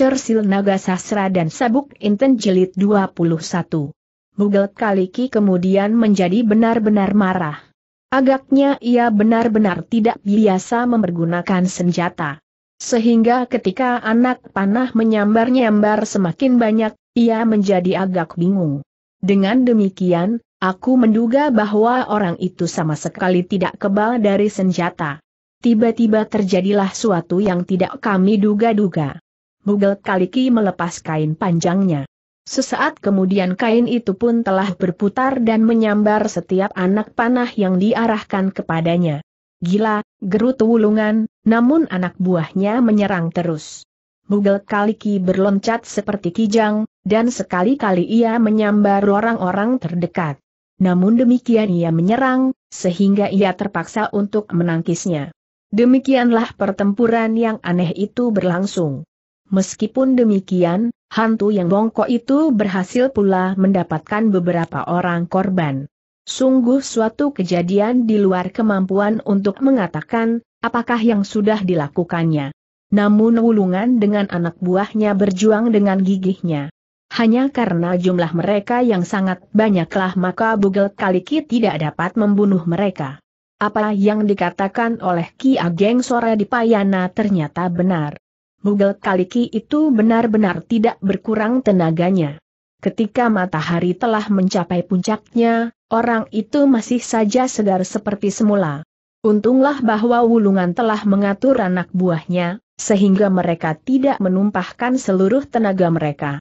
Cersil Naga Sasra dan Sabuk Inten Jilid 21. Bugel Kaliki kemudian menjadi benar-benar marah. Agaknya ia benar-benar tidak biasa mempergunakan senjata. Sehingga ketika anak panah menyambar-nyambar semakin banyak, ia menjadi agak bingung. Dengan demikian, aku menduga bahwa orang itu sama sekali tidak kebal dari senjata. Tiba-tiba terjadilah suatu yang tidak kami duga-duga. Mugel Kaliki melepas kain panjangnya. Sesaat kemudian kain itu pun telah berputar dan menyambar setiap anak panah yang diarahkan kepadanya. Gila, gerutu wulungan, namun anak buahnya menyerang terus. Mugel Kaliki berloncat seperti kijang, dan sekali-kali ia menyambar orang-orang terdekat. Namun demikian ia menyerang, sehingga ia terpaksa untuk menangkisnya. Demikianlah pertempuran yang aneh itu berlangsung. Meskipun demikian, hantu yang bongkok itu berhasil pula mendapatkan beberapa orang korban. Sungguh suatu kejadian di luar kemampuan untuk mengatakan, apakah yang sudah dilakukannya. Namun Wulungan dengan anak buahnya berjuang dengan gigihnya. Hanya karena jumlah mereka yang sangat banyaklah maka Bugel Kaliki tidak dapat membunuh mereka. Apa yang dikatakan oleh Ki Ageng Sora Dipayana ternyata benar. Bugel Kaliki itu benar-benar tidak berkurang tenaganya. Ketika matahari telah mencapai puncaknya, orang itu masih saja segar seperti semula. Untunglah bahwa Wulungan telah mengatur anak buahnya, sehingga mereka tidak menumpahkan seluruh tenaga mereka.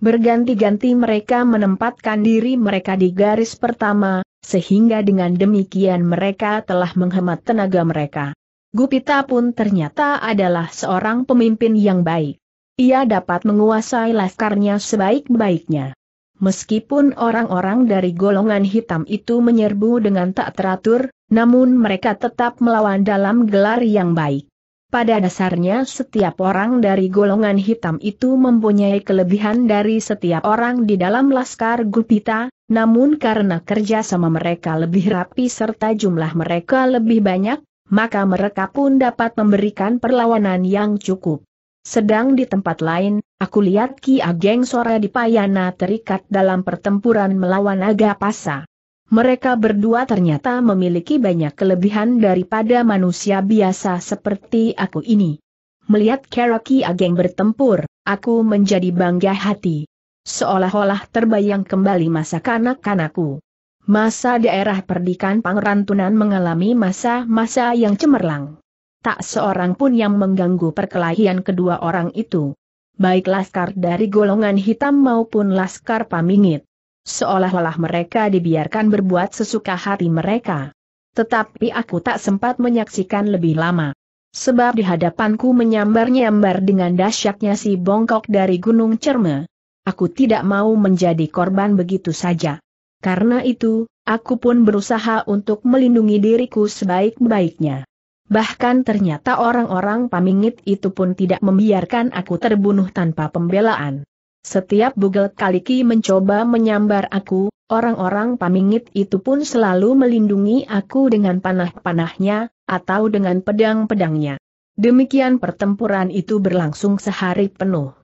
Berganti-ganti mereka menempatkan diri mereka di garis pertama, sehingga dengan demikian mereka telah menghemat tenaga mereka. Gupita pun ternyata adalah seorang pemimpin yang baik. Ia dapat menguasai laskarnya sebaik-baiknya. Meskipun orang-orang dari golongan hitam itu menyerbu dengan tak teratur, namun mereka tetap melawan dalam gelar yang baik. Pada dasarnya setiap orang dari golongan hitam itu mempunyai kelebihan dari setiap orang di dalam Laskar Gupita, namun karena kerja sama mereka lebih rapi serta jumlah mereka lebih banyak, maka mereka pun dapat memberikan perlawanan yang cukup. Sedang di tempat lain, aku lihat Ki Ageng Sora di Payana terikat dalam pertempuran melawan Agapasa. Mereka berdua ternyata memiliki banyak kelebihan daripada manusia biasa seperti aku ini. Melihat Keraki Ageng bertempur, aku menjadi bangga hati. Seolah-olah terbayang kembali masa kanak-kanakku. Masa daerah perdikan Pangeran mengalami masa-masa yang cemerlang. Tak seorang pun yang mengganggu perkelahian kedua orang itu. Baik laskar dari golongan hitam maupun laskar pamingit. Seolah-olah mereka dibiarkan berbuat sesuka hati mereka. Tetapi aku tak sempat menyaksikan lebih lama. Sebab di hadapanku menyambar-nyambar dengan dasyatnya si bongkok dari Gunung Cerme. Aku tidak mau menjadi korban begitu saja. Karena itu, aku pun berusaha untuk melindungi diriku sebaik-baiknya. Bahkan ternyata orang-orang pamingit itu pun tidak membiarkan aku terbunuh tanpa pembelaan. Setiap Bugel Kaliki mencoba menyambar aku, orang-orang pamingit itu pun selalu melindungi aku dengan panah-panahnya, atau dengan pedang-pedangnya. Demikian pertempuran itu berlangsung sehari penuh.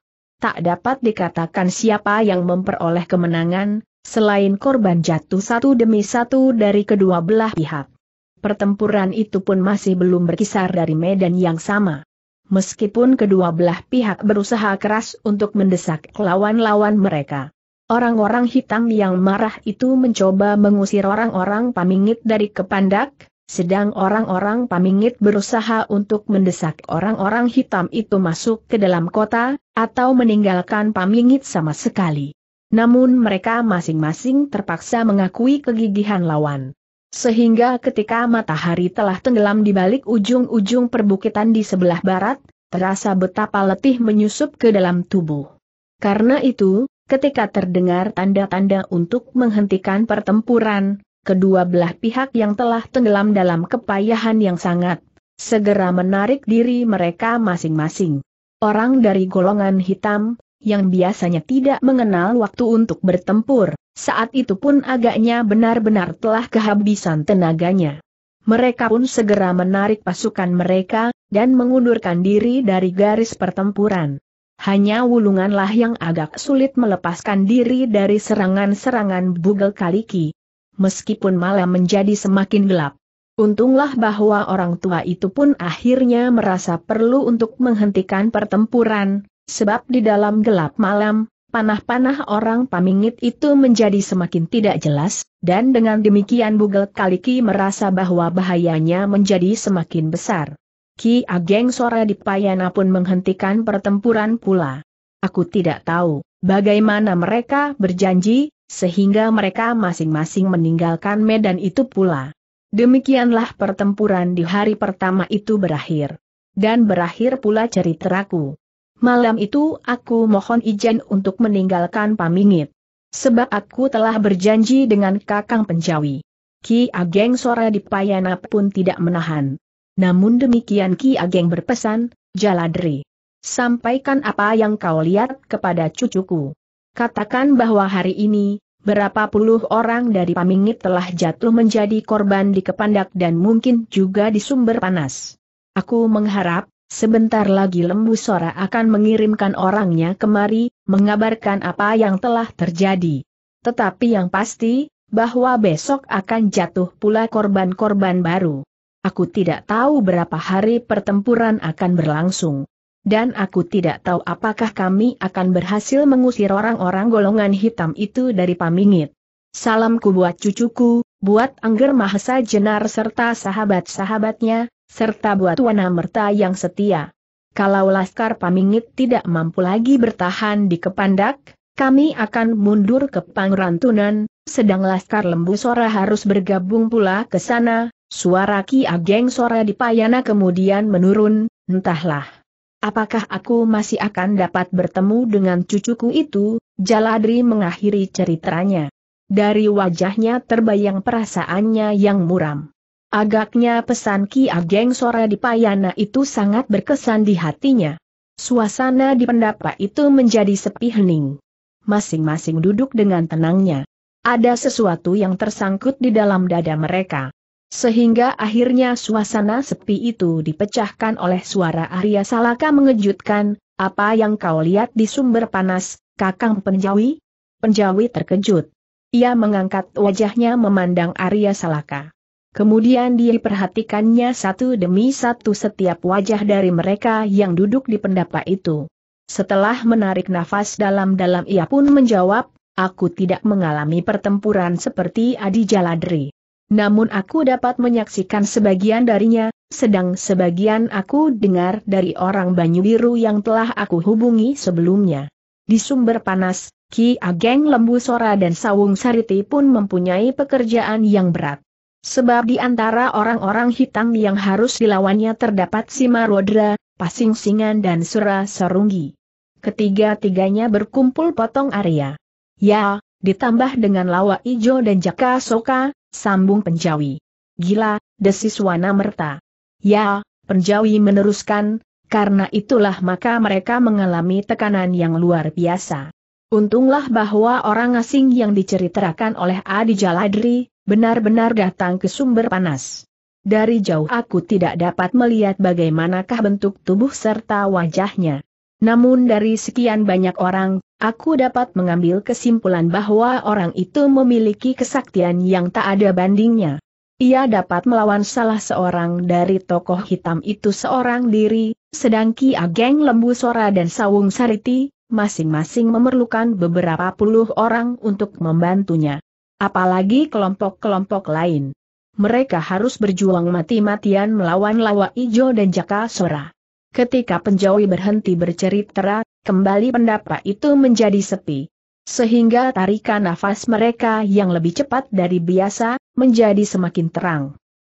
Tak dapat dikatakan siapa yang memperoleh kemenangan, Selain korban jatuh satu demi satu dari kedua belah pihak. Pertempuran itu pun masih belum berkisar dari medan yang sama. Meskipun kedua belah pihak berusaha keras untuk mendesak lawan-lawan mereka. Orang-orang hitam yang marah itu mencoba mengusir orang-orang pamingit dari kepandak, sedang orang-orang pamingit berusaha untuk mendesak orang-orang hitam itu masuk ke dalam kota, atau meninggalkan pamingit sama sekali. Namun mereka masing-masing terpaksa mengakui kegigihan lawan. Sehingga ketika matahari telah tenggelam di balik ujung-ujung perbukitan di sebelah barat, terasa betapa letih menyusup ke dalam tubuh. Karena itu, ketika terdengar tanda-tanda untuk menghentikan pertempuran, kedua belah pihak yang telah tenggelam dalam kepayahan yang sangat, segera menarik diri mereka masing-masing. Orang dari golongan hitam, yang biasanya tidak mengenal waktu untuk bertempur, saat itu pun agaknya benar-benar telah kehabisan tenaganya. Mereka pun segera menarik pasukan mereka, dan mengundurkan diri dari garis pertempuran. Hanya wulunganlah yang agak sulit melepaskan diri dari serangan-serangan bugel kaliki. Meskipun malam menjadi semakin gelap. Untunglah bahwa orang tua itu pun akhirnya merasa perlu untuk menghentikan pertempuran, sebab di dalam gelap malam, panah-panah orang pamingit itu menjadi semakin tidak jelas, dan dengan demikian Bugel Kaliki merasa bahwa bahayanya menjadi semakin besar. Ki Ageng Sora di Payana pun menghentikan pertempuran pula. Aku tidak tahu bagaimana mereka berjanji, sehingga mereka masing-masing meninggalkan medan itu pula. Demikianlah pertempuran di hari pertama itu berakhir. Dan berakhir pula ceritaku. Malam itu aku mohon izin untuk meninggalkan Pamingit. Sebab aku telah berjanji dengan Kakang Penjawi. Ki Ageng Sora di Payana pun tidak menahan. Namun demikian Ki Ageng berpesan, Jaladri. Sampaikan apa yang kau lihat kepada cucuku. Katakan bahwa hari ini, berapa puluh orang dari Pamingit telah jatuh menjadi korban di Kepandak dan mungkin juga di sumber panas. Aku mengharap, Sebentar lagi Lembu Sora akan mengirimkan orangnya kemari, mengabarkan apa yang telah terjadi. Tetapi yang pasti, bahwa besok akan jatuh pula korban-korban baru. Aku tidak tahu berapa hari pertempuran akan berlangsung. Dan aku tidak tahu apakah kami akan berhasil mengusir orang-orang golongan hitam itu dari Pamingit. Salamku buat cucuku, buat Angger Mahesa Jenar serta sahabat-sahabatnya, serta buat wana merta yang setia. Kalau Laskar Pamingit tidak mampu lagi bertahan di Kepandak, kami akan mundur ke Pangrantunan, sedang Laskar Lembu Sora harus bergabung pula ke sana, suara Ki Ageng Sora di Payana kemudian menurun, entahlah. Apakah aku masih akan dapat bertemu dengan cucuku itu, Jaladri mengakhiri ceritanya. Dari wajahnya terbayang perasaannya yang muram. Agaknya pesan Ki Ageng Sora di Payana itu sangat berkesan di hatinya. Suasana di pendapa itu menjadi sepi hening. Masing-masing duduk dengan tenangnya. Ada sesuatu yang tersangkut di dalam dada mereka. Sehingga akhirnya suasana sepi itu dipecahkan oleh suara Arya Salaka mengejutkan, apa yang kau lihat di sumber panas, kakang penjawi? Penjawi terkejut. Ia mengangkat wajahnya memandang Arya Salaka. Kemudian dia diperhatikannya satu demi satu setiap wajah dari mereka yang duduk di pendapa itu. Setelah menarik nafas dalam-dalam ia pun menjawab, aku tidak mengalami pertempuran seperti Adi Jaladri. Namun aku dapat menyaksikan sebagian darinya, sedang sebagian aku dengar dari orang Banyu Biru yang telah aku hubungi sebelumnya. Di sumber panas, Ki Ageng Lembu Sora dan Sawung Sariti pun mempunyai pekerjaan yang berat. Sebab di antara orang-orang hitam yang harus dilawannya terdapat Simarodra, Pasing Singan dan Sura Sarunggi. Ketiga-tiganya berkumpul potong area. Ya, ditambah dengan Lawa Ijo dan Jaka Soka, sambung penjawi. Gila, desis Wana Merta. Ya, penjawi meneruskan, karena itulah maka mereka mengalami tekanan yang luar biasa. Untunglah bahwa orang asing yang diceritakan oleh Adi Jaladri, benar-benar datang ke sumber panas. Dari jauh aku tidak dapat melihat bagaimanakah bentuk tubuh serta wajahnya. Namun dari sekian banyak orang, aku dapat mengambil kesimpulan bahwa orang itu memiliki kesaktian yang tak ada bandingnya. Ia dapat melawan salah seorang dari tokoh hitam itu seorang diri, sedang Ki Ageng Lembu Sora dan Sawung Sariti, masing-masing memerlukan beberapa puluh orang untuk membantunya apalagi kelompok-kelompok lain. Mereka harus berjuang mati-matian melawan Lawa Ijo dan Jaka Sora. Ketika penjauhi berhenti bercerita, kembali pendapa itu menjadi sepi. Sehingga tarikan nafas mereka yang lebih cepat dari biasa, menjadi semakin terang.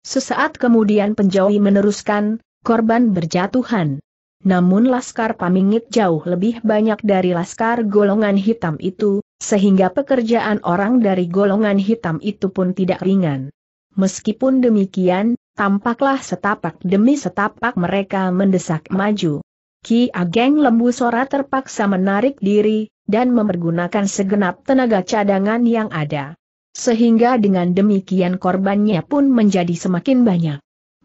Sesaat kemudian penjauhi meneruskan, korban berjatuhan. Namun Laskar Pamingit jauh lebih banyak dari Laskar golongan hitam itu, sehingga pekerjaan orang dari golongan hitam itu pun tidak ringan. Meskipun demikian, tampaklah setapak demi setapak mereka mendesak maju. Ki Ageng Lembu Sora terpaksa menarik diri, dan memergunakan segenap tenaga cadangan yang ada. Sehingga dengan demikian korbannya pun menjadi semakin banyak.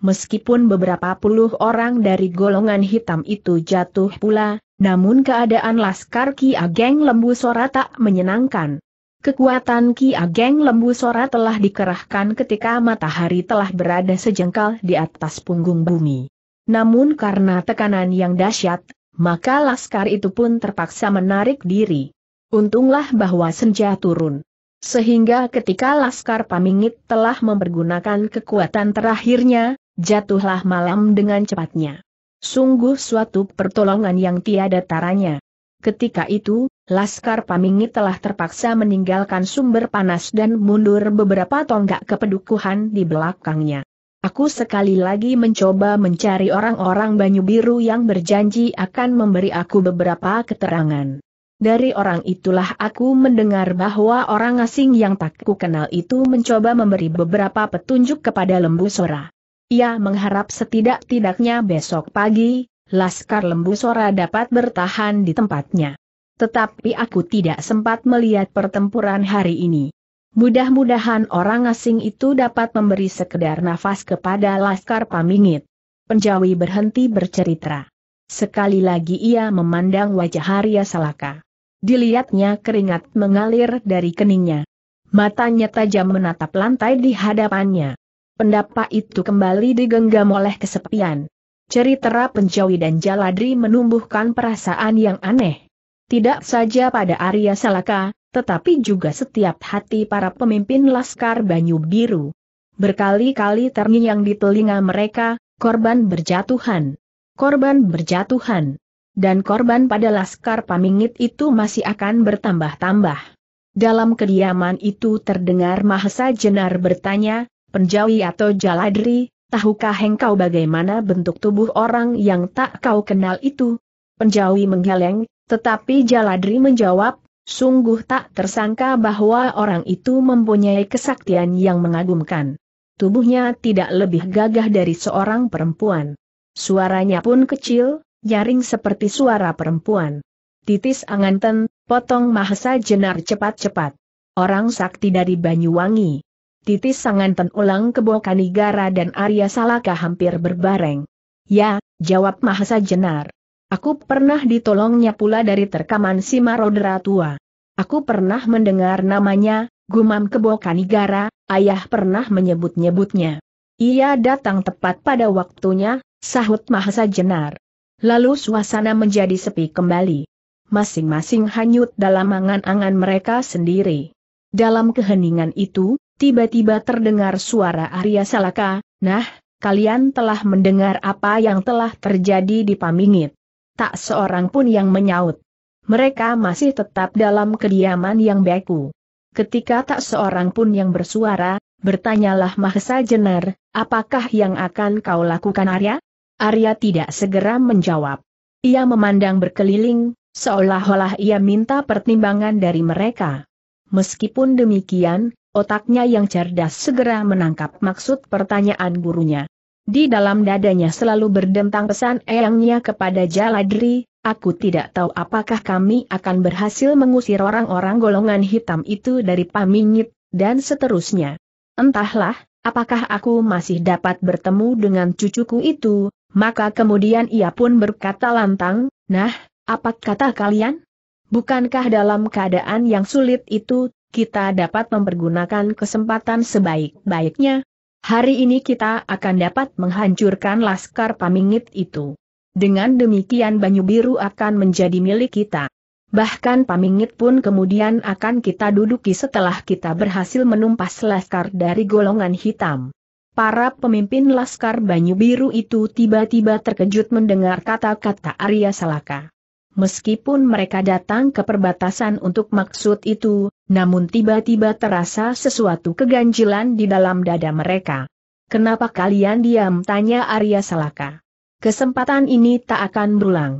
Meskipun beberapa puluh orang dari golongan hitam itu jatuh pula, namun keadaan Laskar Ki Ageng Lembu Sora tak menyenangkan. Kekuatan Ki Ageng Lembu Sora telah dikerahkan ketika matahari telah berada sejengkal di atas punggung bumi. Namun karena tekanan yang dahsyat, maka laskar itu pun terpaksa menarik diri. Untunglah bahwa senja turun. Sehingga ketika Laskar Pamingit telah mempergunakan kekuatan terakhirnya, jatuhlah malam dengan cepatnya. Sungguh suatu pertolongan yang tiada taranya. Ketika itu, Laskar Pamingi telah terpaksa meninggalkan sumber panas dan mundur beberapa tonggak ke pedukuhan di belakangnya. Aku sekali lagi mencoba mencari orang-orang Banyu Biru yang berjanji akan memberi aku beberapa keterangan. Dari orang itulah aku mendengar bahwa orang asing yang tak kukenal itu mencoba memberi beberapa petunjuk kepada lembu Sora. Ia mengharap setidak-tidaknya besok pagi, Laskar Lembu Sora dapat bertahan di tempatnya. Tetapi aku tidak sempat melihat pertempuran hari ini. Mudah-mudahan orang asing itu dapat memberi sekedar nafas kepada Laskar Pamingit. Penjawi berhenti bercerita. Sekali lagi ia memandang wajah Arya Salaka. Dilihatnya keringat mengalir dari keningnya. Matanya tajam menatap lantai di hadapannya. Pendapat itu kembali digenggam oleh kesepian. Ceritera penjawi dan jaladri menumbuhkan perasaan yang aneh. Tidak saja pada Arya Salaka, tetapi juga setiap hati para pemimpin Laskar Banyu Biru. Berkali-kali terngiang di telinga mereka, korban berjatuhan. Korban berjatuhan. Dan korban pada Laskar Pamingit itu masih akan bertambah-tambah. Dalam kediaman itu terdengar Mahesa Jenar bertanya, Penjawi atau jaladri, tahukah engkau bagaimana bentuk tubuh orang yang tak kau kenal itu? Penjawi menggeleng, tetapi jaladri menjawab, sungguh tak tersangka bahwa orang itu mempunyai kesaktian yang mengagumkan. Tubuhnya tidak lebih gagah dari seorang perempuan. Suaranya pun kecil, nyaring seperti suara perempuan. Titis Anganten, potong mahasa jenar cepat-cepat. Orang sakti dari Banyuwangi. Titis Sanganten ulang Bokanigara dan Arya Salaka hampir berbareng. Ya, jawab Mahasa Jenar. Aku pernah ditolongnya pula dari terkaman si Marodera tua. Aku pernah mendengar namanya, Gumam Kebokanigara, ayah pernah menyebut-nyebutnya. Ia datang tepat pada waktunya, sahut Mahasa Jenar. Lalu suasana menjadi sepi kembali. Masing-masing hanyut dalam angan-angan mereka sendiri. Dalam keheningan itu, tiba-tiba terdengar suara Arya Salaka, nah, kalian telah mendengar apa yang telah terjadi di Pamingit. Tak seorang pun yang menyaut. Mereka masih tetap dalam kediaman yang beku. Ketika tak seorang pun yang bersuara, bertanyalah Mahesa Jenar, apakah yang akan kau lakukan Arya? Arya tidak segera menjawab. Ia memandang berkeliling, seolah-olah ia minta pertimbangan dari mereka. Meskipun demikian, Otaknya yang cerdas segera menangkap maksud pertanyaan gurunya. Di dalam dadanya selalu berdentang pesan eyangnya kepada Jaladri, aku tidak tahu apakah kami akan berhasil mengusir orang-orang golongan hitam itu dari Pamingit, dan seterusnya. Entahlah, apakah aku masih dapat bertemu dengan cucuku itu, maka kemudian ia pun berkata lantang, nah, apa kata kalian? Bukankah dalam keadaan yang sulit itu, kita dapat mempergunakan kesempatan sebaik-baiknya. Hari ini kita akan dapat menghancurkan laskar pamingit itu. Dengan demikian Banyu Biru akan menjadi milik kita. Bahkan pamingit pun kemudian akan kita duduki setelah kita berhasil menumpas laskar dari golongan hitam. Para pemimpin laskar Banyu Biru itu tiba-tiba terkejut mendengar kata-kata Arya Salaka. Meskipun mereka datang ke perbatasan untuk maksud itu, namun tiba-tiba terasa sesuatu keganjilan di dalam dada mereka. Kenapa kalian diam? tanya Arya Salaka. Kesempatan ini tak akan berulang.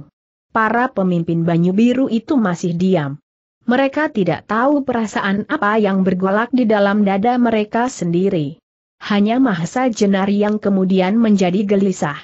Para pemimpin Banyu Biru itu masih diam. Mereka tidak tahu perasaan apa yang bergolak di dalam dada mereka sendiri. Hanya Mahasa Jenar yang kemudian menjadi gelisah.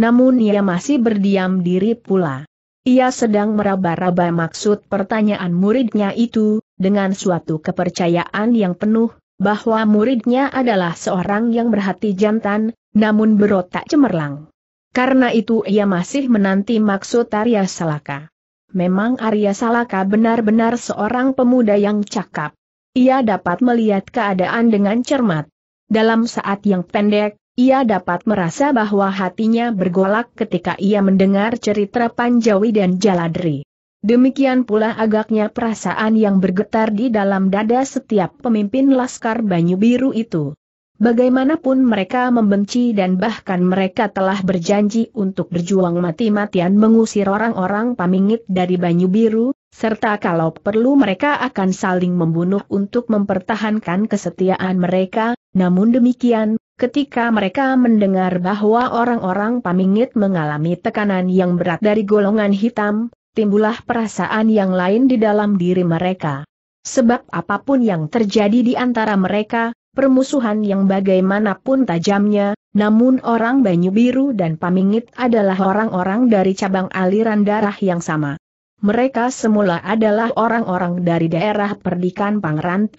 Namun ia masih berdiam diri pula. Ia sedang meraba-raba maksud pertanyaan muridnya itu, dengan suatu kepercayaan yang penuh, bahwa muridnya adalah seorang yang berhati jantan, namun berotak cemerlang. Karena itu ia masih menanti maksud Arya Salaka. Memang Arya Salaka benar-benar seorang pemuda yang cakap. Ia dapat melihat keadaan dengan cermat. Dalam saat yang pendek, ia dapat merasa bahwa hatinya bergolak ketika ia mendengar cerita Panjawi dan Jaladri. Demikian pula agaknya perasaan yang bergetar di dalam dada setiap pemimpin Laskar Banyu Biru itu. Bagaimanapun mereka membenci dan bahkan mereka telah berjanji untuk berjuang mati-matian mengusir orang-orang pamingit dari Banyu Biru, serta kalau perlu mereka akan saling membunuh untuk mempertahankan kesetiaan mereka, namun demikian, ketika mereka mendengar bahwa orang-orang pamingit mengalami tekanan yang berat dari golongan hitam, timbullah perasaan yang lain di dalam diri mereka. Sebab apapun yang terjadi di antara mereka, permusuhan yang bagaimanapun tajamnya, namun orang Banyu Biru dan Pamingit adalah orang-orang dari cabang aliran darah yang sama. Mereka semula adalah orang-orang dari daerah perdikan Pangeran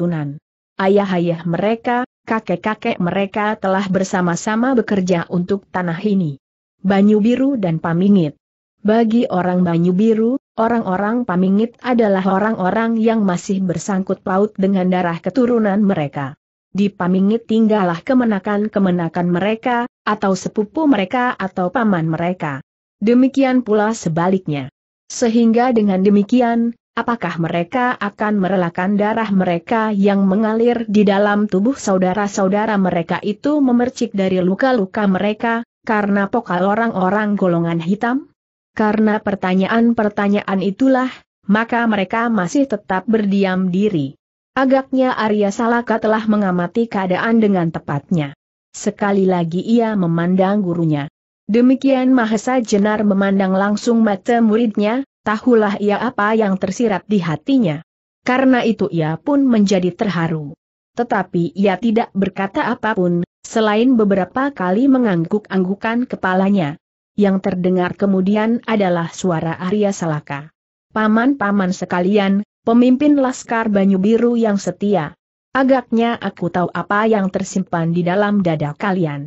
Ayah-ayah mereka, kakek-kakek mereka telah bersama-sama bekerja untuk tanah ini. Banyu Biru dan Pamingit. Bagi orang Banyu Biru, orang-orang Pamingit adalah orang-orang yang masih bersangkut paut dengan darah keturunan mereka. Di Pamingit tinggallah kemenakan-kemenakan mereka, atau sepupu mereka atau paman mereka. Demikian pula sebaliknya. Sehingga dengan demikian, Apakah mereka akan merelakan darah mereka yang mengalir di dalam tubuh saudara-saudara mereka itu memercik dari luka-luka mereka, karena pokal orang-orang golongan hitam? Karena pertanyaan-pertanyaan itulah, maka mereka masih tetap berdiam diri. Agaknya Arya Salaka telah mengamati keadaan dengan tepatnya. Sekali lagi ia memandang gurunya. Demikian Mahesa Jenar memandang langsung mata muridnya, tahulah ia apa yang tersirat di hatinya. Karena itu ia pun menjadi terharu. Tetapi ia tidak berkata apapun, selain beberapa kali mengangguk-anggukan kepalanya. Yang terdengar kemudian adalah suara Arya Salaka. Paman-paman sekalian, pemimpin Laskar Banyu Biru yang setia. Agaknya aku tahu apa yang tersimpan di dalam dada kalian.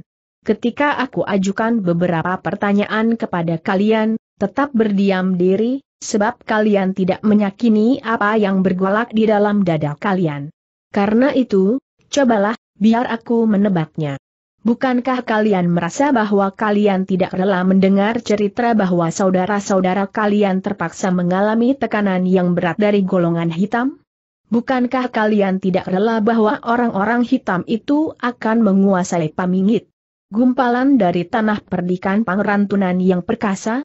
Ketika aku ajukan beberapa pertanyaan kepada kalian, tetap berdiam diri, sebab kalian tidak menyakini apa yang bergolak di dalam dada kalian. Karena itu, cobalah, biar aku menebaknya. Bukankah kalian merasa bahwa kalian tidak rela mendengar cerita bahwa saudara-saudara kalian terpaksa mengalami tekanan yang berat dari golongan hitam? Bukankah kalian tidak rela bahwa orang-orang hitam itu akan menguasai pamingit? Gumpalan dari tanah perdikan Pangeran Tunan yang perkasa,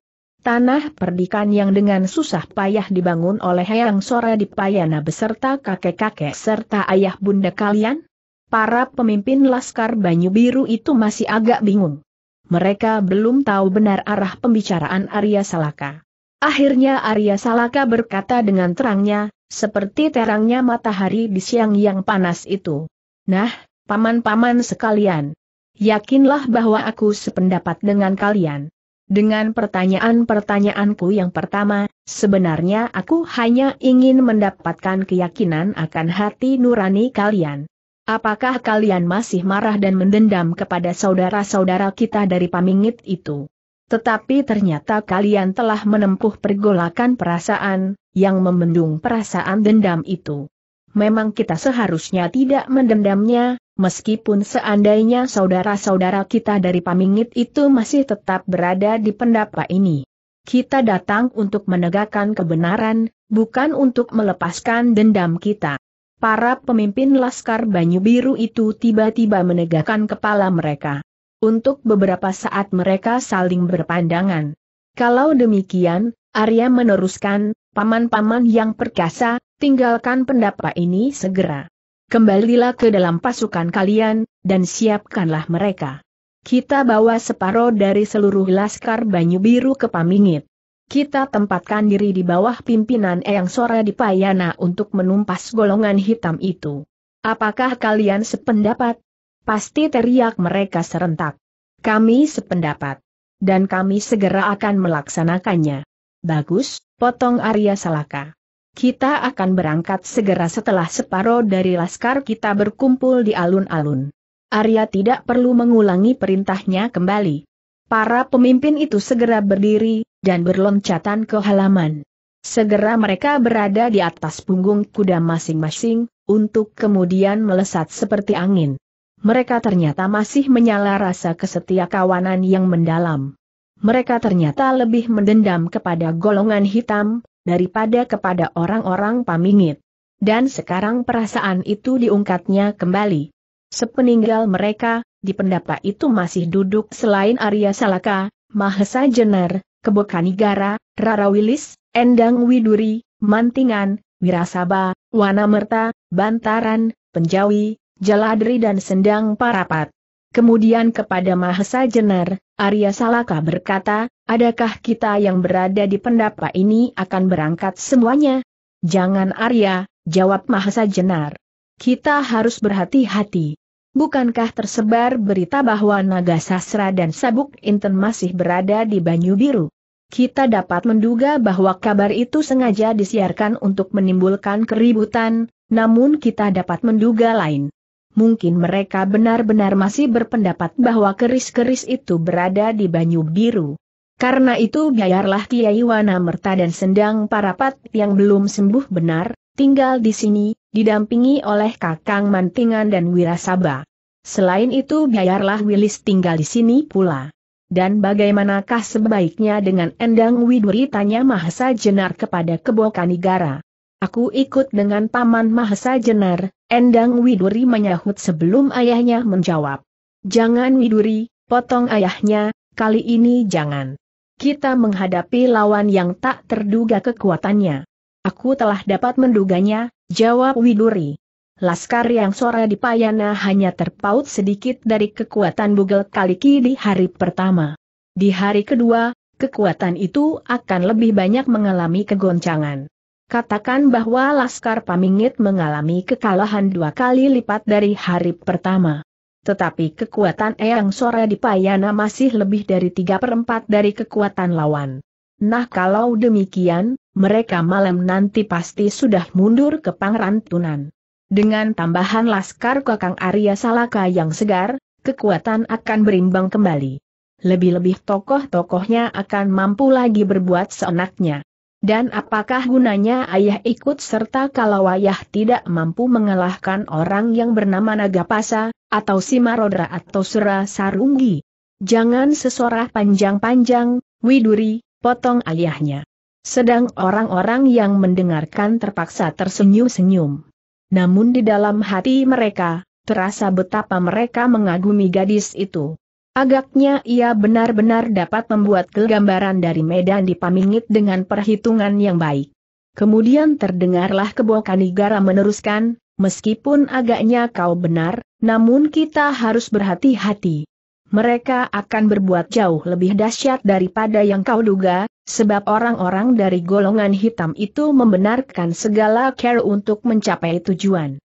Tanah perdikan yang dengan susah payah dibangun oleh Hayang Sora di Payana beserta kakek-kakek serta ayah bunda kalian? Para pemimpin Laskar Banyu Biru itu masih agak bingung. Mereka belum tahu benar arah pembicaraan Arya Salaka. Akhirnya Arya Salaka berkata dengan terangnya, seperti terangnya matahari di siang yang panas itu. Nah, paman-paman sekalian. Yakinlah bahwa aku sependapat dengan kalian. Dengan pertanyaan-pertanyaanku yang pertama, sebenarnya aku hanya ingin mendapatkan keyakinan akan hati nurani kalian. Apakah kalian masih marah dan mendendam kepada saudara-saudara kita dari pamingit itu? Tetapi ternyata kalian telah menempuh pergolakan perasaan, yang membendung perasaan dendam itu. Memang kita seharusnya tidak mendendamnya, Meskipun seandainya saudara-saudara kita dari Pamingit itu masih tetap berada di pendapa ini. Kita datang untuk menegakkan kebenaran, bukan untuk melepaskan dendam kita. Para pemimpin Laskar Banyu Biru itu tiba-tiba menegakkan kepala mereka. Untuk beberapa saat mereka saling berpandangan. Kalau demikian, Arya meneruskan, paman-paman yang perkasa, tinggalkan pendapa ini segera. Kembalilah ke dalam pasukan kalian, dan siapkanlah mereka. Kita bawa separoh dari seluruh Laskar Banyu Biru ke Pamingit. Kita tempatkan diri di bawah pimpinan Eyang Sora di Payana untuk menumpas golongan hitam itu. Apakah kalian sependapat? Pasti teriak mereka serentak. Kami sependapat. Dan kami segera akan melaksanakannya. Bagus, potong Arya Salaka. Kita akan berangkat segera setelah separuh dari laskar kita berkumpul di alun-alun. Arya tidak perlu mengulangi perintahnya kembali. Para pemimpin itu segera berdiri, dan berloncatan ke halaman. Segera mereka berada di atas punggung kuda masing-masing, untuk kemudian melesat seperti angin. Mereka ternyata masih menyala rasa kesetia kawanan yang mendalam. Mereka ternyata lebih mendendam kepada golongan hitam, daripada kepada orang-orang pamingit. Dan sekarang perasaan itu diungkatnya kembali. Sepeninggal mereka, di pendapa itu masih duduk selain Arya Salaka, Mahesa Jenar, Kebokanigara, Rara Wilis, Endang Widuri, Mantingan, Wirasaba, Wanamerta, Bantaran, Penjawi, Jaladri dan Sendang Parapat. Kemudian kepada Mahesa Jenar, Arya Salaka berkata, adakah kita yang berada di pendapa ini akan berangkat semuanya? Jangan Arya, jawab Mahesa Jenar. Kita harus berhati-hati. Bukankah tersebar berita bahwa Naga Sasra dan Sabuk Inten masih berada di Banyu Biru? Kita dapat menduga bahwa kabar itu sengaja disiarkan untuk menimbulkan keributan, namun kita dapat menduga lain mungkin mereka benar-benar masih berpendapat bahwa keris-keris itu berada di Banyu Biru. Karena itu biarlah Kiai Wana Merta dan Sendang Parapat yang belum sembuh benar, tinggal di sini, didampingi oleh Kakang Mantingan dan Wirasaba. Selain itu biarlah Wilis tinggal di sini pula. Dan bagaimanakah sebaiknya dengan Endang Widuri tanya Mahasa Jenar kepada Kebokanigara. Aku ikut dengan Paman Mahesa Jenar, Endang Widuri menyahut sebelum ayahnya menjawab. Jangan Widuri, potong ayahnya, kali ini jangan. Kita menghadapi lawan yang tak terduga kekuatannya. Aku telah dapat menduganya, jawab Widuri. Laskar yang sore di Payana hanya terpaut sedikit dari kekuatan Bugel Kaliki di hari pertama. Di hari kedua, kekuatan itu akan lebih banyak mengalami kegoncangan. Katakan bahwa Laskar Pamingit mengalami kekalahan dua kali lipat dari hari pertama. Tetapi kekuatan Eyang Sora di Payana masih lebih dari tiga perempat dari kekuatan lawan. Nah kalau demikian, mereka malam nanti pasti sudah mundur ke Pangrantunan. Dengan tambahan Laskar Kakang Arya Salaka yang segar, kekuatan akan berimbang kembali. Lebih-lebih tokoh-tokohnya akan mampu lagi berbuat seenaknya. Dan apakah gunanya ayah ikut serta kalau ayah tidak mampu mengalahkan orang yang bernama Nagapasa, atau Simarodra atau Sura Sarunggi? Jangan sesorah panjang-panjang, Widuri, potong ayahnya. Sedang orang-orang yang mendengarkan terpaksa tersenyum-senyum. Namun di dalam hati mereka, terasa betapa mereka mengagumi gadis itu. Agaknya ia benar-benar dapat membuat gambaran dari medan di Pamingit dengan perhitungan yang baik. Kemudian terdengarlah Kebokanigara meneruskan, meskipun agaknya kau benar, namun kita harus berhati-hati. Mereka akan berbuat jauh lebih dahsyat daripada yang kau duga, sebab orang-orang dari golongan hitam itu membenarkan segala care untuk mencapai tujuan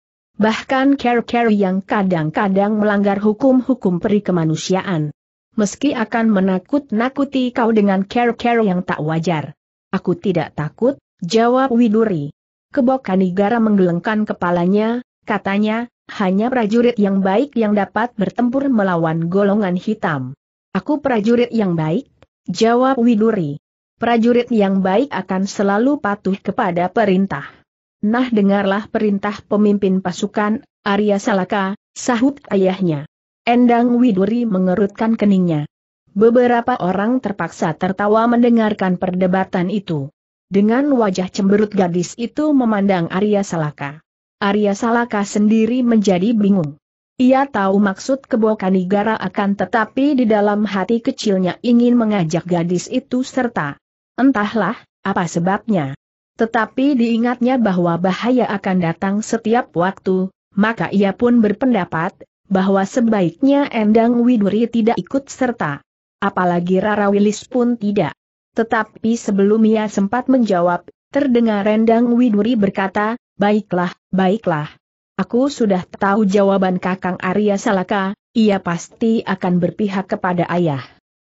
bahkan care-care yang kadang-kadang melanggar hukum-hukum perikemanusiaan, Meski akan menakut-nakuti kau dengan care-care yang tak wajar. Aku tidak takut, jawab Widuri. Kebokan Kanigara menggelengkan kepalanya, katanya, hanya prajurit yang baik yang dapat bertempur melawan golongan hitam. Aku prajurit yang baik, jawab Widuri. Prajurit yang baik akan selalu patuh kepada perintah. Nah dengarlah perintah pemimpin pasukan, Arya Salaka, sahut ayahnya. Endang Widuri mengerutkan keningnya. Beberapa orang terpaksa tertawa mendengarkan perdebatan itu. Dengan wajah cemberut gadis itu memandang Arya Salaka. Arya Salaka sendiri menjadi bingung. Ia tahu maksud Kebokanigara akan tetapi di dalam hati kecilnya ingin mengajak gadis itu serta. Entahlah, apa sebabnya, tetapi diingatnya bahwa bahaya akan datang setiap waktu, maka ia pun berpendapat, bahwa sebaiknya Endang Widuri tidak ikut serta. Apalagi Rara Wilis pun tidak. Tetapi sebelum ia sempat menjawab, terdengar Endang Widuri berkata, Baiklah, baiklah. Aku sudah tahu jawaban Kakang Arya Salaka, ia pasti akan berpihak kepada ayah.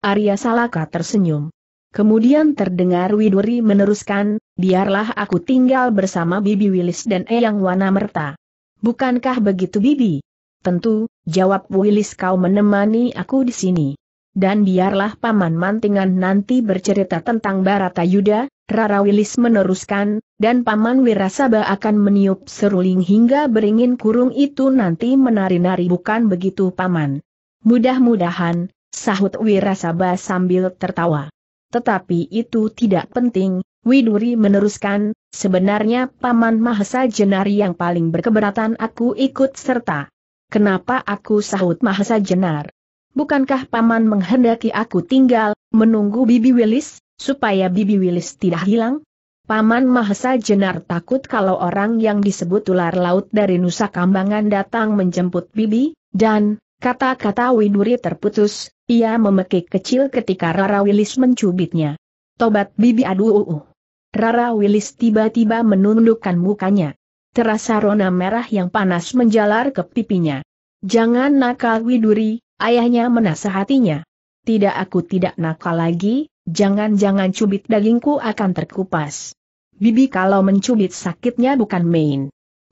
Arya Salaka tersenyum. Kemudian terdengar Widuri meneruskan, biarlah aku tinggal bersama Bibi Wilis dan Eyang Wana Merta. Bukankah begitu Bibi? Tentu, jawab Wilis kau menemani aku di sini. Dan biarlah Paman Mantingan nanti bercerita tentang Barata Yuda. Rara Wilis meneruskan, dan Paman Wirasaba akan meniup seruling hingga beringin kurung itu nanti menari-nari bukan begitu Paman. Mudah-mudahan, sahut Wirasaba sambil tertawa. Tetapi itu tidak penting, Widuri meneruskan, sebenarnya Paman Mahesa Jenari yang paling berkeberatan aku ikut serta. Kenapa aku sahut Mahesa Jenar? Bukankah Paman menghendaki aku tinggal, menunggu Bibi Wilis, supaya Bibi Wilis tidak hilang? Paman Mahesa Jenar takut kalau orang yang disebut ular laut dari Nusa Kambangan datang menjemput Bibi, dan, Kata-kata Widuri terputus, ia memekik kecil ketika Rara Willis mencubitnya. Tobat bibi aduh. Rara Willis tiba-tiba menundukkan mukanya. Terasa rona merah yang panas menjalar ke pipinya. Jangan nakal Widuri, ayahnya menasehatinya. Tidak aku tidak nakal lagi, jangan-jangan cubit dagingku akan terkupas. Bibi kalau mencubit sakitnya bukan main.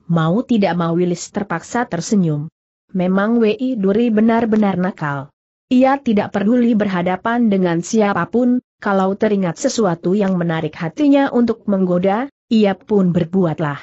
Mau tidak mau Willis terpaksa tersenyum memang Wei Duri benar-benar nakal. Ia tidak peduli berhadapan dengan siapapun, kalau teringat sesuatu yang menarik hatinya untuk menggoda, ia pun berbuatlah.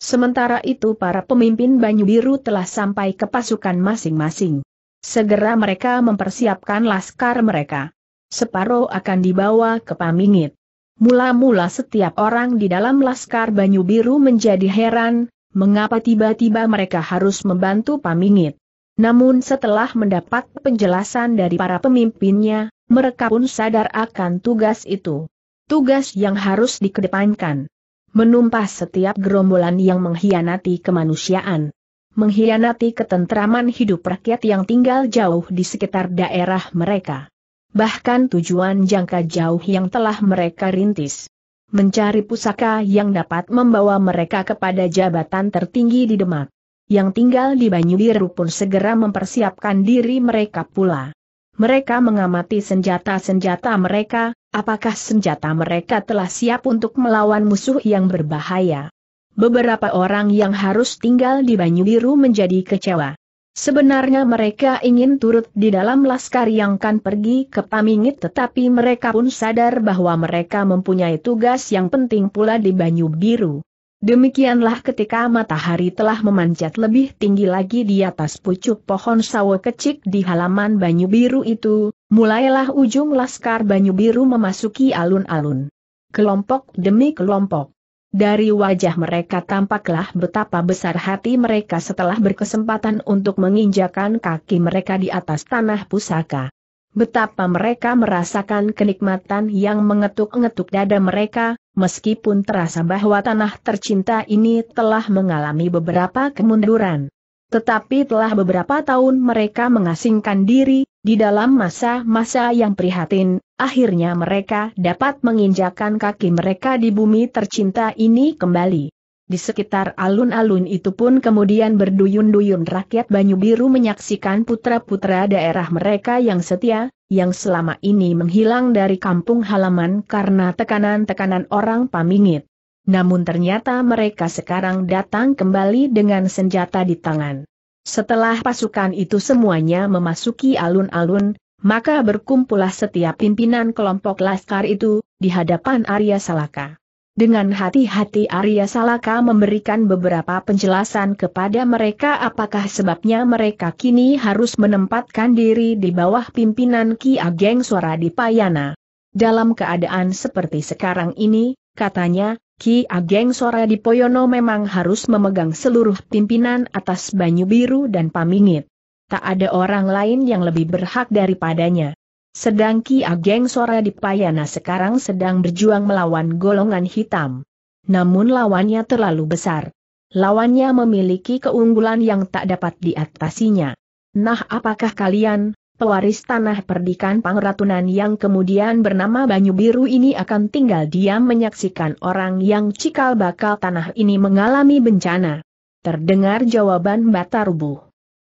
Sementara itu para pemimpin Banyu Biru telah sampai ke pasukan masing-masing. Segera mereka mempersiapkan laskar mereka. Separo akan dibawa ke Pamingit. Mula-mula setiap orang di dalam laskar Banyu Biru menjadi heran, mengapa tiba-tiba mereka harus membantu Pamingit. Namun setelah mendapat penjelasan dari para pemimpinnya, mereka pun sadar akan tugas itu. Tugas yang harus dikedepankan. Menumpas setiap gerombolan yang mengkhianati kemanusiaan. Mengkhianati ketentraman hidup rakyat yang tinggal jauh di sekitar daerah mereka. Bahkan tujuan jangka jauh yang telah mereka rintis mencari pusaka yang dapat membawa mereka kepada jabatan tertinggi di Demak. Yang tinggal di Banyu Biru pun segera mempersiapkan diri mereka pula. Mereka mengamati senjata-senjata mereka, apakah senjata mereka telah siap untuk melawan musuh yang berbahaya. Beberapa orang yang harus tinggal di Banyu Biru menjadi kecewa. Sebenarnya mereka ingin turut di dalam laskar yang akan pergi ke Pamingit tetapi mereka pun sadar bahwa mereka mempunyai tugas yang penting pula di Banyu Biru. Demikianlah ketika matahari telah memanjat lebih tinggi lagi di atas pucuk pohon sawo kecil di halaman Banyu Biru itu, mulailah ujung laskar Banyu Biru memasuki alun-alun. Kelompok demi kelompok. Dari wajah mereka tampaklah betapa besar hati mereka setelah berkesempatan untuk menginjakan kaki mereka di atas tanah pusaka. Betapa mereka merasakan kenikmatan yang mengetuk-ngetuk dada mereka, meskipun terasa bahwa tanah tercinta ini telah mengalami beberapa kemunduran. Tetapi telah beberapa tahun mereka mengasingkan diri, di dalam masa-masa yang prihatin, akhirnya mereka dapat menginjakan kaki mereka di bumi tercinta ini kembali. Di sekitar alun-alun itu pun kemudian berduyun-duyun rakyat Banyu Biru menyaksikan putra-putra daerah mereka yang setia, yang selama ini menghilang dari kampung halaman karena tekanan-tekanan orang pamingit. Namun ternyata mereka sekarang datang kembali dengan senjata di tangan. Setelah pasukan itu semuanya memasuki alun-alun, maka berkumpullah setiap pimpinan kelompok laskar itu, di hadapan Arya Salaka. Dengan hati-hati Arya Salaka memberikan beberapa penjelasan kepada mereka apakah sebabnya mereka kini harus menempatkan diri di bawah pimpinan Ki Ageng Suara Dipayana. Dalam keadaan seperti sekarang ini, katanya, Ki Ageng Suara Dipoyono memang harus memegang seluruh pimpinan atas Banyu Biru dan Pamingit tak ada orang lain yang lebih berhak daripadanya. Sedang Ki Ageng Sora di Payana sekarang sedang berjuang melawan golongan hitam. Namun lawannya terlalu besar. Lawannya memiliki keunggulan yang tak dapat diatasinya. Nah apakah kalian, pewaris tanah perdikan Pangratunan yang kemudian bernama Banyu Biru ini akan tinggal diam menyaksikan orang yang cikal bakal tanah ini mengalami bencana. Terdengar jawaban Batarubu.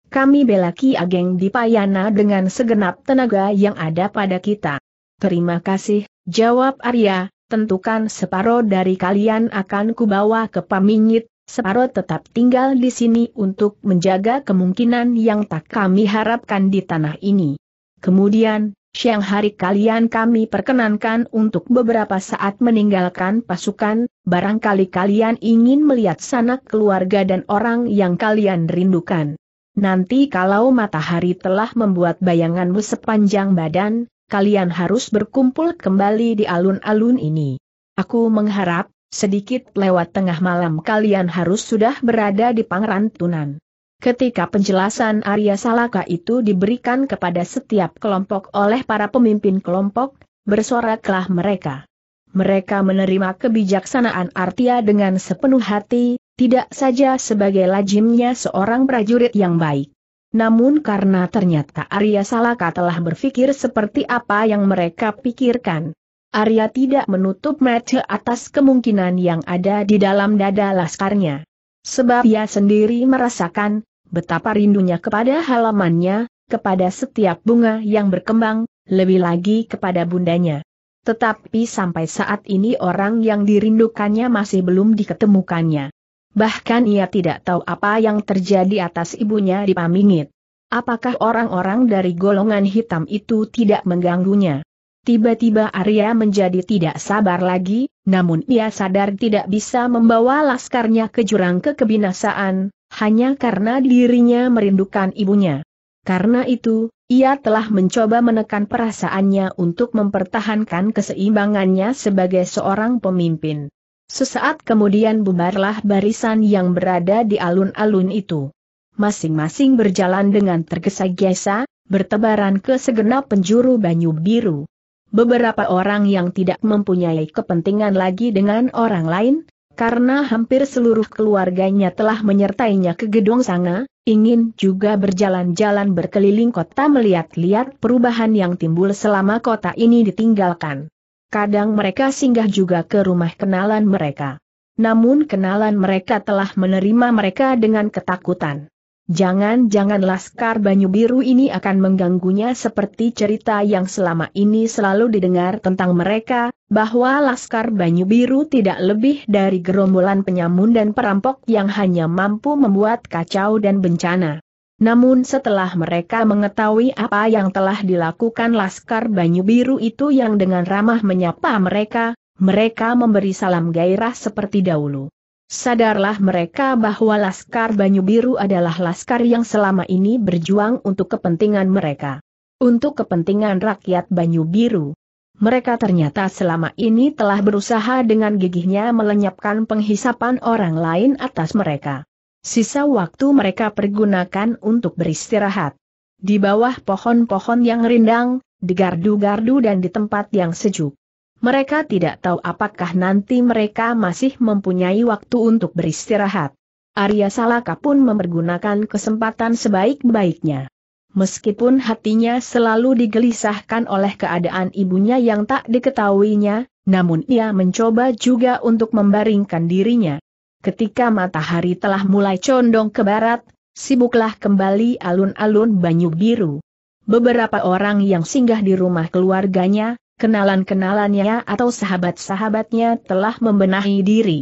Kami bela Ageng di Payana dengan segenap tenaga yang ada pada kita. Terima kasih, jawab Arya, tentukan separuh dari kalian akan kubawa ke Pamingit, separuh tetap tinggal di sini untuk menjaga kemungkinan yang tak kami harapkan di tanah ini. Kemudian, siang hari kalian kami perkenankan untuk beberapa saat meninggalkan pasukan, barangkali kalian ingin melihat sanak keluarga dan orang yang kalian rindukan nanti kalau matahari telah membuat bayanganmu sepanjang badan, kalian harus berkumpul kembali di alun-alun ini. Aku mengharap, sedikit lewat tengah malam kalian harus sudah berada di Pangrantunan. Ketika penjelasan Arya Salaka itu diberikan kepada setiap kelompok oleh para pemimpin kelompok, bersoraklah mereka. Mereka menerima kebijaksanaan Artia dengan sepenuh hati, tidak saja sebagai lajimnya seorang prajurit yang baik. Namun karena ternyata Arya Salaka telah berpikir seperti apa yang mereka pikirkan. Arya tidak menutup mata atas kemungkinan yang ada di dalam dada laskarnya. Sebab ia sendiri merasakan, betapa rindunya kepada halamannya, kepada setiap bunga yang berkembang, lebih lagi kepada bundanya. Tetapi sampai saat ini orang yang dirindukannya masih belum diketemukannya. Bahkan ia tidak tahu apa yang terjadi atas ibunya di Pamingit. Apakah orang-orang dari golongan hitam itu tidak mengganggunya? Tiba-tiba Arya menjadi tidak sabar lagi, namun ia sadar tidak bisa membawa laskarnya ke jurang kekebinasaan, hanya karena dirinya merindukan ibunya. Karena itu, ia telah mencoba menekan perasaannya untuk mempertahankan keseimbangannya sebagai seorang pemimpin. Sesaat kemudian bubarlah barisan yang berada di alun-alun itu. Masing-masing berjalan dengan tergesa-gesa, bertebaran ke segenap penjuru Banyu Biru. Beberapa orang yang tidak mempunyai kepentingan lagi dengan orang lain, karena hampir seluruh keluarganya telah menyertainya ke gedung sanga, ingin juga berjalan-jalan berkeliling kota melihat-lihat perubahan yang timbul selama kota ini ditinggalkan kadang mereka singgah juga ke rumah kenalan mereka. Namun kenalan mereka telah menerima mereka dengan ketakutan. Jangan-jangan Laskar Banyu Biru ini akan mengganggunya seperti cerita yang selama ini selalu didengar tentang mereka, bahwa Laskar Banyu Biru tidak lebih dari gerombolan penyamun dan perampok yang hanya mampu membuat kacau dan bencana. Namun setelah mereka mengetahui apa yang telah dilakukan Laskar Banyu Biru itu yang dengan ramah menyapa mereka, mereka memberi salam gairah seperti dahulu. Sadarlah mereka bahwa Laskar Banyu Biru adalah laskar yang selama ini berjuang untuk kepentingan mereka. Untuk kepentingan rakyat Banyu Biru. Mereka ternyata selama ini telah berusaha dengan gigihnya melenyapkan penghisapan orang lain atas mereka. Sisa waktu mereka pergunakan untuk beristirahat. Di bawah pohon-pohon yang rindang, di gardu-gardu dan di tempat yang sejuk. Mereka tidak tahu apakah nanti mereka masih mempunyai waktu untuk beristirahat. Arya Salaka pun mempergunakan kesempatan sebaik-baiknya. Meskipun hatinya selalu digelisahkan oleh keadaan ibunya yang tak diketahuinya, namun ia mencoba juga untuk membaringkan dirinya. Ketika matahari telah mulai condong ke barat, sibuklah kembali alun-alun Banyu Biru. Beberapa orang yang singgah di rumah keluarganya, kenalan-kenalannya atau sahabat-sahabatnya telah membenahi diri.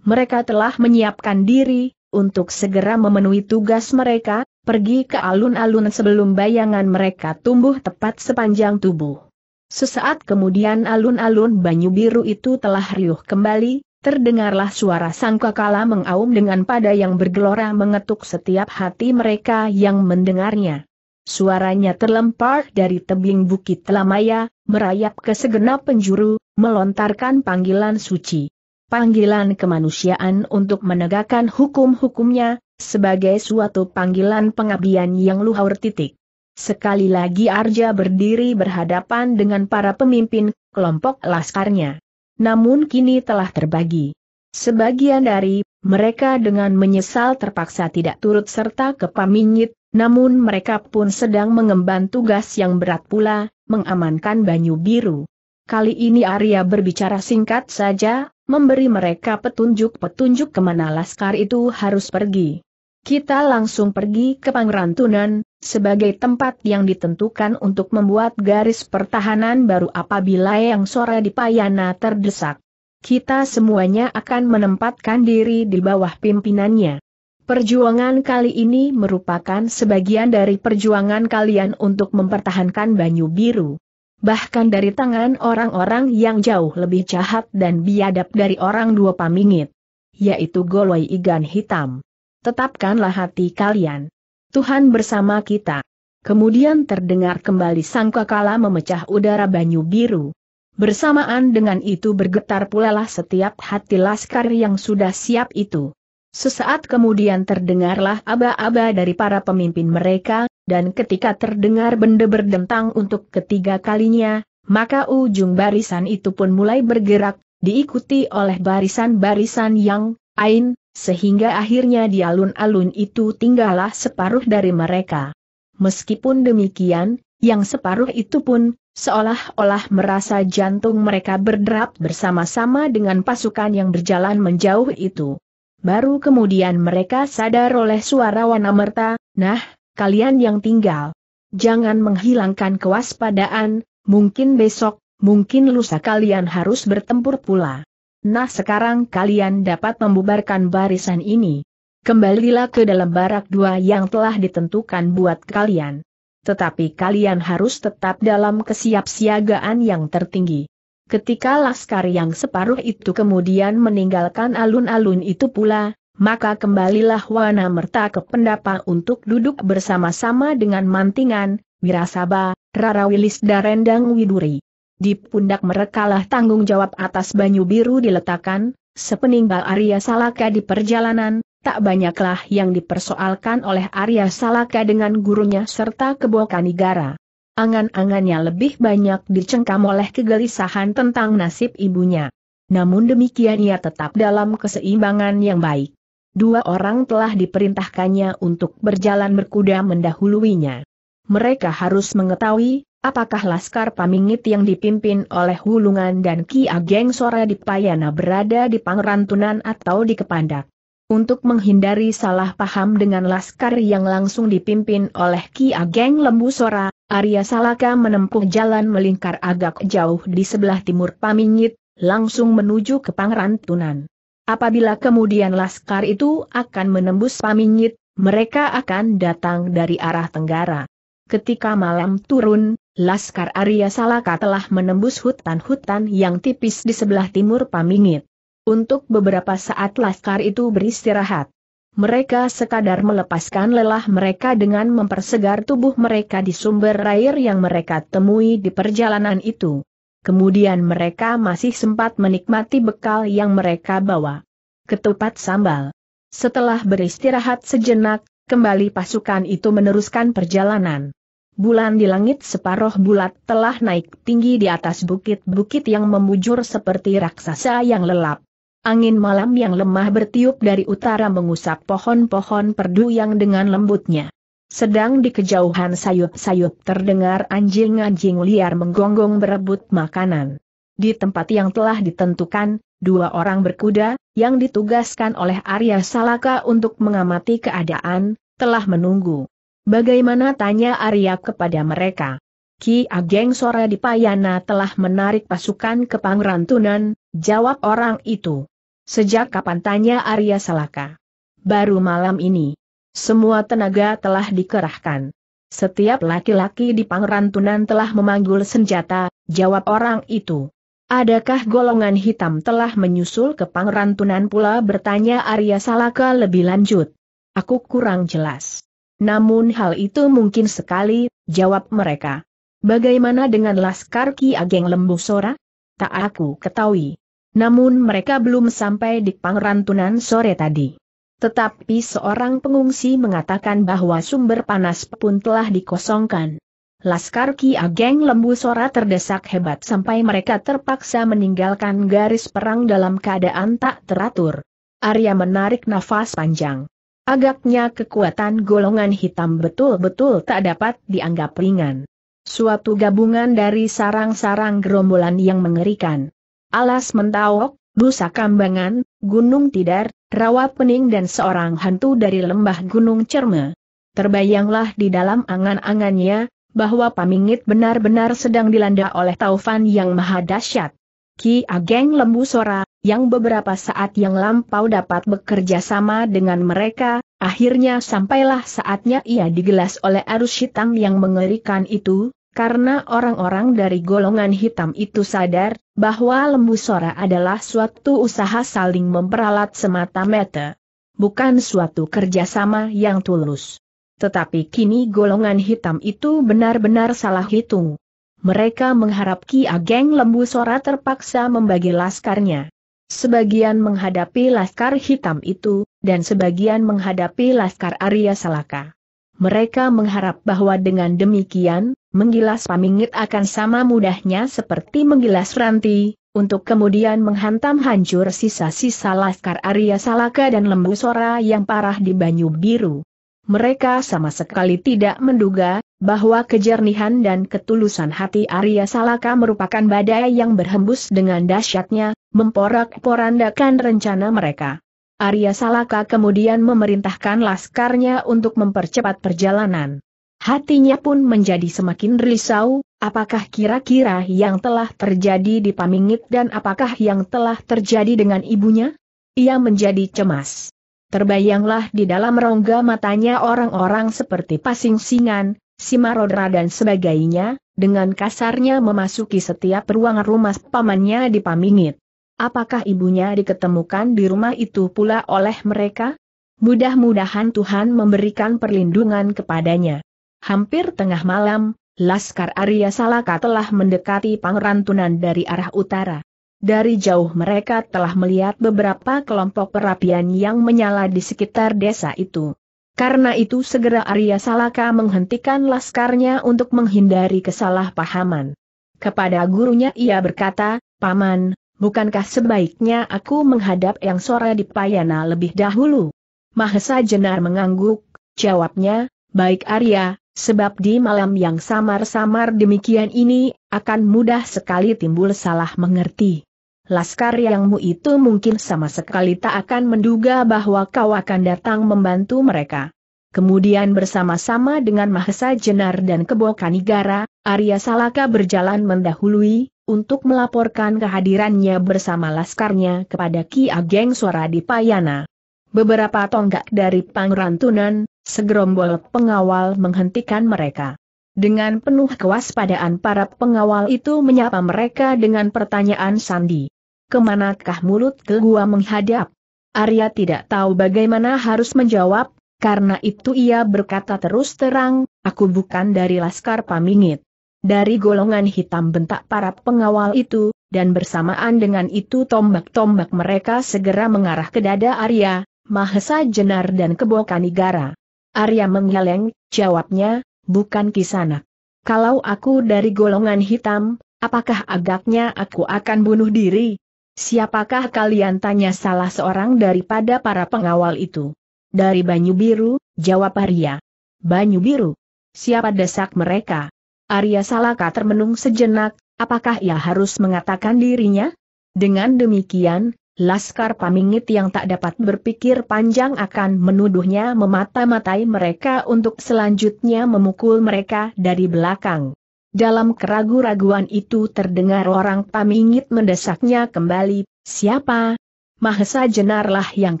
Mereka telah menyiapkan diri, untuk segera memenuhi tugas mereka, pergi ke alun-alun sebelum bayangan mereka tumbuh tepat sepanjang tubuh. Sesaat kemudian alun-alun Banyu Biru itu telah riuh kembali, Terdengarlah suara sang kakala mengaum dengan pada yang bergelora mengetuk setiap hati mereka yang mendengarnya. Suaranya terlempar dari tebing bukit Telamaya, merayap ke segenap penjuru, melontarkan panggilan suci. Panggilan kemanusiaan untuk menegakkan hukum-hukumnya, sebagai suatu panggilan pengabdian yang luhur titik. Sekali lagi Arja berdiri berhadapan dengan para pemimpin kelompok laskarnya namun kini telah terbagi. Sebagian dari mereka dengan menyesal terpaksa tidak turut serta ke Paminyit, namun mereka pun sedang mengemban tugas yang berat pula, mengamankan Banyu Biru. Kali ini Arya berbicara singkat saja, memberi mereka petunjuk-petunjuk kemana laskar itu harus pergi. Kita langsung pergi ke Pangrantunan sebagai tempat yang ditentukan untuk membuat garis pertahanan baru apabila yang sore di Payana terdesak. Kita semuanya akan menempatkan diri di bawah pimpinannya. Perjuangan kali ini merupakan sebagian dari perjuangan kalian untuk mempertahankan Banyu Biru. Bahkan dari tangan orang-orang yang jauh lebih jahat dan biadab dari orang dua pamingit. Yaitu Goloi Igan Hitam tetapkanlah hati kalian. Tuhan bersama kita. Kemudian terdengar kembali sangkakala memecah udara banyu biru. Bersamaan dengan itu bergetar pulalah setiap hati laskar yang sudah siap itu. Sesaat kemudian terdengarlah aba-aba dari para pemimpin mereka, dan ketika terdengar benda berdentang untuk ketiga kalinya, maka ujung barisan itu pun mulai bergerak, diikuti oleh barisan-barisan yang Ain, sehingga akhirnya di alun-alun itu tinggallah separuh dari mereka. Meskipun demikian, yang separuh itu pun, seolah-olah merasa jantung mereka berderap bersama-sama dengan pasukan yang berjalan menjauh itu. Baru kemudian mereka sadar oleh suara Wanamerta, nah, kalian yang tinggal. Jangan menghilangkan kewaspadaan, mungkin besok, mungkin lusa kalian harus bertempur pula. Nah sekarang kalian dapat membubarkan barisan ini. Kembalilah ke dalam barak dua yang telah ditentukan buat kalian. Tetapi kalian harus tetap dalam kesiapsiagaan yang tertinggi. Ketika laskar yang separuh itu kemudian meninggalkan alun-alun itu pula, maka kembalilah Wana Merta ke pendapa untuk duduk bersama-sama dengan Mantingan, Wirasaba, Rara Wilis, Darendang Widuri. Di pundak merekalah tanggung jawab atas Banyu Biru diletakkan, sepeninggal Arya Salaka di perjalanan, tak banyaklah yang dipersoalkan oleh Arya Salaka dengan gurunya serta kebokan negara. Angan-angannya lebih banyak dicengkam oleh kegelisahan tentang nasib ibunya. Namun demikian ia tetap dalam keseimbangan yang baik. Dua orang telah diperintahkannya untuk berjalan berkuda mendahuluinya. Mereka harus mengetahui, Apakah Laskar Pamingit yang dipimpin oleh Hulungan dan Ki Ageng Sora di Payana berada di Pangrantunan atau di Kepandak? Untuk menghindari salah paham dengan Laskar yang langsung dipimpin oleh Ki Ageng Lembu Sora, Arya Salaka menempuh jalan melingkar agak jauh di sebelah timur Pamingit, langsung menuju ke Pangrantunan. Apabila kemudian Laskar itu akan menembus Pamingit, mereka akan datang dari arah Tenggara. Ketika malam turun, Laskar Arya Salaka telah menembus hutan-hutan yang tipis di sebelah timur Pamingit. Untuk beberapa saat Laskar itu beristirahat. Mereka sekadar melepaskan lelah mereka dengan mempersegar tubuh mereka di sumber air yang mereka temui di perjalanan itu. Kemudian mereka masih sempat menikmati bekal yang mereka bawa. Ketupat sambal. Setelah beristirahat sejenak, kembali pasukan itu meneruskan perjalanan. Bulan di langit separoh bulat telah naik tinggi di atas bukit-bukit yang memujur seperti raksasa yang lelap. Angin malam yang lemah bertiup dari utara mengusap pohon-pohon perdu yang dengan lembutnya. Sedang di kejauhan sayup-sayup terdengar anjing-anjing liar menggonggong berebut makanan. Di tempat yang telah ditentukan, dua orang berkuda, yang ditugaskan oleh Arya Salaka untuk mengamati keadaan, telah menunggu. Bagaimana tanya Arya kepada mereka? Ki Ageng Sora di Payana telah menarik pasukan ke Pangrantunan, jawab orang itu. Sejak kapan tanya Arya Salaka? Baru malam ini. Semua tenaga telah dikerahkan. Setiap laki-laki di Pangrantunan telah memanggul senjata, jawab orang itu. Adakah golongan hitam telah menyusul ke Pangrantunan pula bertanya Arya Salaka lebih lanjut. Aku kurang jelas. Namun hal itu mungkin sekali, jawab mereka. Bagaimana dengan Laskar Ki Ageng Lembu Sora? Tak aku ketahui. Namun mereka belum sampai di Pangrantunan sore tadi. Tetapi seorang pengungsi mengatakan bahwa sumber panas pun telah dikosongkan. Laskar Ki Ageng Lembu Sora terdesak hebat sampai mereka terpaksa meninggalkan garis perang dalam keadaan tak teratur. Arya menarik nafas panjang. Agaknya kekuatan golongan hitam betul-betul tak dapat dianggap ringan. Suatu gabungan dari sarang-sarang gerombolan yang mengerikan. Alas mentawok, busa kambangan, gunung tidar, rawa pening dan seorang hantu dari lembah gunung cerme. Terbayanglah di dalam angan-angannya, bahwa Pamingit benar-benar sedang dilanda oleh taufan yang maha dahsyat. Ki Ageng Lembu Sora, yang beberapa saat yang lampau dapat bekerja sama dengan mereka, akhirnya sampailah saatnya ia digelas oleh arus hitam yang mengerikan itu, karena orang-orang dari golongan hitam itu sadar bahwa lembu sora adalah suatu usaha saling memperalat semata-mata, bukan suatu kerjasama yang tulus. Tetapi kini golongan hitam itu benar-benar salah hitung. Mereka mengharap Ki Ageng Lembu Sora terpaksa membagi laskarnya. Sebagian menghadapi laskar hitam itu, dan sebagian menghadapi laskar Arya Salaka. Mereka mengharap bahwa dengan demikian, menggilas pamingit akan sama mudahnya seperti menggilas ranti, untuk kemudian menghantam hancur sisa-sisa laskar Arya Salaka dan Lembu Sora yang parah di Banyu Biru mereka sama sekali tidak menduga bahwa kejernihan dan ketulusan hati Arya Salaka merupakan badai yang berhembus dengan dahsyatnya, memporak-porandakan rencana mereka. Arya Salaka kemudian memerintahkan laskarnya untuk mempercepat perjalanan. Hatinya pun menjadi semakin risau, apakah kira-kira yang telah terjadi di Pamingit dan apakah yang telah terjadi dengan ibunya? Ia menjadi cemas. Terbayanglah di dalam rongga matanya orang-orang seperti pasing-singan, simarodra dan sebagainya, dengan kasarnya memasuki setiap ruangan rumah pamannya di Pamingit. Apakah ibunya diketemukan di rumah itu pula oleh mereka? Mudah-mudahan Tuhan memberikan perlindungan kepadanya. Hampir tengah malam, Laskar Arya Salaka telah mendekati Pangrantunan dari arah utara. Dari jauh mereka telah melihat beberapa kelompok perapian yang menyala di sekitar desa itu. Karena itu segera Arya Salaka menghentikan laskarnya untuk menghindari kesalahpahaman. Kepada gurunya ia berkata, Paman, bukankah sebaiknya aku menghadap yang sore di Payana lebih dahulu? Mahesa Jenar mengangguk, jawabnya, baik Arya, sebab di malam yang samar-samar demikian ini, akan mudah sekali timbul salah mengerti. Laskar yangmu itu mungkin sama sekali tak akan menduga bahwa kau akan datang membantu mereka. Kemudian bersama-sama dengan Mahesa Jenar dan Kebo Kanigara, Arya Salaka berjalan mendahului, untuk melaporkan kehadirannya bersama laskarnya kepada Ki Ageng Suara di Payana. Beberapa tonggak dari Pangrantunan, segerombol pengawal menghentikan mereka. Dengan penuh kewaspadaan para pengawal itu menyapa mereka dengan pertanyaan sandi kemanakah mulut ke gua menghadap? Arya tidak tahu bagaimana harus menjawab, karena itu ia berkata terus terang, aku bukan dari Laskar Pamingit. Dari golongan hitam bentak para pengawal itu, dan bersamaan dengan itu tombak-tombak mereka segera mengarah ke dada Arya, Mahesa Jenar dan Kebokanigara. Arya menggeleng, jawabnya, bukan kisanak. Kalau aku dari golongan hitam, apakah agaknya aku akan bunuh diri? Siapakah kalian tanya salah seorang daripada para pengawal itu? Dari Banyu Biru, jawab Arya. Banyu Biru? Siapa desak mereka? Arya Salaka termenung sejenak, apakah ia harus mengatakan dirinya? Dengan demikian, Laskar Pamingit yang tak dapat berpikir panjang akan menuduhnya memata-matai mereka untuk selanjutnya memukul mereka dari belakang. Dalam keraguan raguan itu terdengar orang pamingit mendesaknya kembali, siapa? Mahesa Jenarlah yang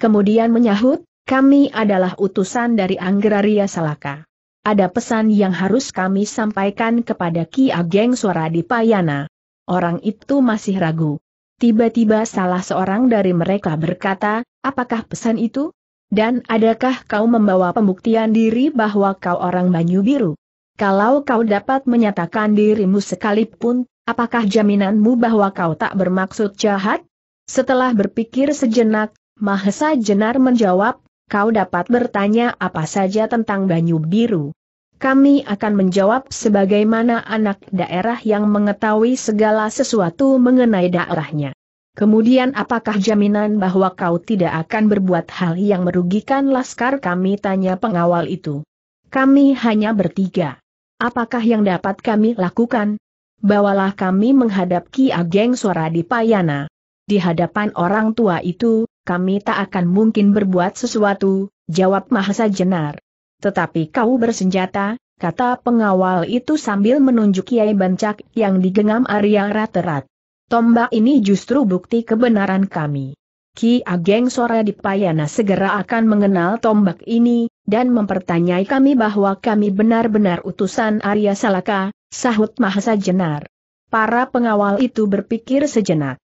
kemudian menyahut, kami adalah utusan dari Anggraria Salaka. Ada pesan yang harus kami sampaikan kepada Ki Ageng Suara Dipayana. Orang itu masih ragu. Tiba-tiba salah seorang dari mereka berkata, apakah pesan itu? Dan adakah kau membawa pembuktian diri bahwa kau orang Banyu Biru? Kalau kau dapat menyatakan dirimu sekalipun, apakah jaminanmu bahwa kau tak bermaksud jahat? Setelah berpikir sejenak, Mahesa Jenar menjawab, kau dapat bertanya apa saja tentang Banyu Biru. Kami akan menjawab sebagaimana anak daerah yang mengetahui segala sesuatu mengenai daerahnya. Kemudian apakah jaminan bahwa kau tidak akan berbuat hal yang merugikan laskar kami tanya pengawal itu. Kami hanya bertiga. Apakah yang dapat kami lakukan? Bawalah kami menghadap Ki Ageng Suara di Payana. Di hadapan orang tua itu, kami tak akan mungkin berbuat sesuatu, jawab Mahasa Jenar. Tetapi kau bersenjata, kata pengawal itu sambil menunjuk Kiai Bancak yang digenggam Arya Raterat. Tombak ini justru bukti kebenaran kami. Ki Ageng Sora di Payana segera akan mengenal tombak ini, dan mempertanyai kami bahwa kami benar-benar utusan Arya Salaka, sahut Mahasa Jenar. Para pengawal itu berpikir sejenak.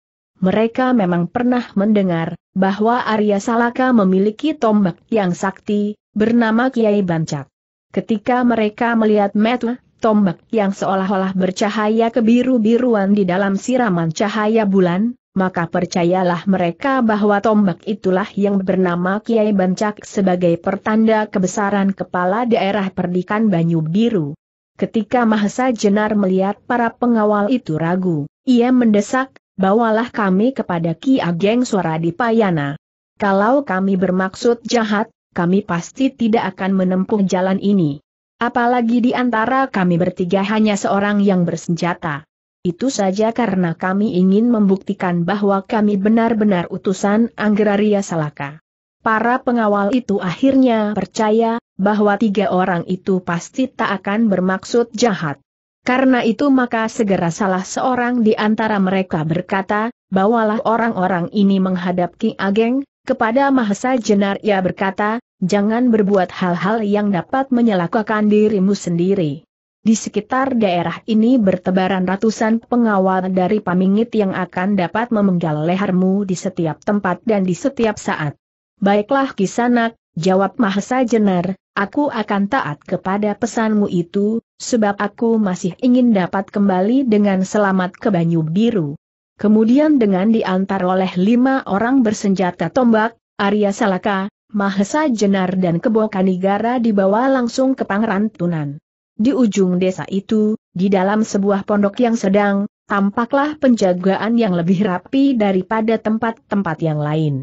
Mereka memang pernah mendengar bahwa Arya Salaka memiliki tombak yang sakti, bernama Kiai Bancak. Ketika mereka melihat Metu, tombak yang seolah-olah bercahaya kebiru-biruan di dalam siraman cahaya bulan, maka percayalah mereka bahwa tombak itulah yang bernama Kiai Bancak sebagai pertanda kebesaran kepala daerah perdikan Banyu Biru. Ketika Mahesa Jenar melihat para pengawal itu ragu, ia mendesak, bawalah kami kepada Ki Ageng Suara Dipayana. Payana. Kalau kami bermaksud jahat, kami pasti tidak akan menempuh jalan ini. Apalagi di antara kami bertiga hanya seorang yang bersenjata. Itu saja karena kami ingin membuktikan bahwa kami benar-benar utusan Anggeraria Salaka. Para pengawal itu akhirnya percaya bahwa tiga orang itu pasti tak akan bermaksud jahat. Karena itu maka segera salah seorang di antara mereka berkata, bawalah orang-orang ini menghadap Ki Ageng, kepada Mahesa Jenar ia berkata, jangan berbuat hal-hal yang dapat menyelakakan dirimu sendiri. Di sekitar daerah ini bertebaran ratusan pengawal dari pamingit yang akan dapat memenggal lehermu di setiap tempat dan di setiap saat. Baiklah Kisanak, jawab Mahesa Jenar, aku akan taat kepada pesanmu itu, sebab aku masih ingin dapat kembali dengan selamat ke Banyu Biru. Kemudian dengan diantar oleh lima orang bersenjata tombak, Arya Salaka, Mahesa Jenar dan Kebokanigara Kanigara dibawa langsung ke Pangrantunan. Di ujung desa itu, di dalam sebuah pondok yang sedang, tampaklah penjagaan yang lebih rapi daripada tempat-tempat yang lain.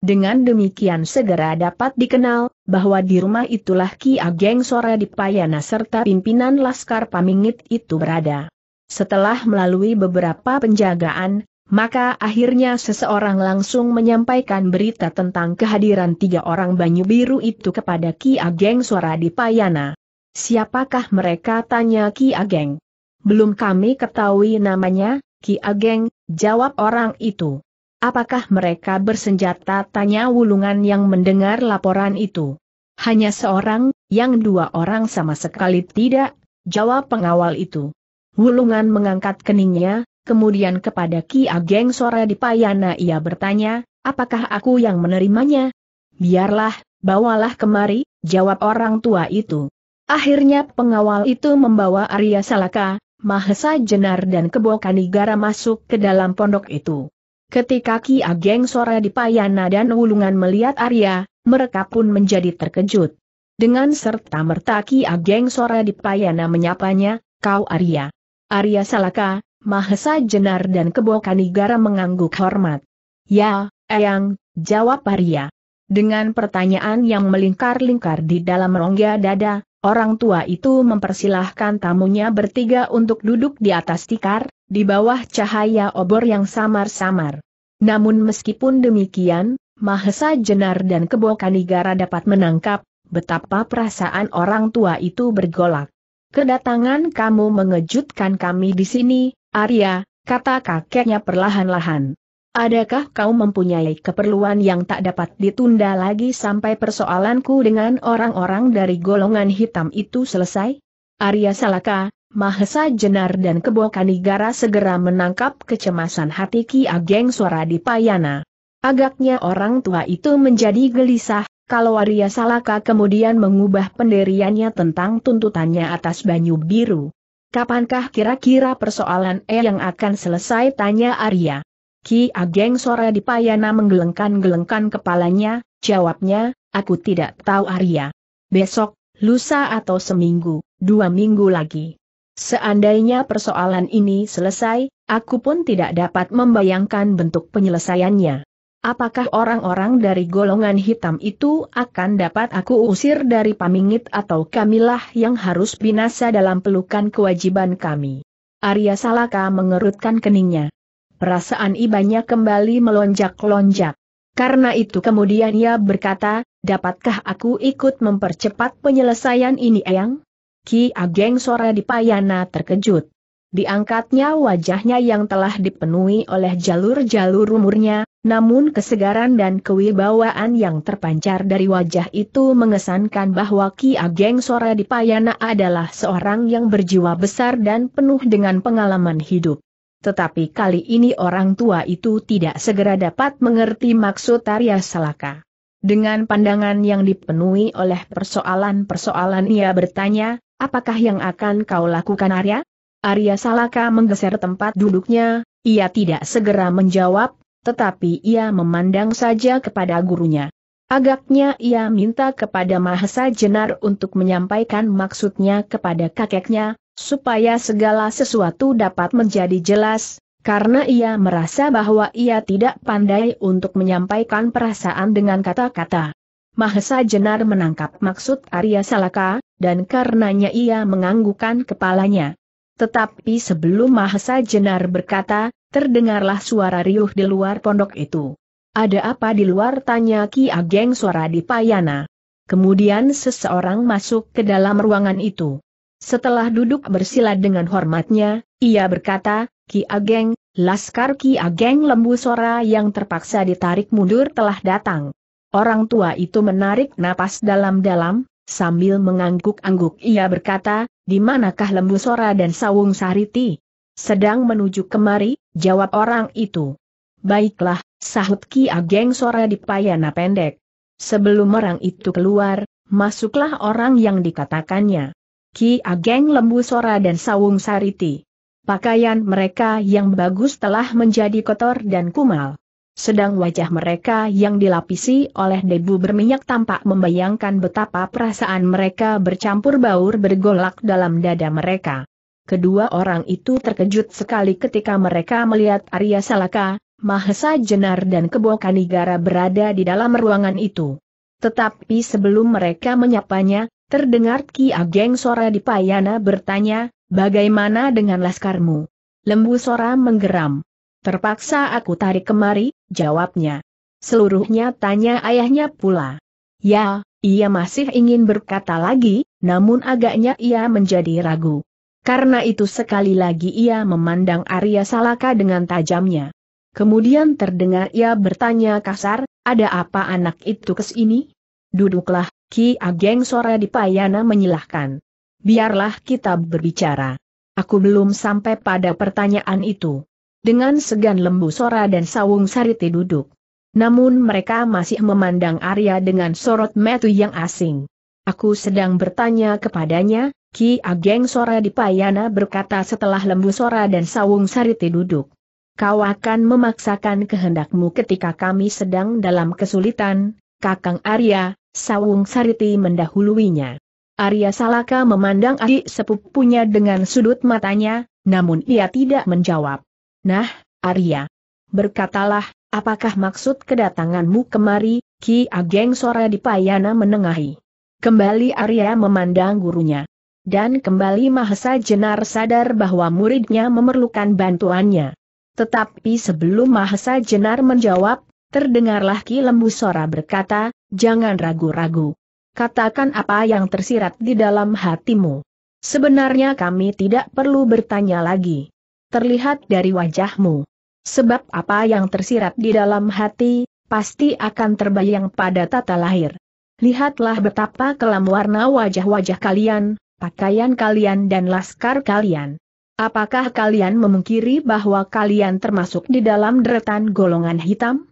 Dengan demikian segera dapat dikenal, bahwa di rumah itulah Ki Ageng Sora Dipayana serta pimpinan Laskar Pamingit itu berada. Setelah melalui beberapa penjagaan, maka akhirnya seseorang langsung menyampaikan berita tentang kehadiran tiga orang Banyu Biru itu kepada Ki Ageng Sora Dipayana. Siapakah mereka tanya Ki Ageng? Belum kami ketahui namanya, Ki Ageng, jawab orang itu. Apakah mereka bersenjata tanya wulungan yang mendengar laporan itu? Hanya seorang, yang dua orang sama sekali tidak, jawab pengawal itu. Wulungan mengangkat keningnya, kemudian kepada Ki Ageng Sora di Payana ia bertanya, apakah aku yang menerimanya? Biarlah, bawalah kemari, jawab orang tua itu. Akhirnya pengawal itu membawa Arya Salaka, Mahesa Jenar dan Kebo Kanigara masuk ke dalam pondok itu. Ketika Ki Ageng Sora Dipayana dan Wulungan melihat Arya, mereka pun menjadi terkejut. Dengan serta-merta Ki Ageng Sora Dipayana menyapanya, kau Arya. Arya Salaka, Mahesa Jenar dan Kebo Kanigara mengangguk hormat. Ya, Eyang, jawab Arya. Dengan pertanyaan yang melingkar-lingkar di dalam rongga dada, Orang tua itu mempersilahkan tamunya bertiga untuk duduk di atas tikar, di bawah cahaya obor yang samar-samar. Namun meskipun demikian, Mahesa Jenar dan Kebo Kanigara dapat menangkap betapa perasaan orang tua itu bergolak. Kedatangan kamu mengejutkan kami di sini, Arya, kata kakeknya perlahan-lahan. Adakah kau mempunyai keperluan yang tak dapat ditunda lagi sampai persoalanku dengan orang-orang dari golongan hitam itu selesai? Arya Salaka, Mahesa Jenar dan kebo Kanigara segera menangkap kecemasan hati Ki Ageng suara di Payana. Agaknya orang tua itu menjadi gelisah, kalau Arya Salaka kemudian mengubah pendiriannya tentang tuntutannya atas Banyu Biru. Kapankah kira-kira persoalan E yang akan selesai tanya Arya? Ki Ageng Sora di menggelengkan-gelengkan kepalanya, jawabnya, aku tidak tahu Arya. Besok, lusa atau seminggu, dua minggu lagi. Seandainya persoalan ini selesai, aku pun tidak dapat membayangkan bentuk penyelesaiannya. Apakah orang-orang dari golongan hitam itu akan dapat aku usir dari pamingit atau kamilah yang harus binasa dalam pelukan kewajiban kami? Arya Salaka mengerutkan keningnya perasaan ibanya kembali melonjak-lonjak. Karena itu kemudian ia berkata, dapatkah aku ikut mempercepat penyelesaian ini Eyang? Ki Ageng Sora Dipayana terkejut. Diangkatnya wajahnya yang telah dipenuhi oleh jalur-jalur umurnya, namun kesegaran dan kewibawaan yang terpancar dari wajah itu mengesankan bahwa Ki Ageng Sora Dipayana adalah seorang yang berjiwa besar dan penuh dengan pengalaman hidup. Tetapi kali ini orang tua itu tidak segera dapat mengerti maksud Arya Salaka. Dengan pandangan yang dipenuhi oleh persoalan-persoalan ia bertanya, apakah yang akan kau lakukan Arya? Arya Salaka menggeser tempat duduknya, ia tidak segera menjawab, tetapi ia memandang saja kepada gurunya. Agaknya ia minta kepada Mahesa Jenar untuk menyampaikan maksudnya kepada kakeknya, supaya segala sesuatu dapat menjadi jelas, karena ia merasa bahwa ia tidak pandai untuk menyampaikan perasaan dengan kata-kata. Mahesa Jenar menangkap maksud Arya Salaka, dan karenanya ia menganggukkan kepalanya. Tetapi sebelum Mahesa Jenar berkata, terdengarlah suara riuh di luar pondok itu. Ada apa di luar tanya Ki Ageng suara di payana. Kemudian seseorang masuk ke dalam ruangan itu. Setelah duduk bersila dengan hormatnya, ia berkata, Ki Ageng, Laskar Ki Ageng Lembu Sora yang terpaksa ditarik mundur telah datang. Orang tua itu menarik napas dalam-dalam, sambil mengangguk-angguk ia berkata, di manakah Lembu Sora dan Sawung Sariti? Sedang menuju kemari, jawab orang itu. Baiklah, sahut Ki Ageng Sora di payana pendek. Sebelum orang itu keluar, masuklah orang yang dikatakannya. Ki Ageng Lembu Sora dan Sawung Sariti. Pakaian mereka yang bagus telah menjadi kotor dan kumal. Sedang wajah mereka yang dilapisi oleh debu berminyak tampak membayangkan betapa perasaan mereka bercampur baur bergolak dalam dada mereka. Kedua orang itu terkejut sekali ketika mereka melihat Arya Salaka, Mahesa Jenar dan Kebo Kanigara berada di dalam ruangan itu. Tetapi sebelum mereka menyapanya, Terdengar Ki Ageng Sora di Payana bertanya, bagaimana dengan laskarmu? Lembu Sora menggeram. Terpaksa aku tarik kemari, jawabnya. Seluruhnya tanya ayahnya pula. Ya, ia masih ingin berkata lagi, namun agaknya ia menjadi ragu. Karena itu sekali lagi ia memandang Arya Salaka dengan tajamnya. Kemudian terdengar ia bertanya kasar, ada apa anak itu kesini? Duduklah, Ki Ageng Sora Dipayana Payana menyilahkan. Biarlah kita berbicara. Aku belum sampai pada pertanyaan itu. Dengan segan lembu Sora dan Sawung Sariti duduk. Namun mereka masih memandang Arya dengan sorot metu yang asing. Aku sedang bertanya kepadanya, Ki Ageng Sora Dipayana berkata setelah lembu Sora dan Sawung Sariti duduk. Kau akan memaksakan kehendakmu ketika kami sedang dalam kesulitan, Kakang Arya, Sawung Sariti mendahuluinya. Arya Salaka memandang adik sepupunya dengan sudut matanya, namun ia tidak menjawab. Nah, Arya. Berkatalah, apakah maksud kedatanganmu kemari, Ki Ageng Sora Dipayana menengahi. Kembali Arya memandang gurunya. Dan kembali Mahesa Jenar sadar bahwa muridnya memerlukan bantuannya. Tetapi sebelum Mahesa Jenar menjawab, Terdengarlah Ki Lembu Sora berkata, jangan ragu-ragu. Katakan apa yang tersirat di dalam hatimu. Sebenarnya kami tidak perlu bertanya lagi. Terlihat dari wajahmu. Sebab apa yang tersirat di dalam hati, pasti akan terbayang pada tata lahir. Lihatlah betapa kelam warna wajah-wajah kalian, pakaian kalian dan laskar kalian. Apakah kalian memungkiri bahwa kalian termasuk di dalam deretan golongan hitam?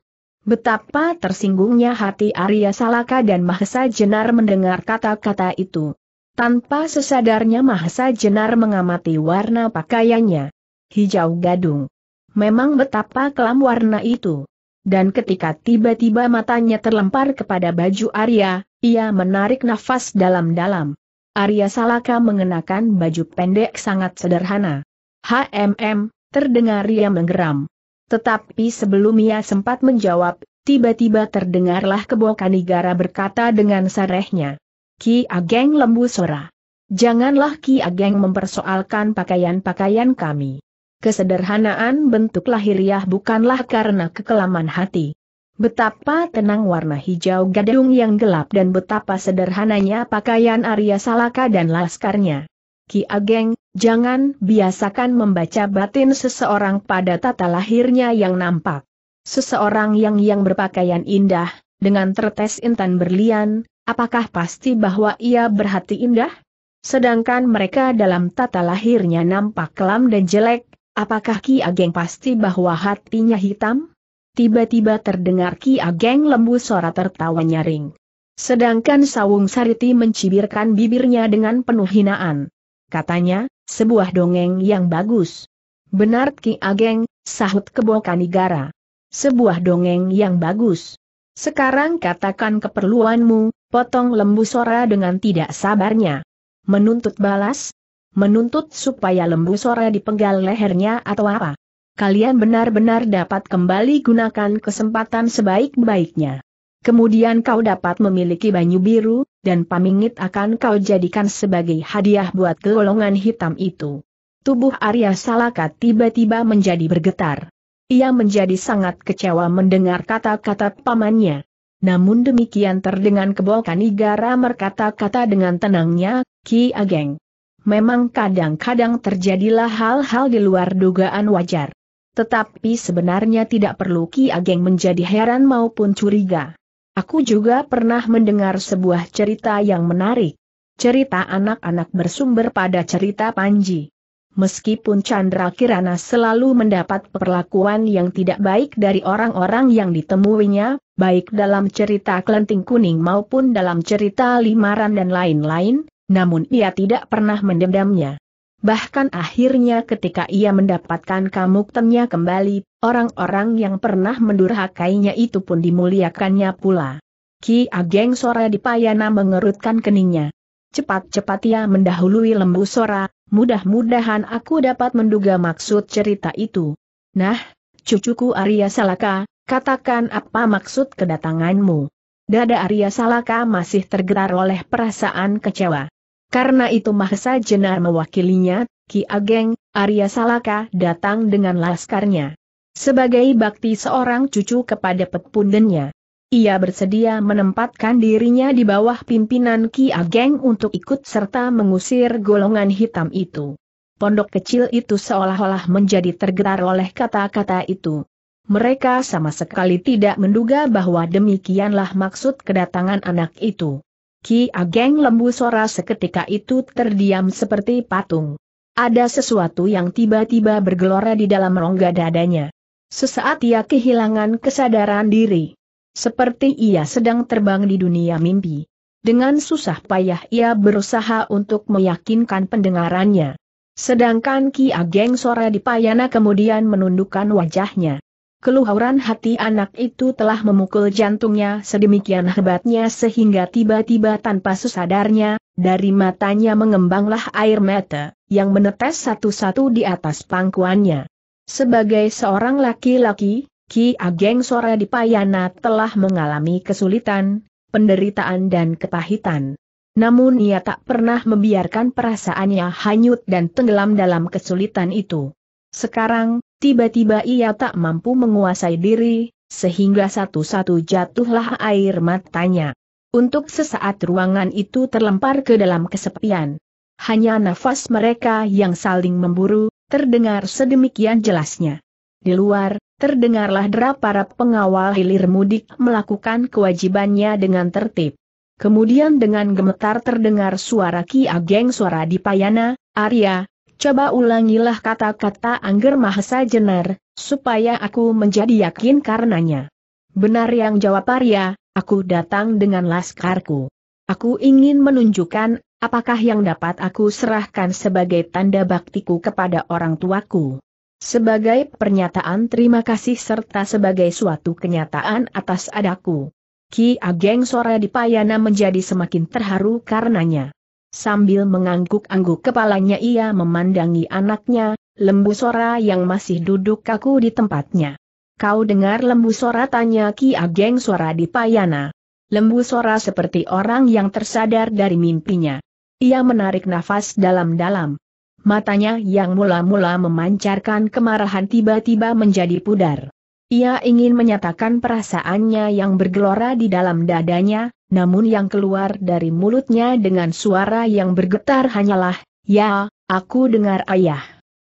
Betapa tersinggungnya hati Arya Salaka dan Mahesa Jenar mendengar kata-kata itu. Tanpa sesadarnya Mahesa Jenar mengamati warna pakaiannya. Hijau gadung. Memang betapa kelam warna itu. Dan ketika tiba-tiba matanya terlempar kepada baju Arya, ia menarik nafas dalam-dalam. Arya Salaka mengenakan baju pendek sangat sederhana. HMM, terdengar ia menggeram. Tetapi sebelum ia sempat menjawab, tiba-tiba terdengarlah kebokan Igara berkata dengan sarehnya. Ki Ageng Lembu Sora. Janganlah Ki Ageng mempersoalkan pakaian-pakaian kami. Kesederhanaan bentuk lahiriah bukanlah karena kekelaman hati. Betapa tenang warna hijau gadung yang gelap dan betapa sederhananya pakaian Arya Salaka dan laskarnya. Ki Ageng, jangan biasakan membaca batin seseorang pada tata lahirnya yang nampak. Seseorang yang yang berpakaian indah, dengan tertes intan berlian, apakah pasti bahwa ia berhati indah? Sedangkan mereka dalam tata lahirnya nampak kelam dan jelek, apakah Ki Ageng pasti bahwa hatinya hitam? Tiba-tiba terdengar Ki Ageng lembu suara tertawa nyaring. Sedangkan Sawung Sariti mencibirkan bibirnya dengan penuh hinaan katanya, sebuah dongeng yang bagus. Benar Ki Ageng, sahut Kebo Kanigara. Sebuah dongeng yang bagus. Sekarang katakan keperluanmu, potong lembu sora dengan tidak sabarnya. Menuntut balas? Menuntut supaya lembu sora dipenggal lehernya atau apa? Kalian benar-benar dapat kembali gunakan kesempatan sebaik-baiknya. Kemudian kau dapat memiliki banyu biru, dan pamingit akan kau jadikan sebagai hadiah buat golongan hitam itu. Tubuh Arya Salaka tiba-tiba menjadi bergetar. Ia menjadi sangat kecewa mendengar kata-kata pamannya. Namun demikian terdengar kebolkan Igara merkata kata dengan tenangnya, Ki Ageng. Memang kadang-kadang terjadilah hal-hal di luar dugaan wajar. Tetapi sebenarnya tidak perlu Ki Ageng menjadi heran maupun curiga. Aku juga pernah mendengar sebuah cerita yang menarik. Cerita anak-anak bersumber pada cerita Panji. Meskipun Chandra Kirana selalu mendapat perlakuan yang tidak baik dari orang-orang yang ditemuinya, baik dalam cerita Kelenting Kuning maupun dalam cerita Limaran dan lain-lain, namun ia tidak pernah mendendamnya bahkan akhirnya ketika ia mendapatkan kamuktemnya kembali, orang-orang yang pernah mendurhakainya itu pun dimuliakannya pula. Ki Ageng Sora di Payana mengerutkan keningnya. Cepat-cepat ia mendahului lembu Sora, mudah-mudahan aku dapat menduga maksud cerita itu. Nah, cucuku Arya Salaka, katakan apa maksud kedatanganmu. Dada Arya Salaka masih tergerar oleh perasaan kecewa. Karena itu Mahesa Jenar mewakilinya, Ki Ageng, Arya Salaka datang dengan laskarnya. Sebagai bakti seorang cucu kepada pepundennya. Ia bersedia menempatkan dirinya di bawah pimpinan Ki Ageng untuk ikut serta mengusir golongan hitam itu. Pondok kecil itu seolah-olah menjadi tergetar oleh kata-kata itu. Mereka sama sekali tidak menduga bahwa demikianlah maksud kedatangan anak itu. Ki Ageng Lembu Sora seketika itu terdiam seperti patung. Ada sesuatu yang tiba-tiba bergelora di dalam rongga dadanya. Sesaat ia kehilangan kesadaran diri. Seperti ia sedang terbang di dunia mimpi. Dengan susah payah ia berusaha untuk meyakinkan pendengarannya. Sedangkan Ki Ageng Sora di Payana kemudian menundukkan wajahnya. Keluhuran hati anak itu telah memukul jantungnya sedemikian hebatnya sehingga tiba-tiba tanpa sesadarnya, dari matanya mengembanglah air mata, yang menetes satu-satu di atas pangkuannya. Sebagai seorang laki-laki, Ki Ageng Sora di Payana telah mengalami kesulitan, penderitaan dan kepahitan. Namun ia tak pernah membiarkan perasaannya hanyut dan tenggelam dalam kesulitan itu. Sekarang, tiba-tiba ia tak mampu menguasai diri, sehingga satu-satu jatuhlah air matanya. Untuk sesaat ruangan itu terlempar ke dalam kesepian. Hanya nafas mereka yang saling memburu, terdengar sedemikian jelasnya. Di luar, terdengarlah derap para pengawal hilir mudik melakukan kewajibannya dengan tertib. Kemudian dengan gemetar terdengar suara Ki Ageng suara Dipayana, Arya, coba ulangilah kata-kata Angger Mahesa Jenar, supaya aku menjadi yakin karenanya. Benar yang jawab Arya, aku datang dengan laskarku. Aku ingin menunjukkan, apakah yang dapat aku serahkan sebagai tanda baktiku kepada orang tuaku. Sebagai pernyataan terima kasih serta sebagai suatu kenyataan atas adaku. Ki Ageng Sora Dipayana menjadi semakin terharu karenanya. Sambil mengangguk-angguk kepalanya ia memandangi anaknya, lembu sora yang masih duduk kaku di tempatnya. Kau dengar lembu sora tanya Ki Ageng suara di payana. Lembu sora seperti orang yang tersadar dari mimpinya. Ia menarik nafas dalam-dalam. Matanya yang mula-mula memancarkan kemarahan tiba-tiba menjadi pudar. Ia ingin menyatakan perasaannya yang bergelora di dalam dadanya, namun yang keluar dari mulutnya dengan suara yang bergetar hanyalah, Ya, aku dengar ayah.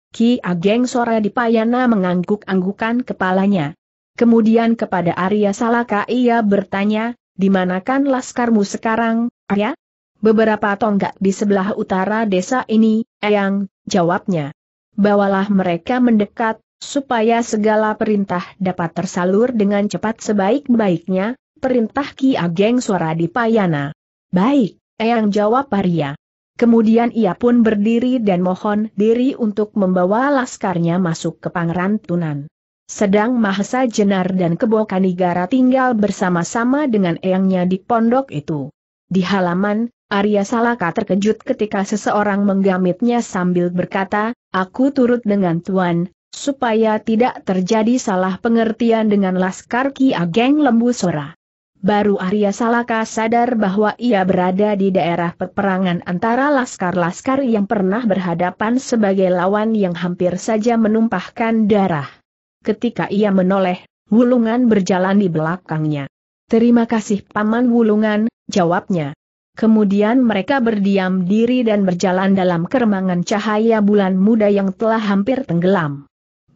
Ki Ageng Sora dipayana mengangguk-anggukan kepalanya. Kemudian kepada Arya Salaka ia bertanya, di manakan laskarmu sekarang, Arya? Beberapa tonggak di sebelah utara desa ini, ayang jawabnya. Bawalah mereka mendekat, supaya segala perintah dapat tersalur dengan cepat sebaik-baiknya, Perintah Ki Ageng suara di payana. Baik, Eyang jawab Paria. Kemudian ia pun berdiri dan mohon diri untuk membawa laskarnya masuk ke Pangeran Tunan. Sedang Mahesa Jenar dan Kebo Kanigara tinggal bersama-sama dengan eyangnya di pondok itu. Di halaman, Arya Salaka terkejut ketika seseorang menggamitnya sambil berkata, Aku turut dengan Tuan, supaya tidak terjadi salah pengertian dengan Laskar Ki Ageng Lembu Sora. Baru Arya Salaka sadar bahwa ia berada di daerah peperangan antara laskar-laskar yang pernah berhadapan sebagai lawan yang hampir saja menumpahkan darah. Ketika ia menoleh, Wulungan berjalan di belakangnya. Terima kasih Paman Wulungan, jawabnya. Kemudian mereka berdiam diri dan berjalan dalam keremangan cahaya bulan muda yang telah hampir tenggelam.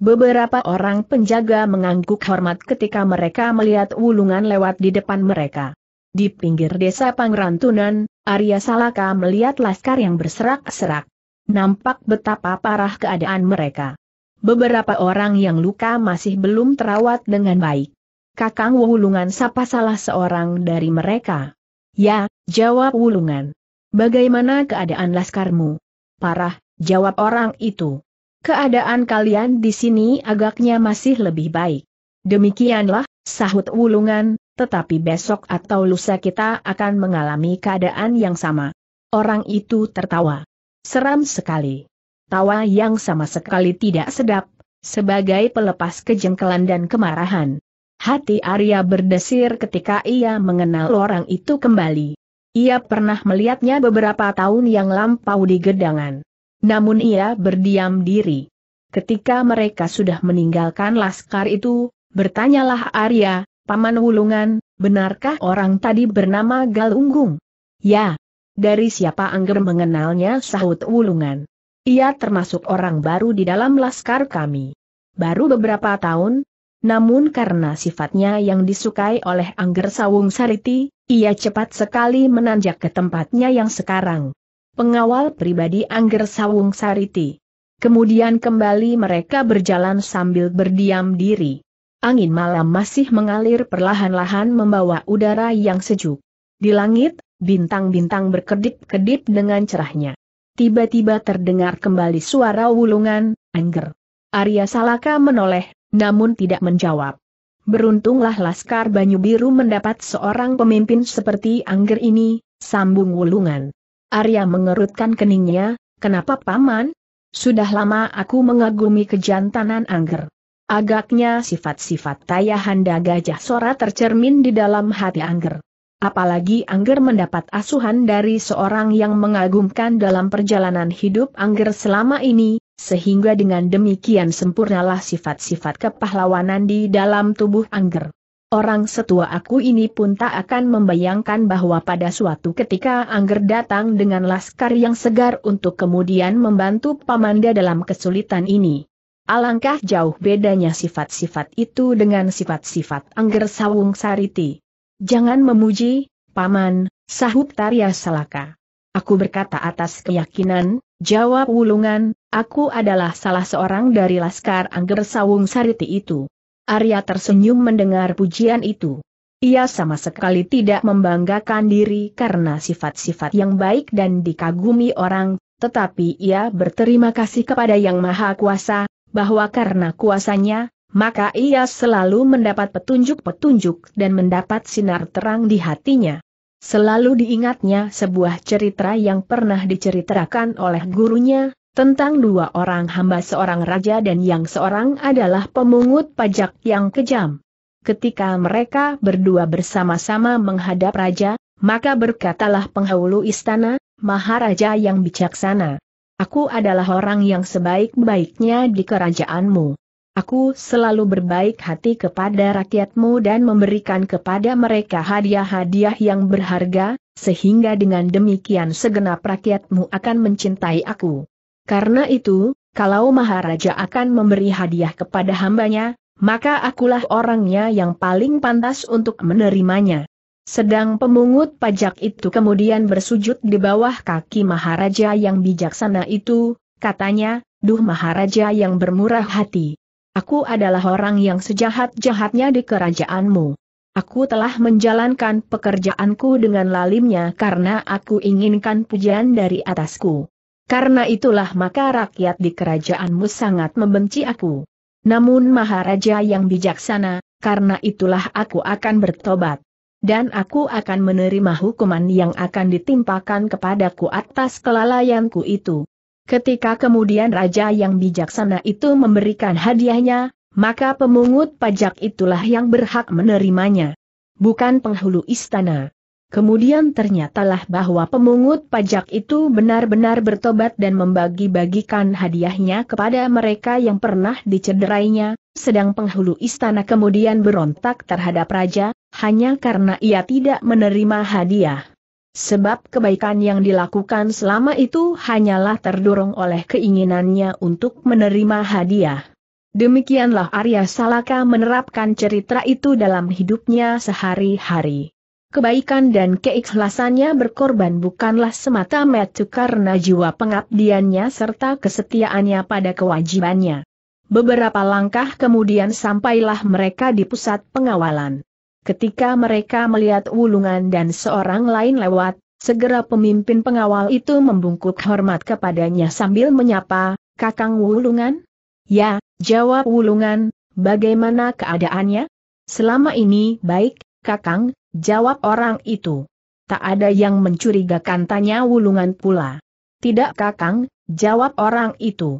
Beberapa orang penjaga mengangguk hormat ketika mereka melihat wulungan lewat di depan mereka. Di pinggir desa Pangrantunan, Arya Salaka melihat laskar yang berserak-serak. Nampak betapa parah keadaan mereka. Beberapa orang yang luka masih belum terawat dengan baik. Kakang Wulungan sapa salah seorang dari mereka. Ya, jawab Wulungan. Bagaimana keadaan laskarmu? Parah, jawab orang itu. Keadaan kalian di sini agaknya masih lebih baik. Demikianlah, sahut Wulungan, tetapi besok atau lusa kita akan mengalami keadaan yang sama. Orang itu tertawa. Seram sekali. Tawa yang sama sekali tidak sedap, sebagai pelepas kejengkelan dan kemarahan. Hati Arya berdesir ketika ia mengenal orang itu kembali. Ia pernah melihatnya beberapa tahun yang lampau di gedangan. Namun ia berdiam diri. Ketika mereka sudah meninggalkan laskar itu, bertanyalah Arya, Paman Wulungan, benarkah orang tadi bernama Galunggung? Ya. Dari siapa Angger mengenalnya sahut Wulungan. Ia termasuk orang baru di dalam laskar kami. Baru beberapa tahun, namun karena sifatnya yang disukai oleh Angger Sawung Sariti, ia cepat sekali menanjak ke tempatnya yang sekarang pengawal pribadi Angger Sawung Sariti. Kemudian kembali mereka berjalan sambil berdiam diri. Angin malam masih mengalir perlahan-lahan membawa udara yang sejuk. Di langit, bintang-bintang berkedip-kedip dengan cerahnya. Tiba-tiba terdengar kembali suara wulungan, Angger. Arya Salaka menoleh, namun tidak menjawab. Beruntunglah Laskar Banyu Biru mendapat seorang pemimpin seperti Angger ini, sambung wulungan. Arya mengerutkan keningnya, kenapa paman? Sudah lama aku mengagumi kejantanan Angger. Agaknya sifat-sifat tayahanda gajah sora tercermin di dalam hati Angger. Apalagi Angger mendapat asuhan dari seorang yang mengagumkan dalam perjalanan hidup Angger selama ini, sehingga dengan demikian sempurnalah sifat-sifat kepahlawanan di dalam tubuh Angger. Orang setua aku ini pun tak akan membayangkan bahwa pada suatu ketika Angger datang dengan laskar yang segar untuk kemudian membantu Pamanda dalam kesulitan ini. Alangkah jauh bedanya sifat-sifat itu dengan sifat-sifat Angger Sawung Sariti. Jangan memuji, Paman, sahut Tarya Salaka. Aku berkata atas keyakinan, jawab Wulungan, aku adalah salah seorang dari laskar Angger Sawung Sariti itu. Arya tersenyum mendengar pujian itu. Ia sama sekali tidak membanggakan diri karena sifat-sifat yang baik dan dikagumi orang, tetapi ia berterima kasih kepada Yang Maha Kuasa, bahwa karena kuasanya, maka ia selalu mendapat petunjuk-petunjuk dan mendapat sinar terang di hatinya. Selalu diingatnya sebuah cerita yang pernah diceritakan oleh gurunya, tentang dua orang hamba seorang raja dan yang seorang adalah pemungut pajak yang kejam. Ketika mereka berdua bersama-sama menghadap raja, maka berkatalah penghulu istana, Maharaja yang bijaksana. Aku adalah orang yang sebaik-baiknya di kerajaanmu. Aku selalu berbaik hati kepada rakyatmu dan memberikan kepada mereka hadiah-hadiah yang berharga, sehingga dengan demikian segenap rakyatmu akan mencintai aku. Karena itu, kalau Maharaja akan memberi hadiah kepada hambanya, maka akulah orangnya yang paling pantas untuk menerimanya. Sedang pemungut pajak itu kemudian bersujud di bawah kaki Maharaja yang bijaksana itu, katanya, Duh Maharaja yang bermurah hati. Aku adalah orang yang sejahat-jahatnya di kerajaanmu. Aku telah menjalankan pekerjaanku dengan lalimnya karena aku inginkan pujian dari atasku. Karena itulah maka rakyat di kerajaanmu sangat membenci aku. Namun Maharaja yang bijaksana, karena itulah aku akan bertobat. Dan aku akan menerima hukuman yang akan ditimpakan kepadaku atas kelalaianku itu. Ketika kemudian raja yang bijaksana itu memberikan hadiahnya, maka pemungut pajak itulah yang berhak menerimanya. Bukan penghulu istana. Kemudian ternyatalah bahwa pemungut pajak itu benar-benar bertobat dan membagi-bagikan hadiahnya kepada mereka yang pernah dicederainya, sedang penghulu istana kemudian berontak terhadap raja, hanya karena ia tidak menerima hadiah. Sebab kebaikan yang dilakukan selama itu hanyalah terdorong oleh keinginannya untuk menerima hadiah. Demikianlah Arya Salaka menerapkan cerita itu dalam hidupnya sehari-hari. Kebaikan dan keikhlasannya berkorban bukanlah semata-mata karena jiwa pengabdiannya serta kesetiaannya pada kewajibannya. Beberapa langkah kemudian sampailah mereka di pusat pengawalan. Ketika mereka melihat wulungan dan seorang lain lewat, segera pemimpin pengawal itu membungkuk hormat kepadanya sambil menyapa, Kakang Wulungan? Ya, jawab Wulungan, bagaimana keadaannya? Selama ini baik, Kakang, Jawab orang itu. Tak ada yang mencurigakan tanya wulungan pula. Tidak kakang, jawab orang itu.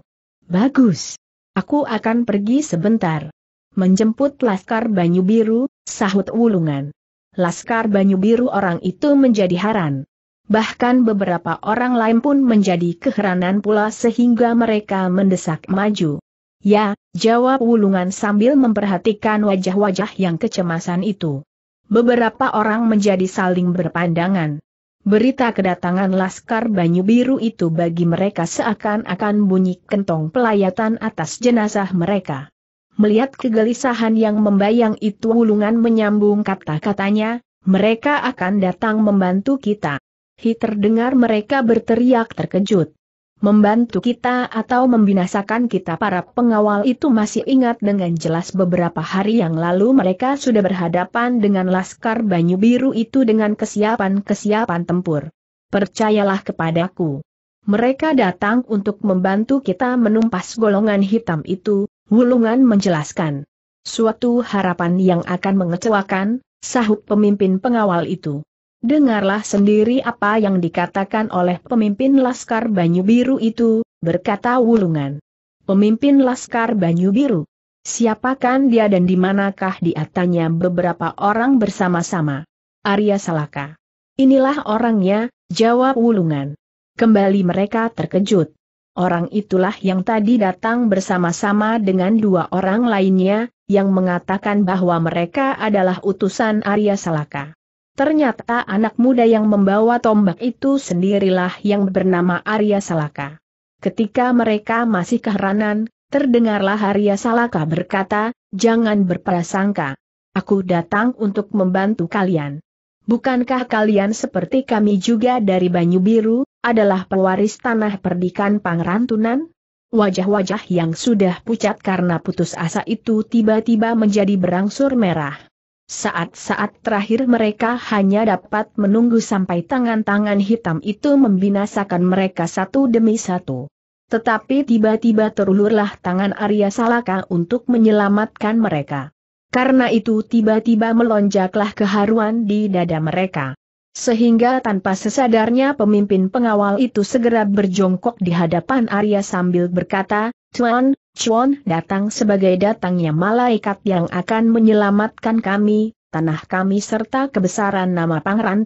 Bagus. Aku akan pergi sebentar. Menjemput Laskar Banyu Biru, sahut wulungan. Laskar Banyu Biru orang itu menjadi haran. Bahkan beberapa orang lain pun menjadi keheranan pula sehingga mereka mendesak maju. Ya, jawab Wulungan sambil memperhatikan wajah-wajah yang kecemasan itu beberapa orang menjadi saling berpandangan. Berita kedatangan Laskar Banyu Biru itu bagi mereka seakan-akan bunyi kentong pelayatan atas jenazah mereka. Melihat kegelisahan yang membayang itu ulungan menyambung kata-katanya, mereka akan datang membantu kita. Hi terdengar mereka berteriak terkejut membantu kita atau membinasakan kita para pengawal itu masih ingat dengan jelas beberapa hari yang lalu mereka sudah berhadapan dengan Laskar Banyu Biru itu dengan kesiapan-kesiapan tempur. Percayalah kepadaku. Mereka datang untuk membantu kita menumpas golongan hitam itu, Wulungan menjelaskan. Suatu harapan yang akan mengecewakan, sahut pemimpin pengawal itu. Dengarlah sendiri apa yang dikatakan oleh pemimpin Laskar Banyu Biru itu, berkata Wulungan. Pemimpin Laskar Banyu Biru. Siapakan dia dan di manakah dia tanya beberapa orang bersama-sama. Arya Salaka. Inilah orangnya, jawab Wulungan. Kembali mereka terkejut. Orang itulah yang tadi datang bersama-sama dengan dua orang lainnya, yang mengatakan bahwa mereka adalah utusan Arya Salaka. Ternyata anak muda yang membawa tombak itu sendirilah yang bernama Arya Salaka. Ketika mereka masih keheranan, terdengarlah Arya Salaka berkata, jangan berprasangka. Aku datang untuk membantu kalian. Bukankah kalian seperti kami juga dari Banyu Biru, adalah pewaris tanah perdikan Pangrantunan? Wajah-wajah yang sudah pucat karena putus asa itu tiba-tiba menjadi berangsur merah. Saat-saat terakhir mereka hanya dapat menunggu sampai tangan-tangan hitam itu membinasakan mereka satu demi satu. Tetapi tiba-tiba terulurlah tangan Arya Salaka untuk menyelamatkan mereka. Karena itu tiba-tiba melonjaklah keharuan di dada mereka. Sehingga tanpa sesadarnya pemimpin pengawal itu segera berjongkok di hadapan Arya sambil berkata, Tuan, Chuan datang sebagai datangnya malaikat yang akan menyelamatkan kami, tanah kami serta kebesaran nama Pangeran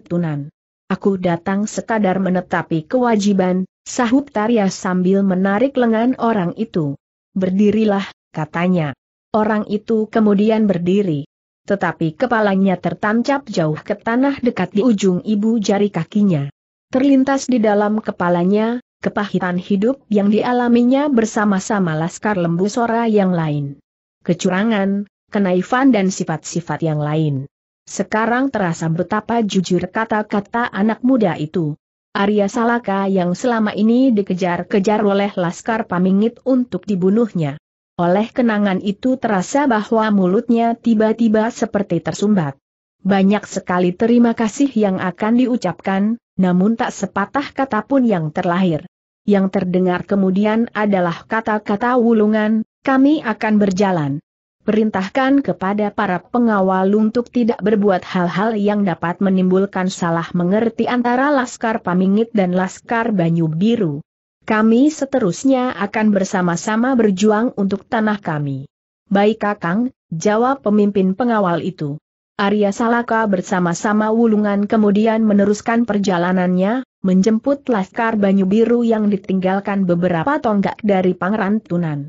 Aku datang sekadar menetapi kewajiban, sahut Tarya sambil menarik lengan orang itu. Berdirilah, katanya. Orang itu kemudian berdiri. Tetapi kepalanya tertancap jauh ke tanah dekat di ujung ibu jari kakinya. Terlintas di dalam kepalanya, kepahitan hidup yang dialaminya bersama-sama Laskar Lembu Sora yang lain. Kecurangan, kenaifan dan sifat-sifat yang lain. Sekarang terasa betapa jujur kata-kata anak muda itu. Arya Salaka yang selama ini dikejar-kejar oleh Laskar Pamingit untuk dibunuhnya. Oleh kenangan itu terasa bahwa mulutnya tiba-tiba seperti tersumbat. Banyak sekali terima kasih yang akan diucapkan, namun tak sepatah kata pun yang terlahir yang terdengar kemudian adalah kata-kata wulungan, kami akan berjalan. Perintahkan kepada para pengawal untuk tidak berbuat hal-hal yang dapat menimbulkan salah mengerti antara Laskar Pamingit dan Laskar Banyu Biru. Kami seterusnya akan bersama-sama berjuang untuk tanah kami. Baik Kakang, jawab pemimpin pengawal itu. Arya Salaka bersama-sama Wulungan kemudian meneruskan perjalanannya, menjemput Laskar Banyu Biru yang ditinggalkan beberapa tonggak dari Pangeran Tunan.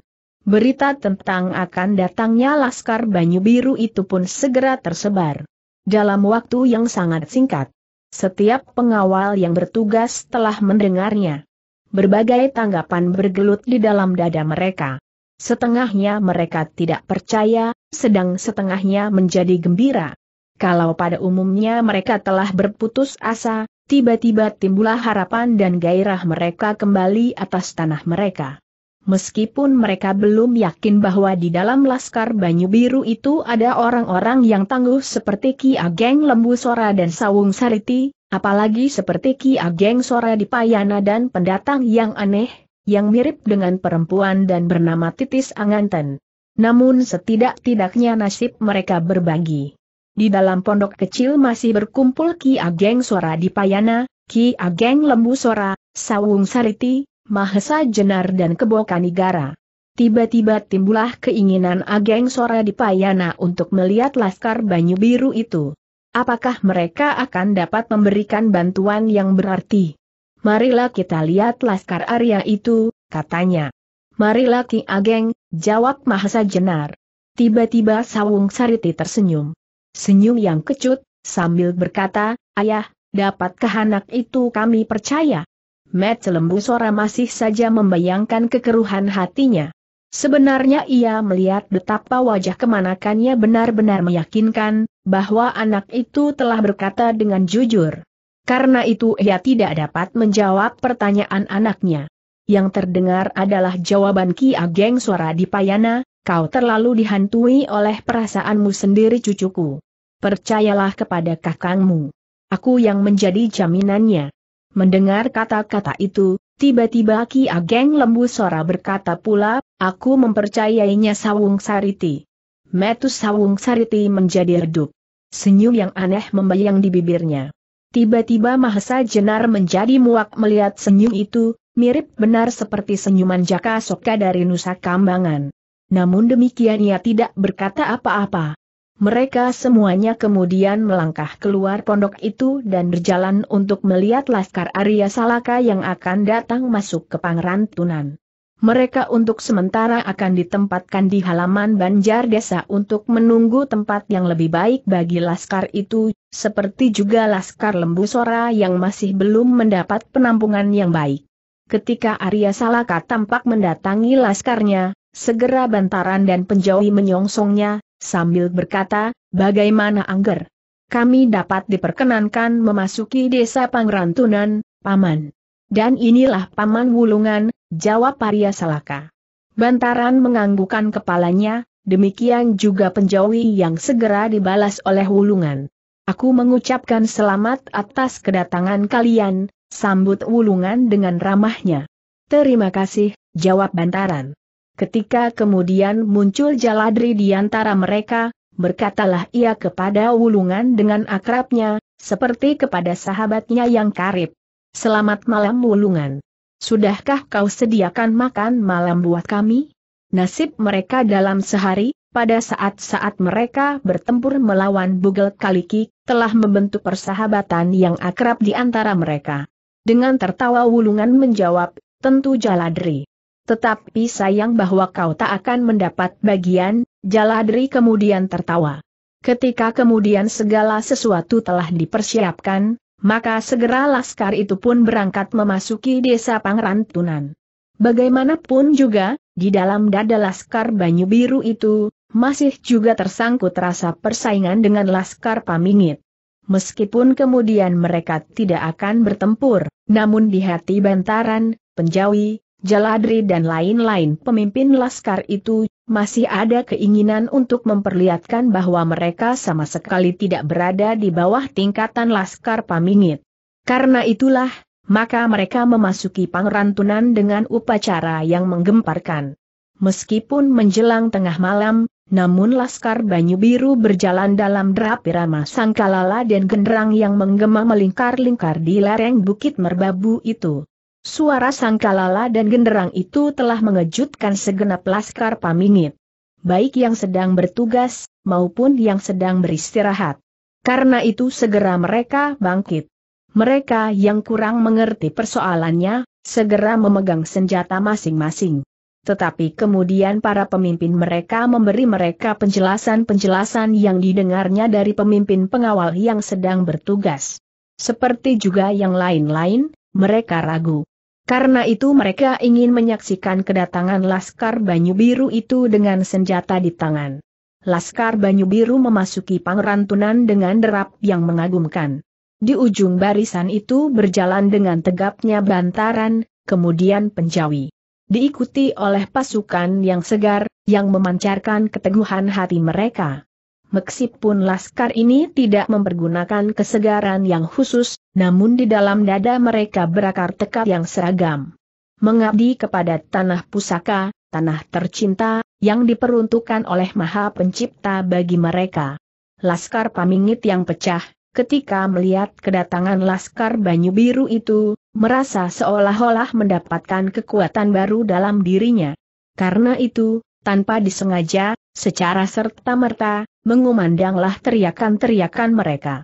Berita tentang akan datangnya Laskar Banyu Biru itu pun segera tersebar. Dalam waktu yang sangat singkat, setiap pengawal yang bertugas telah mendengarnya. Berbagai tanggapan bergelut di dalam dada mereka. Setengahnya mereka tidak percaya, sedang setengahnya menjadi gembira. Kalau pada umumnya mereka telah berputus asa, tiba-tiba timbullah harapan dan gairah mereka kembali atas tanah mereka. Meskipun mereka belum yakin bahwa di dalam Laskar Banyu Biru itu ada orang-orang yang tangguh seperti Ki Ageng Lembu Sora dan Sawung Sariti, apalagi seperti Ki Ageng Sora di Payana dan pendatang yang aneh, yang mirip dengan perempuan dan bernama Titis Anganten. Namun setidak-tidaknya nasib mereka berbagi. Di dalam pondok kecil masih berkumpul Ki Ageng Sora di Payana, Ki Ageng Lembu Sora, Sawung Sariti, Mahesa Jenar dan Kebo Kanigara. Tiba-tiba timbullah keinginan Ageng Sora di Payana untuk melihat Laskar Banyu Biru itu. Apakah mereka akan dapat memberikan bantuan yang berarti? Marilah kita lihat Laskar Arya itu, katanya. Marilah Ki Ageng, jawab Mahesa Jenar. Tiba-tiba Sawung Sariti tersenyum senyum yang kecut, sambil berkata, Ayah, dapatkah anak itu kami percaya? Matt Lembu suara masih saja membayangkan kekeruhan hatinya. Sebenarnya ia melihat betapa wajah kemanakannya benar-benar meyakinkan, bahwa anak itu telah berkata dengan jujur. Karena itu ia tidak dapat menjawab pertanyaan anaknya. Yang terdengar adalah jawaban Ki Ageng Suara di Payana, kau terlalu dihantui oleh perasaanmu sendiri cucuku. Percayalah kepada kakangmu. Aku yang menjadi jaminannya. Mendengar kata-kata itu, tiba-tiba Ki Ageng Lembu Sora berkata pula, aku mempercayainya Sawung Sariti. Metus Sawung Sariti menjadi redup. Senyum yang aneh membayang di bibirnya. Tiba-tiba Mahesa Jenar menjadi muak melihat senyum itu, mirip benar seperti senyuman Jaka Soka dari Nusa Kambangan. Namun demikian ia tidak berkata apa-apa. Mereka semuanya kemudian melangkah keluar pondok itu dan berjalan untuk melihat Laskar Arya Salaka yang akan datang masuk ke Pangeran Tunan. Mereka untuk sementara akan ditempatkan di halaman Banjar Desa untuk menunggu tempat yang lebih baik bagi Laskar itu, seperti juga Laskar Lembu Sora yang masih belum mendapat penampungan yang baik. Ketika Arya Salaka tampak mendatangi Laskarnya, segera bantaran dan penjauhi menyongsongnya, sambil berkata, bagaimana Angger? Kami dapat diperkenankan memasuki desa Pangrantunan, Paman. Dan inilah Paman Wulungan, jawab Paria Salaka. Bantaran menganggukkan kepalanya, demikian juga penjauhi yang segera dibalas oleh Wulungan. Aku mengucapkan selamat atas kedatangan kalian, sambut Wulungan dengan ramahnya. Terima kasih, jawab Bantaran. Ketika kemudian muncul Jaladri di antara mereka, berkatalah ia kepada Wulungan dengan akrabnya, seperti kepada sahabatnya yang karib. Selamat malam Wulungan. Sudahkah kau sediakan makan malam buat kami? Nasib mereka dalam sehari, pada saat-saat mereka bertempur melawan Bugel Kaliki, telah membentuk persahabatan yang akrab di antara mereka. Dengan tertawa Wulungan menjawab, tentu Jaladri. Tetapi sayang bahwa kau tak akan mendapat bagian, Jaladri kemudian tertawa. Ketika kemudian segala sesuatu telah dipersiapkan, maka segera laskar itu pun berangkat memasuki desa Pangrantunan. Bagaimanapun juga, di dalam dada laskar Banyu Biru itu, masih juga tersangkut rasa persaingan dengan laskar Pamingit. Meskipun kemudian mereka tidak akan bertempur, namun di hati Bantaran, Penjawi, Jaladri dan lain-lain pemimpin laskar itu, masih ada keinginan untuk memperlihatkan bahwa mereka sama sekali tidak berada di bawah tingkatan laskar pamingit. Karena itulah, maka mereka memasuki pangrantunan dengan upacara yang menggemparkan. Meskipun menjelang tengah malam, namun Laskar Banyu Biru berjalan dalam derapirama sangkalala dan genderang yang menggema melingkar-lingkar di lereng Bukit Merbabu itu. Suara sangkalala dan genderang itu telah mengejutkan segenap laskar pamingit. Baik yang sedang bertugas, maupun yang sedang beristirahat. Karena itu segera mereka bangkit. Mereka yang kurang mengerti persoalannya, segera memegang senjata masing-masing. Tetapi kemudian para pemimpin mereka memberi mereka penjelasan-penjelasan yang didengarnya dari pemimpin pengawal yang sedang bertugas. Seperti juga yang lain-lain, mereka ragu. Karena itu mereka ingin menyaksikan kedatangan Laskar Banyu Biru itu dengan senjata di tangan. Laskar Banyu Biru memasuki pangrantunan dengan derap yang mengagumkan. Di ujung barisan itu berjalan dengan tegapnya bantaran, kemudian penjawi. Diikuti oleh pasukan yang segar, yang memancarkan keteguhan hati mereka. Meksipun laskar ini tidak mempergunakan kesegaran yang khusus, namun di dalam dada mereka berakar tekat yang seragam. Mengabdi kepada tanah pusaka, tanah tercinta, yang diperuntukkan oleh Maha Pencipta bagi mereka. Laskar Pamingit yang pecah, Ketika melihat kedatangan Laskar Banyu Biru itu, merasa seolah-olah mendapatkan kekuatan baru dalam dirinya. Karena itu, tanpa disengaja, secara serta-merta, mengumandanglah teriakan-teriakan mereka.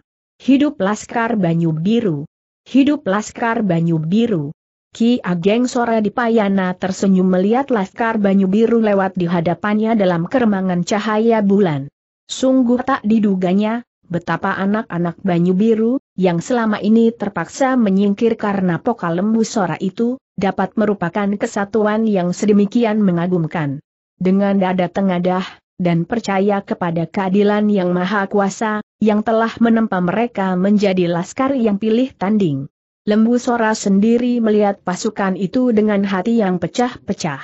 Hidup Laskar Banyu Biru! Hidup Laskar Banyu Biru! Ki Ageng Sora Dipayana tersenyum melihat Laskar Banyu Biru lewat di hadapannya dalam keremangan cahaya bulan. Sungguh tak diduganya, betapa anak-anak Banyu Biru, yang selama ini terpaksa menyingkir karena pokal lembu Sora itu, dapat merupakan kesatuan yang sedemikian mengagumkan dengan dada tengadah, dan percaya kepada keadilan yang maha kuasa, yang telah menempa mereka menjadi laskar yang pilih tanding. Lembu Sora sendiri melihat pasukan itu dengan hati yang pecah-pecah.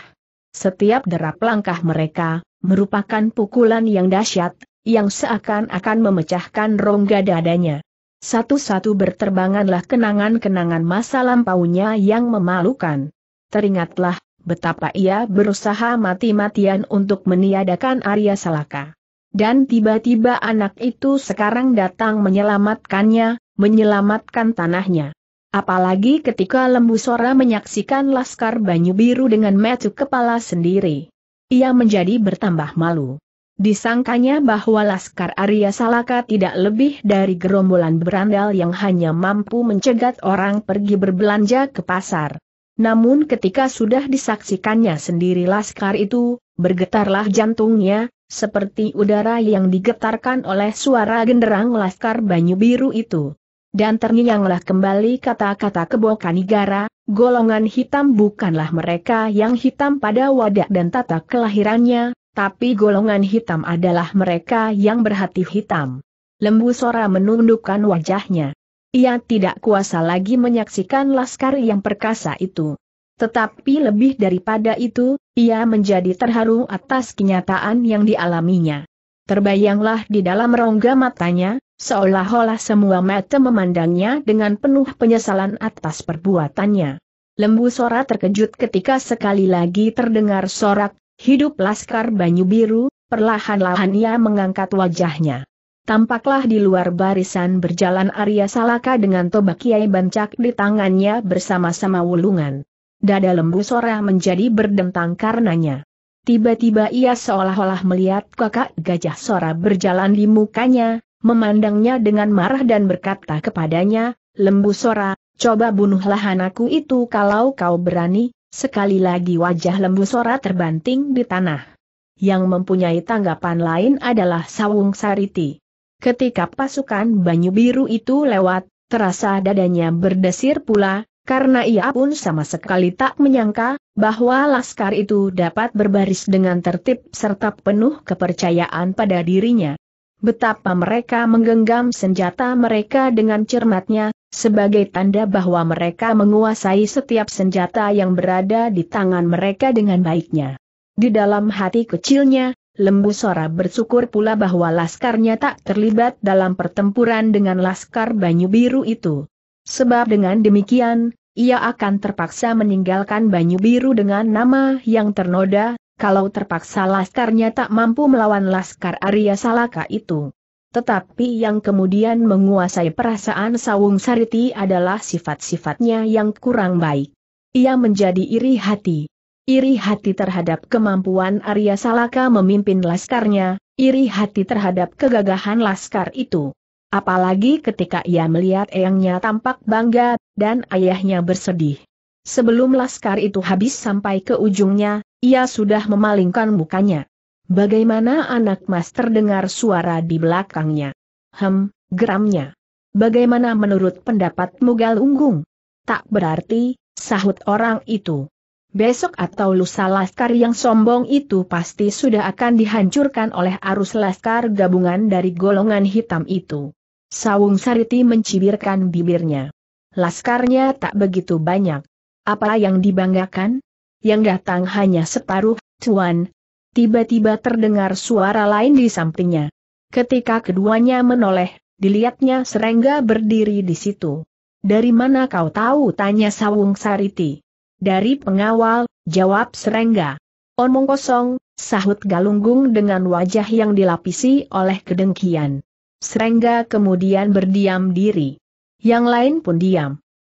Setiap derap langkah mereka, merupakan pukulan yang dahsyat, yang seakan-akan memecahkan rongga dadanya. Satu-satu berterbanganlah kenangan-kenangan masa lampaunya yang memalukan. Teringatlah, betapa ia berusaha mati-matian untuk meniadakan Arya Salaka. Dan tiba-tiba anak itu sekarang datang menyelamatkannya, menyelamatkan tanahnya. Apalagi ketika Lembu Sora menyaksikan Laskar Banyu Biru dengan metu kepala sendiri. Ia menjadi bertambah malu. Disangkanya bahwa Laskar Arya Salaka tidak lebih dari gerombolan berandal yang hanya mampu mencegat orang pergi berbelanja ke pasar. Namun ketika sudah disaksikannya sendiri laskar itu, bergetarlah jantungnya, seperti udara yang digetarkan oleh suara genderang laskar banyu biru itu. Dan terngianglah kembali kata-kata kebokanigara, golongan hitam bukanlah mereka yang hitam pada wadah dan tata kelahirannya, tapi golongan hitam adalah mereka yang berhati hitam. Lembu Sora menundukkan wajahnya. Ia tidak kuasa lagi menyaksikan laskar yang perkasa itu. Tetapi lebih daripada itu, ia menjadi terharu atas kenyataan yang dialaminya. Terbayanglah di dalam rongga matanya, seolah-olah semua mata memandangnya dengan penuh penyesalan atas perbuatannya. Lembu Sora terkejut ketika sekali lagi terdengar sorak, hidup Laskar Banyu Biru, perlahan-lahan ia mengangkat wajahnya. Tampaklah di luar barisan berjalan Arya Salaka dengan toba Kiai Bancak di tangannya bersama-sama wulungan. Dada lembu Sora menjadi berdentang karenanya. Tiba-tiba ia seolah-olah melihat kakak gajah Sora berjalan di mukanya, memandangnya dengan marah dan berkata kepadanya, Lembu Sora, coba bunuhlah anakku itu kalau kau berani, sekali lagi wajah Lembu Sora terbanting di tanah. Yang mempunyai tanggapan lain adalah Sawung Sariti. Ketika pasukan Banyu Biru itu lewat, terasa dadanya berdesir pula, karena ia pun sama sekali tak menyangka, bahwa laskar itu dapat berbaris dengan tertib serta penuh kepercayaan pada dirinya. Betapa mereka menggenggam senjata mereka dengan cermatnya, sebagai tanda bahwa mereka menguasai setiap senjata yang berada di tangan mereka dengan baiknya. Di dalam hati kecilnya, Lembu Sora bersyukur pula bahwa laskarnya tak terlibat dalam pertempuran dengan laskar Banyu Biru itu. Sebab dengan demikian, ia akan terpaksa meninggalkan Banyu Biru dengan nama yang ternoda, kalau terpaksa laskarnya tak mampu melawan laskar Arya Salaka itu. Tetapi yang kemudian menguasai perasaan Sawung Sariti adalah sifat-sifatnya yang kurang baik. Ia menjadi iri hati iri hati terhadap kemampuan Arya Salaka memimpin laskarnya, iri hati terhadap kegagahan laskar itu. Apalagi ketika ia melihat eyangnya tampak bangga, dan ayahnya bersedih. Sebelum laskar itu habis sampai ke ujungnya, ia sudah memalingkan mukanya. Bagaimana anak mas terdengar suara di belakangnya? Hem, geramnya. Bagaimana menurut pendapatmu Unggung? Tak berarti, sahut orang itu. Besok atau lusa laskar yang sombong itu pasti sudah akan dihancurkan oleh arus laskar gabungan dari golongan hitam itu. Sawung Sariti mencibirkan bibirnya. Laskarnya tak begitu banyak. Apa yang dibanggakan? Yang datang hanya separuh, Tuan. Tiba-tiba terdengar suara lain di sampingnya. Ketika keduanya menoleh, dilihatnya serengga berdiri di situ. Dari mana kau tahu? tanya Sawung Sariti. Dari pengawal, jawab Serengga. Omong kosong, sahut Galunggung dengan wajah yang dilapisi oleh kedengkian. Serengga kemudian berdiam diri. Yang lain pun diam.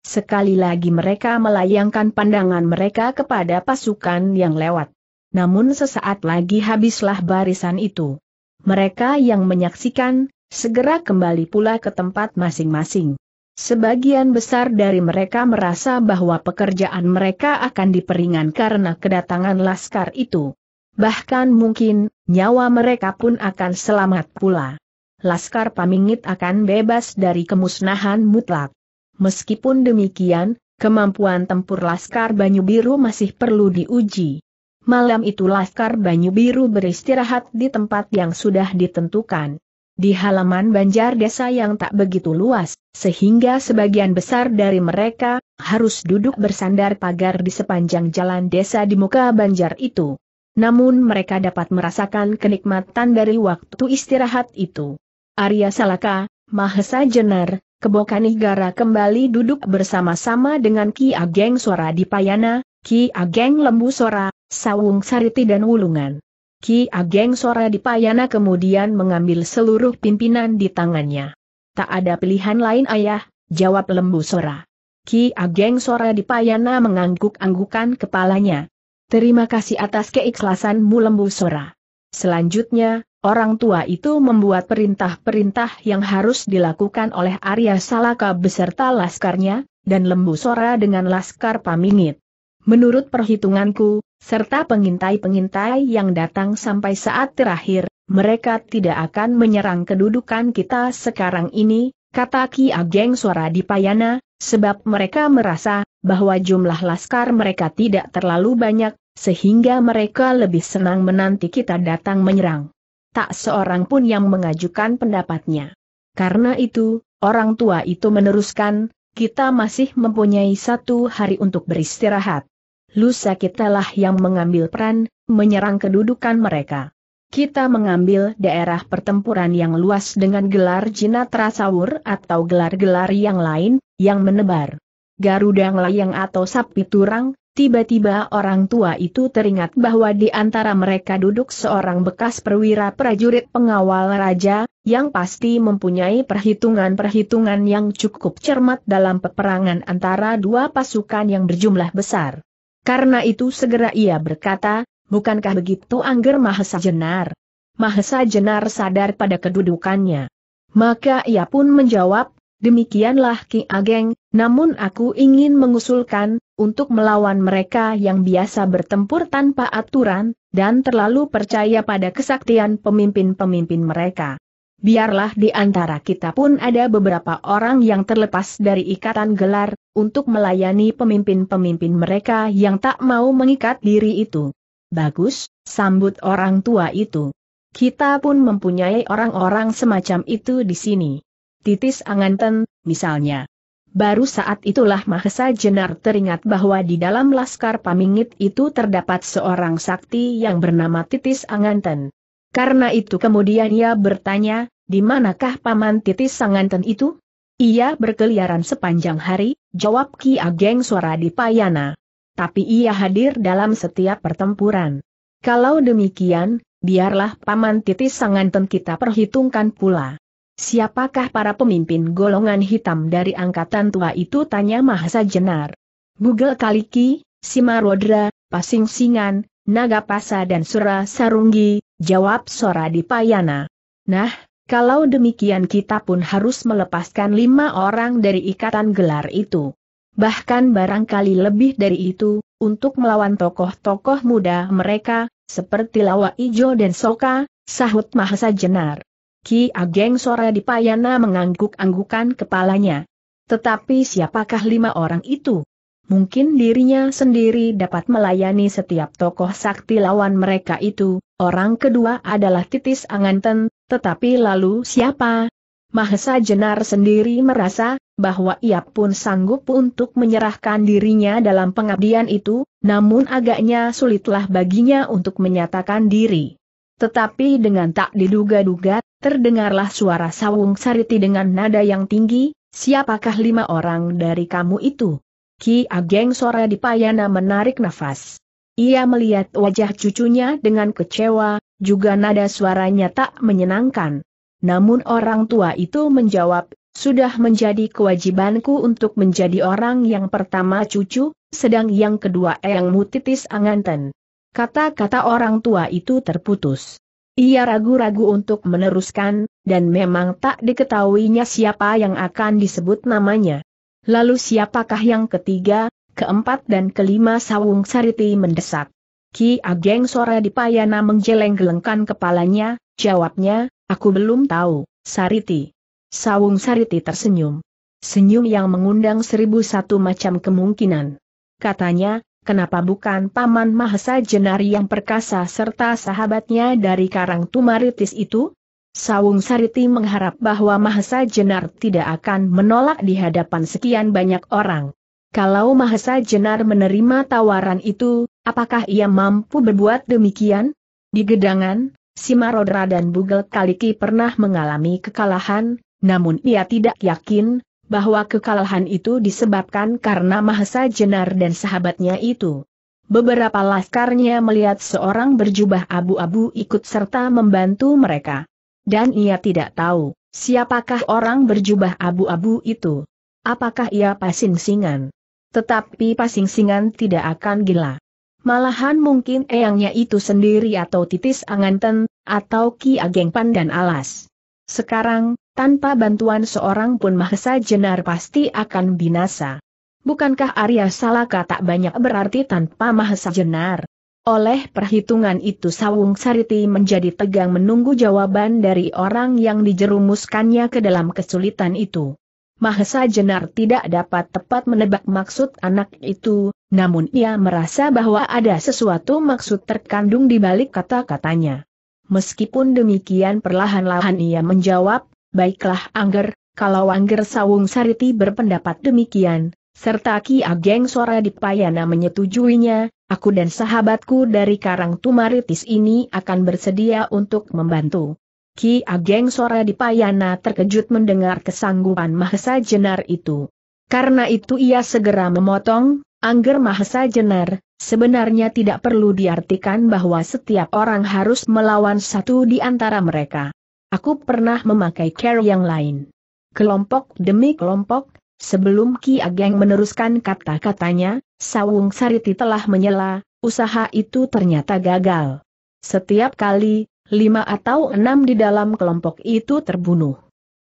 Sekali lagi mereka melayangkan pandangan mereka kepada pasukan yang lewat. Namun sesaat lagi habislah barisan itu. Mereka yang menyaksikan, segera kembali pula ke tempat masing-masing. Sebagian besar dari mereka merasa bahwa pekerjaan mereka akan diperingan karena kedatangan laskar itu. Bahkan mungkin, nyawa mereka pun akan selamat pula. Laskar Pamingit akan bebas dari kemusnahan mutlak. Meskipun demikian, kemampuan tempur Laskar Banyu Biru masih perlu diuji. Malam itu Laskar Banyu Biru beristirahat di tempat yang sudah ditentukan di halaman banjar desa yang tak begitu luas, sehingga sebagian besar dari mereka harus duduk bersandar pagar di sepanjang jalan desa di muka banjar itu. Namun mereka dapat merasakan kenikmatan dari waktu istirahat itu. Arya Salaka, Mahesa Jenar, Kebokani kembali duduk bersama-sama dengan Ki Ageng Sora di Payana, Ki Ageng Lembu Sora, Sawung Sariti dan Wulungan. Ki Ageng Sora Dipayana kemudian mengambil seluruh pimpinan di tangannya. Tak ada pilihan lain ayah, jawab Lembu Sora. Ki Ageng Sora Dipayana mengangguk-anggukan kepalanya. Terima kasih atas keikhlasanmu Lembu Sora. Selanjutnya, orang tua itu membuat perintah-perintah yang harus dilakukan oleh Arya Salaka beserta laskarnya, dan Lembu Sora dengan laskar pamingit. Menurut perhitunganku, serta pengintai-pengintai yang datang sampai saat terakhir, mereka tidak akan menyerang kedudukan kita sekarang ini, kata Ki Ageng suara Dipayana, sebab mereka merasa bahwa jumlah laskar mereka tidak terlalu banyak, sehingga mereka lebih senang menanti kita datang menyerang. Tak seorang pun yang mengajukan pendapatnya. Karena itu, orang tua itu meneruskan, kita masih mempunyai satu hari untuk beristirahat lusa kitalah yang mengambil peran, menyerang kedudukan mereka. Kita mengambil daerah pertempuran yang luas dengan gelar Jinatra rasawur atau gelar-gelar yang lain, yang menebar. Garuda ngelayang atau sapi turang, tiba-tiba orang tua itu teringat bahwa di antara mereka duduk seorang bekas perwira prajurit pengawal raja, yang pasti mempunyai perhitungan-perhitungan yang cukup cermat dalam peperangan antara dua pasukan yang berjumlah besar. Karena itu segera ia berkata, bukankah begitu Angger Mahesa Jenar? Mahesa Jenar sadar pada kedudukannya. Maka ia pun menjawab, demikianlah Ki Ageng, namun aku ingin mengusulkan, untuk melawan mereka yang biasa bertempur tanpa aturan, dan terlalu percaya pada kesaktian pemimpin-pemimpin mereka biarlah di antara kita pun ada beberapa orang yang terlepas dari ikatan gelar, untuk melayani pemimpin-pemimpin mereka yang tak mau mengikat diri itu. Bagus, sambut orang tua itu. Kita pun mempunyai orang-orang semacam itu di sini. Titis Anganten, misalnya. Baru saat itulah Mahesa Jenar teringat bahwa di dalam Laskar Pamingit itu terdapat seorang sakti yang bernama Titis Anganten. Karena itu kemudian ia bertanya, di manakah Paman Titis Sanganten itu? Ia berkeliaran sepanjang hari, jawab Ki Ageng suara di Payana. Tapi ia hadir dalam setiap pertempuran. Kalau demikian, biarlah Paman Titis Sanganten kita perhitungkan pula. Siapakah para pemimpin golongan hitam dari angkatan tua itu tanya Mahasa Jenar. Google Kaliki, Simarodra, Pasing Singan, Naga Pasa dan Sura Sarunggi, jawab Sora Dipayana. Nah, kalau demikian kita pun harus melepaskan lima orang dari ikatan gelar itu. Bahkan barangkali lebih dari itu, untuk melawan tokoh-tokoh muda mereka, seperti Lawa Ijo dan Soka, sahut Mahasa Jenar. Ki Ageng Sora Dipayana mengangguk-anggukan kepalanya. Tetapi siapakah lima orang itu? mungkin dirinya sendiri dapat melayani setiap tokoh sakti lawan mereka itu, orang kedua adalah Titis Anganten, tetapi lalu siapa? Mahesa Jenar sendiri merasa, bahwa ia pun sanggup untuk menyerahkan dirinya dalam pengabdian itu, namun agaknya sulitlah baginya untuk menyatakan diri. Tetapi dengan tak diduga-duga, terdengarlah suara Sawung Sariti dengan nada yang tinggi, siapakah lima orang dari kamu itu? Ki Ageng Sora di Payana menarik nafas. Ia melihat wajah cucunya dengan kecewa, juga nada suaranya tak menyenangkan. Namun orang tua itu menjawab, sudah menjadi kewajibanku untuk menjadi orang yang pertama cucu, sedang yang kedua Eyang Mutitis Anganten. Kata-kata orang tua itu terputus. Ia ragu-ragu untuk meneruskan, dan memang tak diketahuinya siapa yang akan disebut namanya. Lalu siapakah yang ketiga, keempat dan kelima Sawung Sariti mendesak. Ki Ageng Sora di Payana gelengkan kepalanya, jawabnya, aku belum tahu, Sariti. Sawung Sariti tersenyum. Senyum yang mengundang seribu satu macam kemungkinan. Katanya, kenapa bukan Paman Mahesa Jenari yang perkasa serta sahabatnya dari Karang Tumaritis itu? Sawung Sariti mengharap bahwa Mahesa Jenar tidak akan menolak di hadapan sekian banyak orang. Kalau Mahesa Jenar menerima tawaran itu, apakah ia mampu berbuat demikian? Di gedangan, Simarodra dan Bugel Kaliki pernah mengalami kekalahan, namun ia tidak yakin bahwa kekalahan itu disebabkan karena Mahesa Jenar dan sahabatnya itu. Beberapa laskarnya melihat seorang berjubah abu-abu ikut serta membantu mereka. Dan ia tidak tahu, siapakah orang berjubah abu-abu itu. Apakah ia pasing-singan? Tetapi pasing-singan tidak akan gila. Malahan mungkin eyangnya itu sendiri atau titis anganten, atau Ki Ageng Pandan Alas. Sekarang, tanpa bantuan seorang pun Mahesa Jenar pasti akan binasa. Bukankah Arya Salaka tak banyak berarti tanpa Mahesa Jenar? Oleh perhitungan itu Sawung Sariti menjadi tegang menunggu jawaban dari orang yang dijerumuskannya ke dalam kesulitan itu. Mahesa Jenar tidak dapat tepat menebak maksud anak itu, namun ia merasa bahwa ada sesuatu maksud terkandung di balik kata-katanya. Meskipun demikian perlahan-lahan ia menjawab, baiklah Angger, kalau Angger Sawung Sariti berpendapat demikian, serta Ki Ageng Sora Dipayana menyetujuinya, aku dan sahabatku dari Karang Tumaritis ini akan bersedia untuk membantu. Ki Ageng Sora di Payana terkejut mendengar kesanggupan Mahesa Jenar itu. Karena itu ia segera memotong, Angger Mahesa Jenar, sebenarnya tidak perlu diartikan bahwa setiap orang harus melawan satu di antara mereka. Aku pernah memakai care yang lain. Kelompok demi kelompok, Sebelum Ki Ageng meneruskan kata-katanya, Sawung Sariti telah menyela, usaha itu ternyata gagal. Setiap kali, lima atau enam di dalam kelompok itu terbunuh.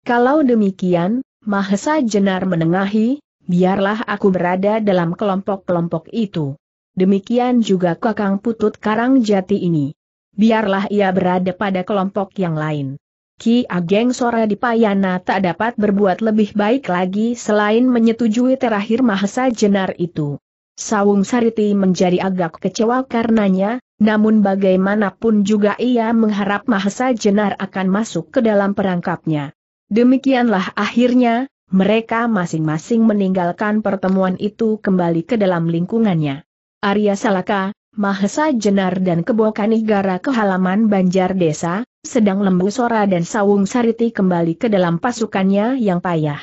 Kalau demikian, Mahesa Jenar menengahi, biarlah aku berada dalam kelompok-kelompok itu. Demikian juga Kakang Putut Karang Jati ini. Biarlah ia berada pada kelompok yang lain. Ki Ageng Sora di Payana tak dapat berbuat lebih baik lagi selain menyetujui terakhir Mahesa Jenar itu. Sawung Sariti menjadi agak kecewa karenanya, namun bagaimanapun juga ia mengharap Mahesa Jenar akan masuk ke dalam perangkapnya. Demikianlah akhirnya, mereka masing-masing meninggalkan pertemuan itu kembali ke dalam lingkungannya. Arya Salaka, Mahesa Jenar dan Kebokanigara ke halaman Banjar Desa, sedang Lembu Sora dan Sawung Sariti kembali ke dalam pasukannya yang payah.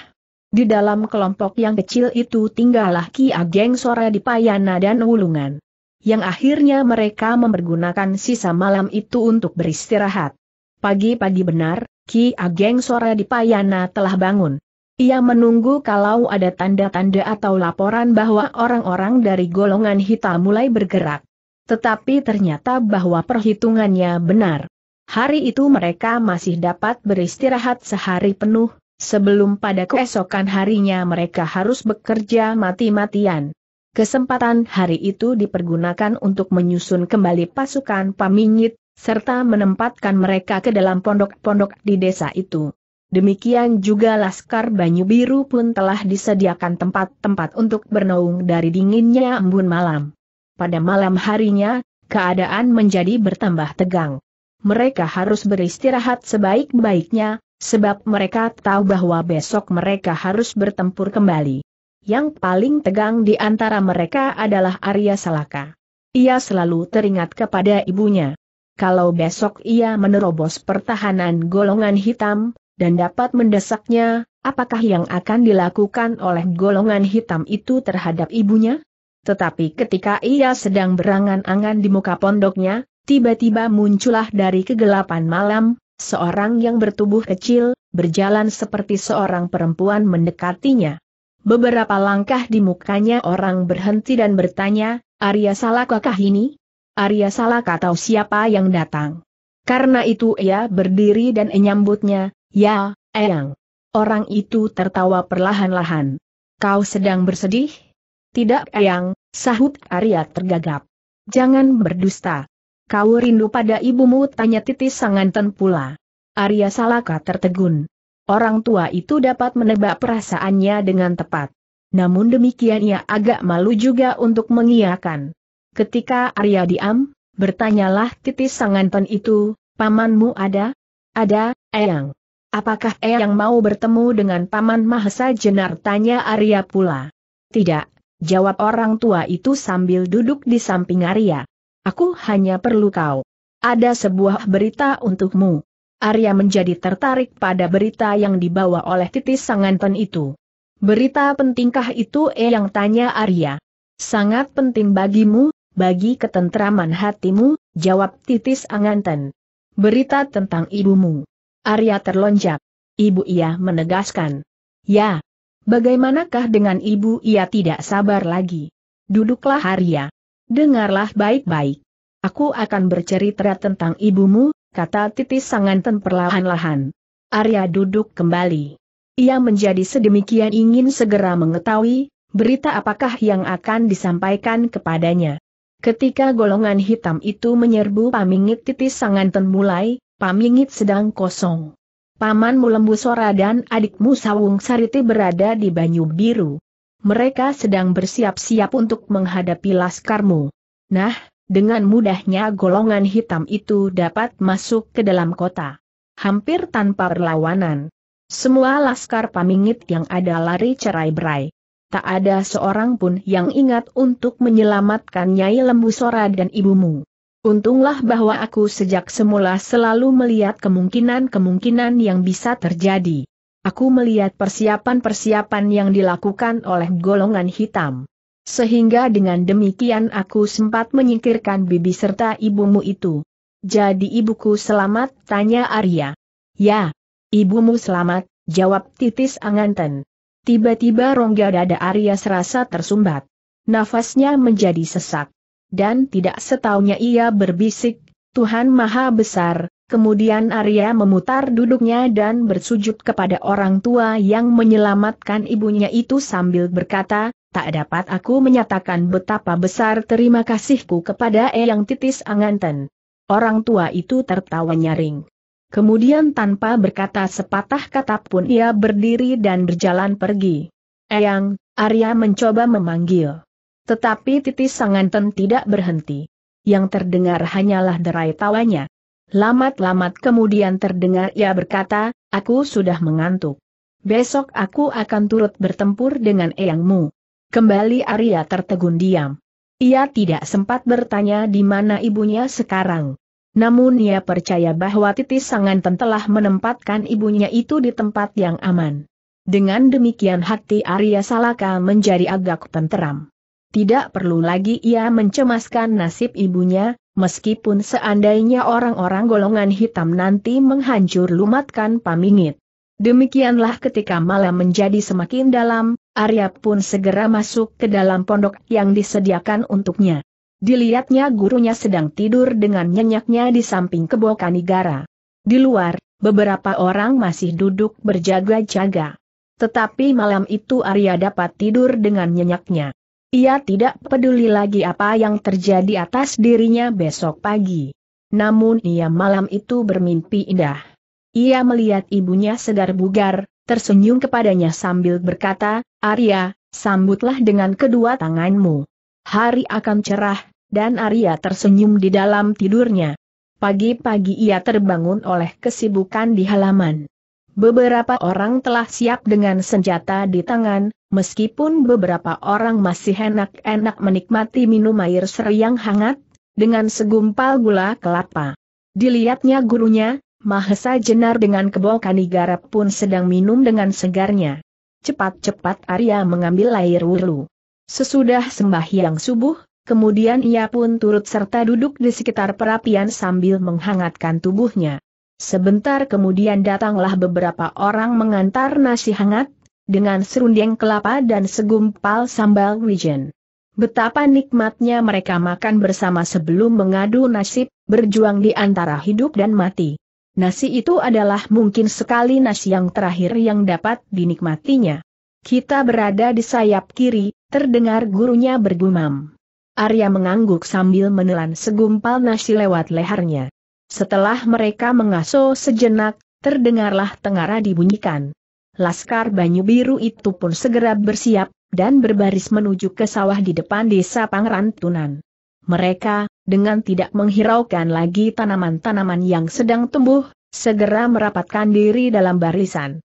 Di dalam kelompok yang kecil itu tinggallah Ki Ageng Sora di Payana dan Wulungan. Yang akhirnya mereka mempergunakan sisa malam itu untuk beristirahat. Pagi-pagi benar, Ki Ageng Sora di Payana telah bangun. Ia menunggu kalau ada tanda-tanda atau laporan bahwa orang-orang dari golongan hitam mulai bergerak. Tetapi ternyata bahwa perhitungannya benar. Hari itu mereka masih dapat beristirahat sehari penuh, sebelum pada keesokan harinya mereka harus bekerja mati-matian. Kesempatan hari itu dipergunakan untuk menyusun kembali pasukan pamingit, serta menempatkan mereka ke dalam pondok-pondok di desa itu. Demikian juga Laskar Banyu Biru pun telah disediakan tempat-tempat untuk bernaung dari dinginnya embun malam. Pada malam harinya, keadaan menjadi bertambah tegang mereka harus beristirahat sebaik-baiknya, sebab mereka tahu bahwa besok mereka harus bertempur kembali. Yang paling tegang di antara mereka adalah Arya Salaka. Ia selalu teringat kepada ibunya. Kalau besok ia menerobos pertahanan golongan hitam, dan dapat mendesaknya, apakah yang akan dilakukan oleh golongan hitam itu terhadap ibunya? Tetapi ketika ia sedang berangan-angan di muka pondoknya, Tiba-tiba muncullah dari kegelapan malam, seorang yang bertubuh kecil, berjalan seperti seorang perempuan mendekatinya. Beberapa langkah di mukanya orang berhenti dan bertanya, Arya Salakakah ini? Arya salah atau siapa yang datang? Karena itu ia berdiri dan menyambutnya, Ya, Eyang. Orang itu tertawa perlahan-lahan. Kau sedang bersedih? Tidak Eyang, sahut Arya tergagap. Jangan berdusta. Kau rindu pada ibumu tanya titis sanganten pula. Arya Salaka tertegun. Orang tua itu dapat menebak perasaannya dengan tepat. Namun demikian ia agak malu juga untuk mengiakan. Ketika Arya diam, bertanyalah titis sanganten itu, pamanmu ada? Ada, Eyang. Apakah Eyang mau bertemu dengan Paman Mahesa Jenar? Tanya Arya pula. Tidak, jawab orang tua itu sambil duduk di samping Arya. Aku hanya perlu tahu. Ada sebuah berita untukmu. Arya menjadi tertarik pada berita yang dibawa oleh titis sanganten itu. Berita pentingkah itu eh yang tanya Arya. Sangat penting bagimu, bagi ketentraman hatimu, jawab titis anganten. Berita tentang ibumu. Arya terlonjak. Ibu ia menegaskan. Ya. Bagaimanakah dengan ibu ia tidak sabar lagi. Duduklah Arya. Dengarlah baik-baik. Aku akan bercerita tentang ibumu, kata titis sanganten perlahan-lahan. Arya duduk kembali. Ia menjadi sedemikian ingin segera mengetahui, berita apakah yang akan disampaikan kepadanya. Ketika golongan hitam itu menyerbu pamingit titis sanganten mulai, pamingit sedang kosong. Pamanmu Lembu Sora dan adikmu Sawung Sariti berada di Banyu Biru mereka sedang bersiap-siap untuk menghadapi laskarmu. Nah, dengan mudahnya golongan hitam itu dapat masuk ke dalam kota. Hampir tanpa perlawanan. Semua laskar pamingit yang ada lari cerai berai. Tak ada seorang pun yang ingat untuk menyelamatkan Nyai Lembu Sora dan ibumu. Untunglah bahwa aku sejak semula selalu melihat kemungkinan-kemungkinan yang bisa terjadi. Aku melihat persiapan-persiapan yang dilakukan oleh golongan hitam. Sehingga dengan demikian aku sempat menyingkirkan bibi serta ibumu itu. Jadi ibuku selamat, tanya Arya. Ya, ibumu selamat, jawab titis Anganten. Tiba-tiba rongga dada Arya serasa tersumbat. Nafasnya menjadi sesak. Dan tidak setaunya ia berbisik, Tuhan Maha Besar, Kemudian Arya memutar duduknya dan bersujud kepada orang tua yang menyelamatkan ibunya itu sambil berkata, tak dapat aku menyatakan betapa besar terima kasihku kepada Eyang Titis Anganten. Orang tua itu tertawa nyaring. Kemudian tanpa berkata sepatah kata pun ia berdiri dan berjalan pergi. Eyang, Arya mencoba memanggil. Tetapi Titis Anganten tidak berhenti. Yang terdengar hanyalah derai tawanya. Lamat-lamat kemudian terdengar ia berkata, aku sudah mengantuk. Besok aku akan turut bertempur dengan eyangmu. Kembali Arya tertegun diam. Ia tidak sempat bertanya di mana ibunya sekarang. Namun ia percaya bahwa titis sanganten telah menempatkan ibunya itu di tempat yang aman. Dengan demikian hati Arya Salaka menjadi agak tenteram. Tidak perlu lagi ia mencemaskan nasib ibunya, meskipun seandainya orang-orang golongan hitam nanti menghancur lumatkan pamingit. Demikianlah ketika malam menjadi semakin dalam, Arya pun segera masuk ke dalam pondok yang disediakan untuknya. Dilihatnya gurunya sedang tidur dengan nyenyaknya di samping kebo Kanigara. Di luar, beberapa orang masih duduk berjaga-jaga. Tetapi malam itu Arya dapat tidur dengan nyenyaknya. Ia tidak peduli lagi apa yang terjadi atas dirinya besok pagi. Namun ia malam itu bermimpi indah. Ia melihat ibunya segar bugar, tersenyum kepadanya sambil berkata, Arya, sambutlah dengan kedua tanganmu. Hari akan cerah, dan Arya tersenyum di dalam tidurnya. Pagi-pagi ia terbangun oleh kesibukan di halaman. Beberapa orang telah siap dengan senjata di tangan, meskipun beberapa orang masih enak-enak menikmati minum air yang hangat, dengan segumpal gula kelapa. Dilihatnya gurunya, Mahesa Jenar dengan kebol kanigarap pun sedang minum dengan segarnya. Cepat-cepat Arya mengambil air wulu. Sesudah sembahyang subuh, kemudian ia pun turut serta duduk di sekitar perapian sambil menghangatkan tubuhnya. Sebentar kemudian datanglah beberapa orang mengantar nasi hangat, dengan serundeng kelapa dan segumpal sambal wijen. Betapa nikmatnya mereka makan bersama sebelum mengadu nasib, berjuang di antara hidup dan mati. Nasi itu adalah mungkin sekali nasi yang terakhir yang dapat dinikmatinya. Kita berada di sayap kiri, terdengar gurunya bergumam. Arya mengangguk sambil menelan segumpal nasi lewat lehernya. Setelah mereka mengaso sejenak, terdengarlah tengara dibunyikan. Laskar Banyu Biru itu pun segera bersiap, dan berbaris menuju ke sawah di depan desa Pangrantunan. Mereka, dengan tidak menghiraukan lagi tanaman-tanaman yang sedang tumbuh, segera merapatkan diri dalam barisan.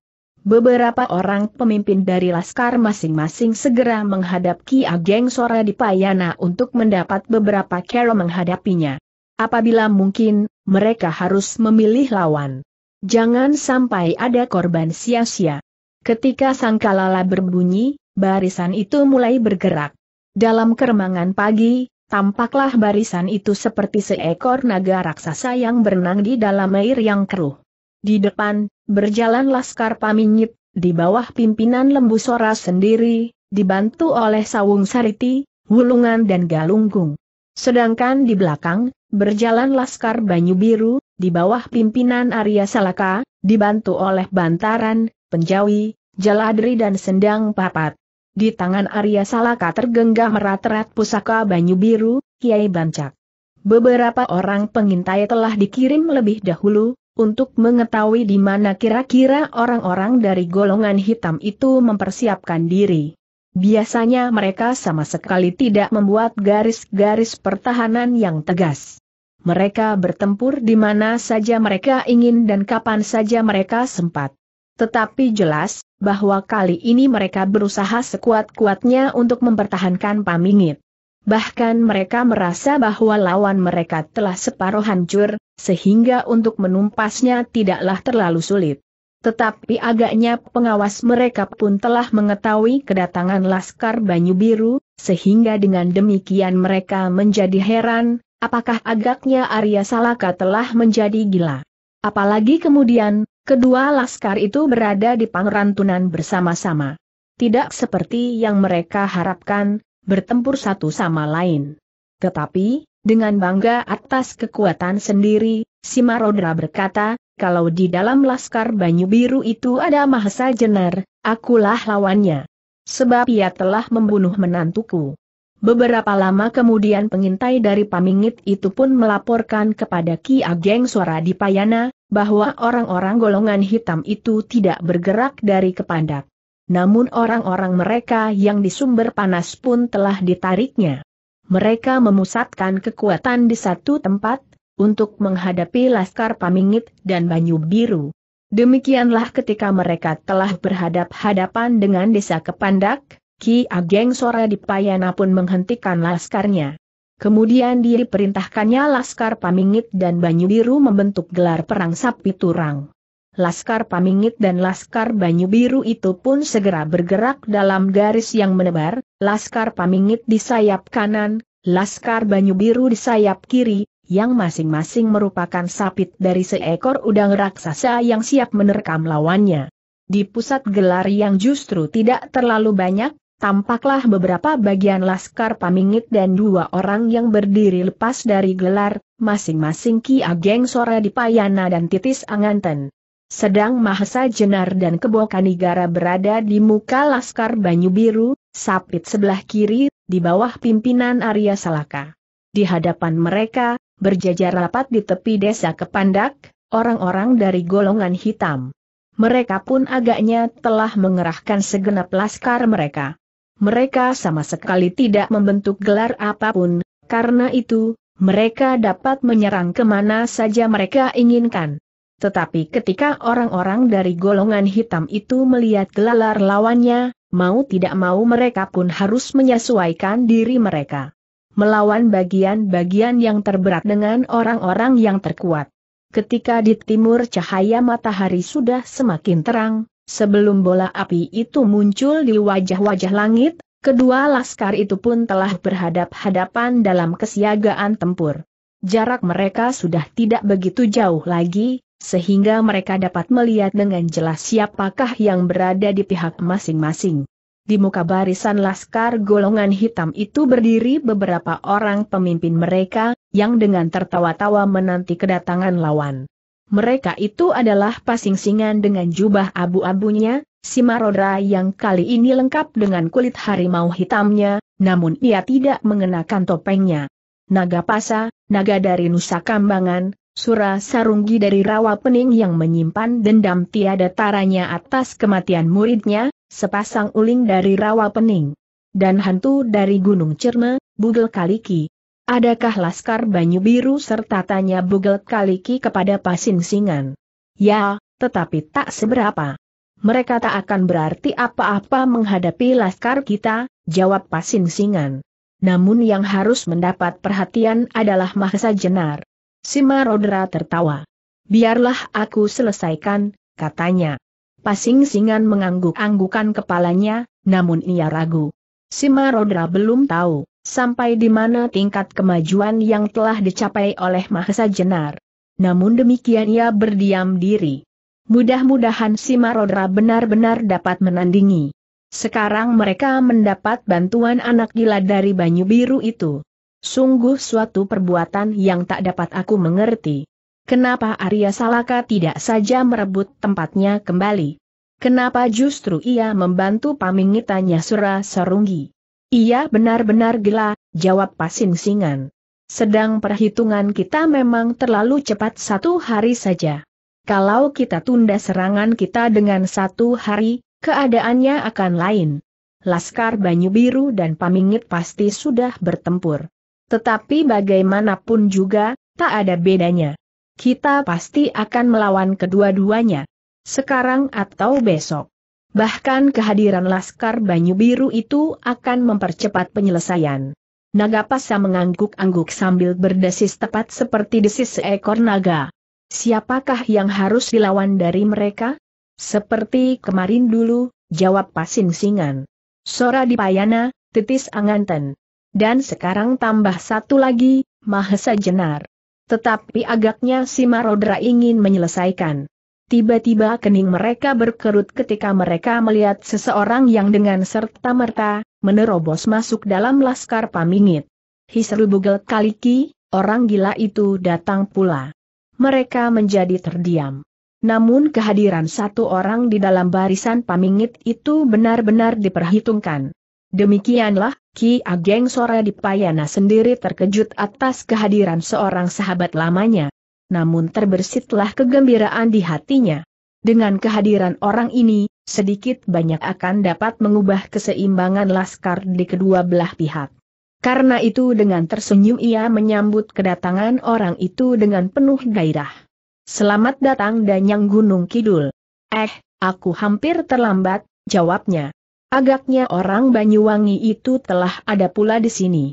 Beberapa orang pemimpin dari laskar masing-masing segera menghadapi Ki Ageng Sora di Payana untuk mendapat beberapa kero menghadapinya. Apabila mungkin, mereka harus memilih lawan. Jangan sampai ada korban sia-sia. Ketika sangkalala berbunyi, barisan itu mulai bergerak. Dalam keremangan pagi, tampaklah barisan itu seperti seekor naga raksasa yang berenang di dalam air yang keruh. Di depan, berjalan Laskar Paminyip, di bawah pimpinan Lembu Sora sendiri, dibantu oleh Sawung Sariti, Wulungan dan Galunggung. Sedangkan di belakang, berjalan Laskar Banyu Biru, di bawah pimpinan Arya Salaka, dibantu oleh Bantaran, Penjawi, Jaladri dan Sendang Papat. Di tangan Arya Salaka tergenggam merat-rat pusaka Banyu Biru, Kiai Bancak. Beberapa orang pengintai telah dikirim lebih dahulu, untuk mengetahui di mana kira-kira orang-orang dari golongan hitam itu mempersiapkan diri. Biasanya mereka sama sekali tidak membuat garis-garis pertahanan yang tegas. Mereka bertempur di mana saja mereka ingin dan kapan saja mereka sempat. Tetapi jelas, bahwa kali ini mereka berusaha sekuat-kuatnya untuk mempertahankan pamingit. Bahkan mereka merasa bahwa lawan mereka telah separuh hancur, sehingga untuk menumpasnya tidaklah terlalu sulit. Tetapi agaknya pengawas mereka pun telah mengetahui kedatangan Laskar Banyu Biru, sehingga dengan demikian mereka menjadi heran, apakah agaknya Arya Salaka telah menjadi gila. Apalagi kemudian, kedua Laskar itu berada di Pangrantunan bersama-sama. Tidak seperti yang mereka harapkan, bertempur satu sama lain. Tetapi, dengan bangga atas kekuatan sendiri, Simarodra berkata, kalau di dalam laskar Banyu Biru itu ada Mahesa Jenar, akulah lawannya. Sebab ia telah membunuh menantuku. Beberapa lama kemudian pengintai dari Pamingit itu pun melaporkan kepada Ki Ageng Suara di Payana, bahwa orang-orang golongan hitam itu tidak bergerak dari kepandak. Namun orang-orang mereka yang di sumber panas pun telah ditariknya. Mereka memusatkan kekuatan di satu tempat, untuk menghadapi Laskar Pamingit dan Banyu Biru. Demikianlah ketika mereka telah berhadap-hadapan dengan desa Kepandak, Ki Ageng Sora Dipayana pun menghentikan laskarnya. Kemudian diperintahkannya Laskar Pamingit dan Banyu Biru membentuk gelar perang sapi turang. Laskar Pamingit dan Laskar Banyu Biru itu pun segera bergerak dalam garis yang menebar, Laskar Pamingit di sayap kanan, Laskar Banyu Biru di sayap kiri, yang masing-masing merupakan sapit dari seekor udang raksasa yang siap menerkam lawannya. Di pusat gelar yang justru tidak terlalu banyak, tampaklah beberapa bagian laskar pamingit dan dua orang yang berdiri lepas dari gelar, masing-masing Ki Ageng Sora Dipayana dan Titis Anganten. Sedang Mahesa Jenar dan Kebo Kanigara berada di muka Laskar Banyu Biru, sapit sebelah kiri, di bawah pimpinan Arya Salaka. Di hadapan mereka, berjajar rapat di tepi desa Kepandak, orang-orang dari golongan hitam. Mereka pun agaknya telah mengerahkan segenap laskar mereka. Mereka sama sekali tidak membentuk gelar apapun, karena itu, mereka dapat menyerang kemana saja mereka inginkan. Tetapi ketika orang-orang dari golongan hitam itu melihat gelar lawannya, mau tidak mau mereka pun harus menyesuaikan diri mereka melawan bagian-bagian yang terberat dengan orang-orang yang terkuat. Ketika di timur cahaya matahari sudah semakin terang, sebelum bola api itu muncul di wajah-wajah langit, kedua laskar itu pun telah berhadap-hadapan dalam kesiagaan tempur. Jarak mereka sudah tidak begitu jauh lagi, sehingga mereka dapat melihat dengan jelas siapakah yang berada di pihak masing-masing. Di muka barisan laskar golongan hitam itu berdiri beberapa orang pemimpin mereka, yang dengan tertawa-tawa menanti kedatangan lawan. Mereka itu adalah pasingsingan dengan jubah abu-abunya, si Marodra yang kali ini lengkap dengan kulit harimau hitamnya, namun ia tidak mengenakan topengnya. Naga Pasa, naga dari Nusa Kambangan, Surah Sarunggi dari rawa pening yang menyimpan dendam tiada taranya atas kematian muridnya, sepasang uling dari rawa pening. Dan hantu dari Gunung Cerna, Bugel Kaliki. Adakah Laskar Banyu Biru serta tanya Bugel Kaliki kepada Pasin Singan? Ya, tetapi tak seberapa. Mereka tak akan berarti apa-apa menghadapi Laskar kita, jawab Pasin Singan. Namun yang harus mendapat perhatian adalah Mahesa Jenar. Simarodra Rodra tertawa. Biarlah aku selesaikan, katanya. Pasing Singan mengangguk-anggukan kepalanya, namun ia ragu. Simarodra Rodra belum tahu, sampai di mana tingkat kemajuan yang telah dicapai oleh Mahesa Jenar. Namun demikian ia berdiam diri. Mudah-mudahan Simarodra Rodra benar-benar dapat menandingi. Sekarang mereka mendapat bantuan anak gila dari Banyu Biru itu. Sungguh suatu perbuatan yang tak dapat aku mengerti. Kenapa Arya Salaka tidak saja merebut tempatnya kembali? Kenapa justru ia membantu pamingitannya Sura Sarunggi? Ia benar-benar gila, jawab Pasin Singan. Sedang perhitungan kita memang terlalu cepat satu hari saja. Kalau kita tunda serangan kita dengan satu hari, keadaannya akan lain. Laskar Banyu Biru dan Pamingit pasti sudah bertempur. Tetapi bagaimanapun juga, tak ada bedanya. Kita pasti akan melawan kedua-duanya. Sekarang atau besok. Bahkan kehadiran Laskar Banyu Biru itu akan mempercepat penyelesaian. Naga Nagapasa mengangguk-angguk sambil berdesis tepat seperti desis seekor naga. Siapakah yang harus dilawan dari mereka? Seperti kemarin dulu, jawab Pasin Singan. Sora di Payana, titis Anganten. Dan sekarang tambah satu lagi, Mahesa Jenar. Tetapi agaknya si Marodra ingin menyelesaikan. Tiba-tiba kening mereka berkerut ketika mereka melihat seseorang yang dengan serta-merta, menerobos masuk dalam laskar pamingit. Hisru Bugel Kaliki, orang gila itu datang pula. Mereka menjadi terdiam. Namun kehadiran satu orang di dalam barisan pamingit itu benar-benar diperhitungkan. Demikianlah, Ki Ageng Sora Dipayana sendiri terkejut atas kehadiran seorang sahabat lamanya. Namun terbersitlah kegembiraan di hatinya. Dengan kehadiran orang ini, sedikit banyak akan dapat mengubah keseimbangan laskar di kedua belah pihak. Karena itu dengan tersenyum ia menyambut kedatangan orang itu dengan penuh gairah. Selamat datang Danyang Gunung Kidul. Eh, aku hampir terlambat, jawabnya. Agaknya orang Banyuwangi itu telah ada pula di sini.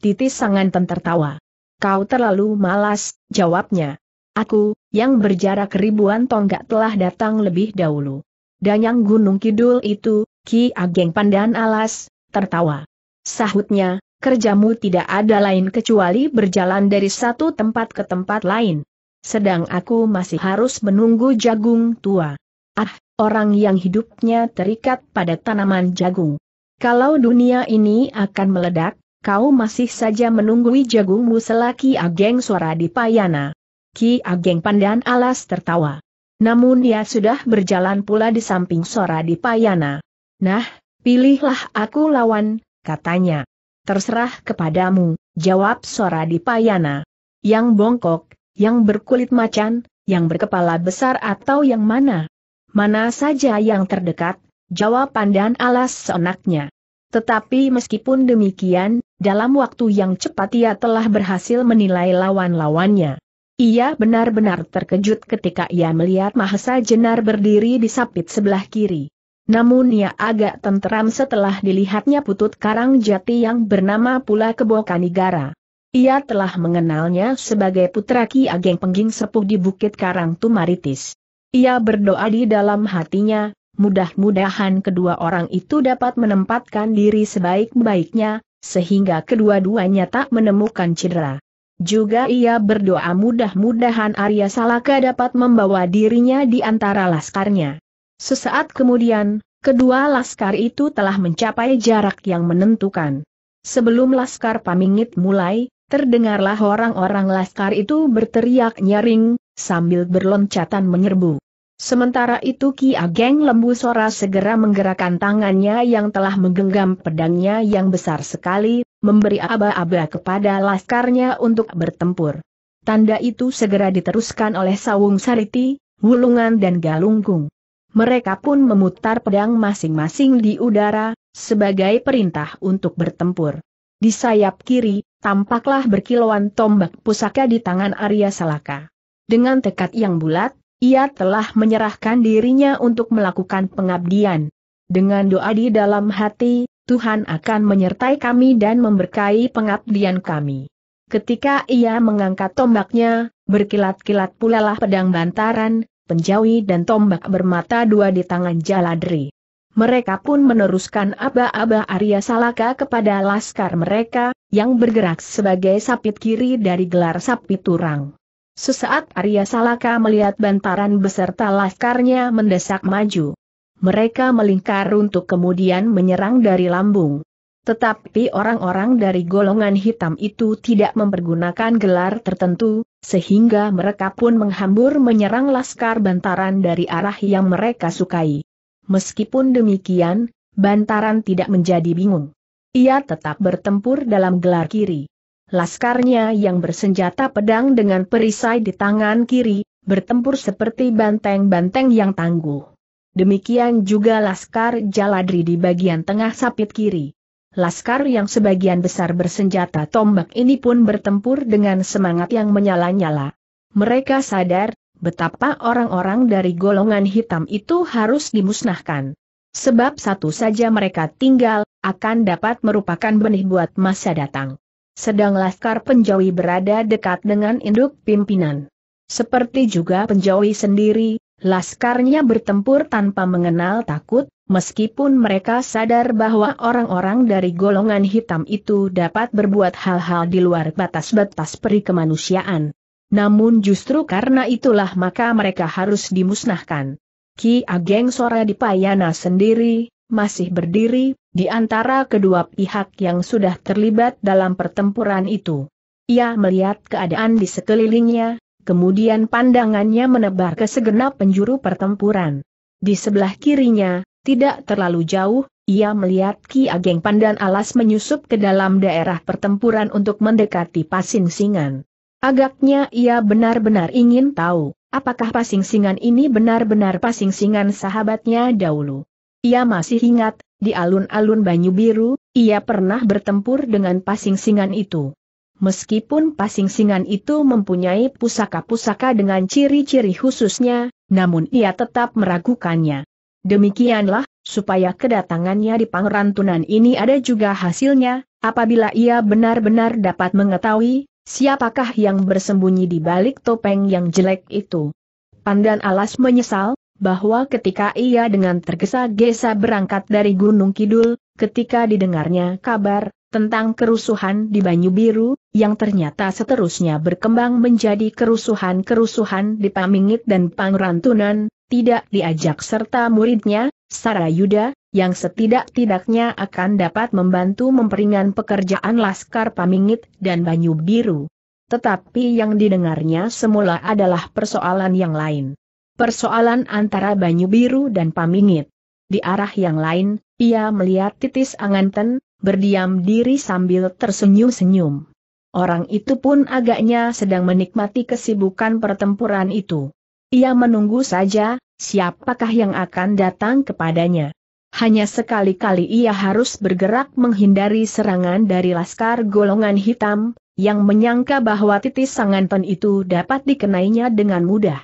Titis Sanganten tertawa. Kau terlalu malas, jawabnya. Aku, yang berjarak ribuan tonggak telah datang lebih dahulu. Dan yang Gunung Kidul itu, Ki Ageng Pandan Alas, tertawa. Sahutnya, kerjamu tidak ada lain kecuali berjalan dari satu tempat ke tempat lain. Sedang aku masih harus menunggu jagung tua. Ah, orang yang hidupnya terikat pada tanaman jagung. Kalau dunia ini akan meledak, kau masih saja menunggui jagungmu selaki Ageng suara di payana. Ki Ageng Pandan alas tertawa. Namun dia sudah berjalan pula di samping suara di Payana. Nah, pilihlah aku lawan, katanya. Terserah kepadamu, jawab suara di Payana. Yang bongkok, yang berkulit macan, yang berkepala besar atau yang mana? Mana saja yang terdekat, jawab pandan alas seenaknya. Tetapi meskipun demikian, dalam waktu yang cepat ia telah berhasil menilai lawan-lawannya. Ia benar-benar terkejut ketika ia melihat Mahesa Jenar berdiri di sapit sebelah kiri. Namun ia agak tenteram setelah dilihatnya putut karang jati yang bernama pula Kebokanigara. Ia telah mengenalnya sebagai putra Ki Ageng Pengging Sepuh di Bukit Karang Tumaritis. Ia berdoa di dalam hatinya, mudah-mudahan kedua orang itu dapat menempatkan diri sebaik-baiknya, sehingga kedua-duanya tak menemukan cedera. Juga ia berdoa mudah-mudahan Arya Salaka dapat membawa dirinya di antara laskarnya. Sesaat kemudian, kedua laskar itu telah mencapai jarak yang menentukan. Sebelum laskar pamingit mulai, terdengarlah orang-orang laskar itu berteriak nyaring, sambil berloncatan menyerbu. Sementara itu Ki Ageng Lembu Sora segera menggerakkan tangannya yang telah menggenggam pedangnya yang besar sekali, memberi aba-aba kepada laskarnya untuk bertempur. Tanda itu segera diteruskan oleh Sawung Sariti, Wulungan dan Galunggung. Mereka pun memutar pedang masing-masing di udara, sebagai perintah untuk bertempur. Di sayap kiri, tampaklah berkilauan tombak pusaka di tangan Arya Salaka. Dengan tekad yang bulat, ia telah menyerahkan dirinya untuk melakukan pengabdian. Dengan doa di dalam hati, Tuhan akan menyertai kami dan memberkahi pengabdian kami. Ketika ia mengangkat tombaknya, berkilat-kilat pula lah pedang bantaran, penjawi dan tombak bermata dua di tangan Jaladri. Mereka pun meneruskan aba-aba Arya Salaka kepada laskar mereka, yang bergerak sebagai sapit kiri dari gelar sapit turang. Sesaat Arya Salaka melihat bantaran beserta laskarnya mendesak maju. Mereka melingkar untuk kemudian menyerang dari lambung. Tetapi orang-orang dari golongan hitam itu tidak mempergunakan gelar tertentu, sehingga mereka pun menghambur menyerang laskar bantaran dari arah yang mereka sukai. Meskipun demikian, bantaran tidak menjadi bingung. Ia tetap bertempur dalam gelar kiri. Laskarnya yang bersenjata pedang dengan perisai di tangan kiri, bertempur seperti banteng-banteng yang tangguh. Demikian juga Laskar Jaladri di bagian tengah sapit kiri. Laskar yang sebagian besar bersenjata tombak ini pun bertempur dengan semangat yang menyala-nyala. Mereka sadar, betapa orang-orang dari golongan hitam itu harus dimusnahkan. Sebab satu saja mereka tinggal, akan dapat merupakan benih buat masa datang. Sedang Laskar Penjawi berada dekat dengan induk pimpinan. Seperti juga Penjawi sendiri, Laskarnya bertempur tanpa mengenal takut, meskipun mereka sadar bahwa orang-orang dari golongan hitam itu dapat berbuat hal-hal di luar batas-batas peri kemanusiaan. Namun justru karena itulah maka mereka harus dimusnahkan. Ki Ageng Sora di Payana sendiri, masih berdiri, di antara kedua pihak yang sudah terlibat dalam pertempuran itu. Ia melihat keadaan di sekelilingnya, kemudian pandangannya menebar ke segenap penjuru pertempuran. Di sebelah kirinya, tidak terlalu jauh, ia melihat Ki Ageng Pandan Alas menyusup ke dalam daerah pertempuran untuk mendekati Pasing Singan. Agaknya ia benar-benar ingin tahu, apakah Pasing Singan ini benar-benar Pasing Singan sahabatnya dahulu. Ia masih ingat, di alun-alun Banyu Biru, ia pernah bertempur dengan pasing-singan itu. Meskipun pasing-singan itu mempunyai pusaka-pusaka dengan ciri-ciri khususnya, namun ia tetap meragukannya. Demikianlah, supaya kedatangannya di Pangrantunan ini ada juga hasilnya, apabila ia benar-benar dapat mengetahui, siapakah yang bersembunyi di balik topeng yang jelek itu. Pandan Alas menyesal, bahwa ketika ia dengan tergesa-gesa berangkat dari Gunung Kidul, ketika didengarnya kabar tentang kerusuhan di Banyu Biru, yang ternyata seterusnya berkembang menjadi kerusuhan-kerusuhan di Pamingit dan Pangrantunan, tidak diajak serta muridnya, Sarayuda, yang setidak-tidaknya akan dapat membantu memperingan pekerjaan Laskar Pamingit dan Banyu Biru. Tetapi yang didengarnya semula adalah persoalan yang lain. Persoalan antara Banyu Biru dan Pamingit. Di arah yang lain, ia melihat titis Anganten, berdiam diri sambil tersenyum-senyum. Orang itu pun agaknya sedang menikmati kesibukan pertempuran itu. Ia menunggu saja, siapakah yang akan datang kepadanya. Hanya sekali-kali ia harus bergerak menghindari serangan dari laskar golongan hitam, yang menyangka bahwa titis sanganten itu dapat dikenainya dengan mudah.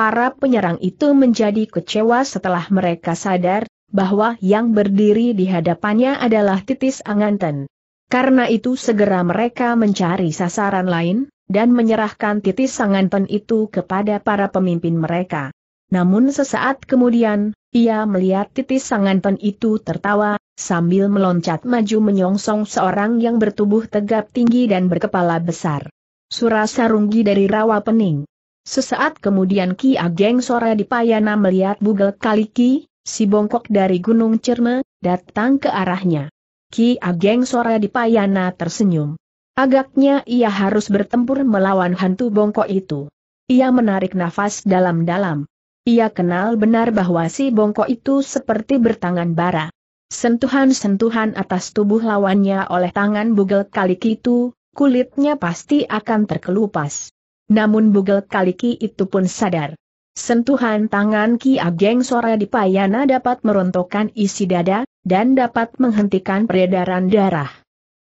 Para penyerang itu menjadi kecewa setelah mereka sadar bahwa yang berdiri di hadapannya adalah titis Anganten. Karena itu segera mereka mencari sasaran lain, dan menyerahkan titis Anganten itu kepada para pemimpin mereka. Namun sesaat kemudian, ia melihat titis Anganten itu tertawa, sambil meloncat maju menyongsong seorang yang bertubuh tegap tinggi dan berkepala besar. Surasa Runggi dari Rawa Pening. Sesaat kemudian Ki Ageng Sora Dipayana melihat Bugel Kaliki, si bongkok dari Gunung Cerme, datang ke arahnya. Ki Ageng Sora Dipayana tersenyum. Agaknya ia harus bertempur melawan hantu bongkok itu. Ia menarik nafas dalam-dalam. Ia kenal benar bahwa si bongkok itu seperti bertangan bara. Sentuhan-sentuhan atas tubuh lawannya oleh tangan bugel Kaliki itu, kulitnya pasti akan terkelupas. Namun bugel kaliki itu pun sadar. Sentuhan tangan Ki Ageng Sora di payana dapat merontokkan isi dada, dan dapat menghentikan peredaran darah.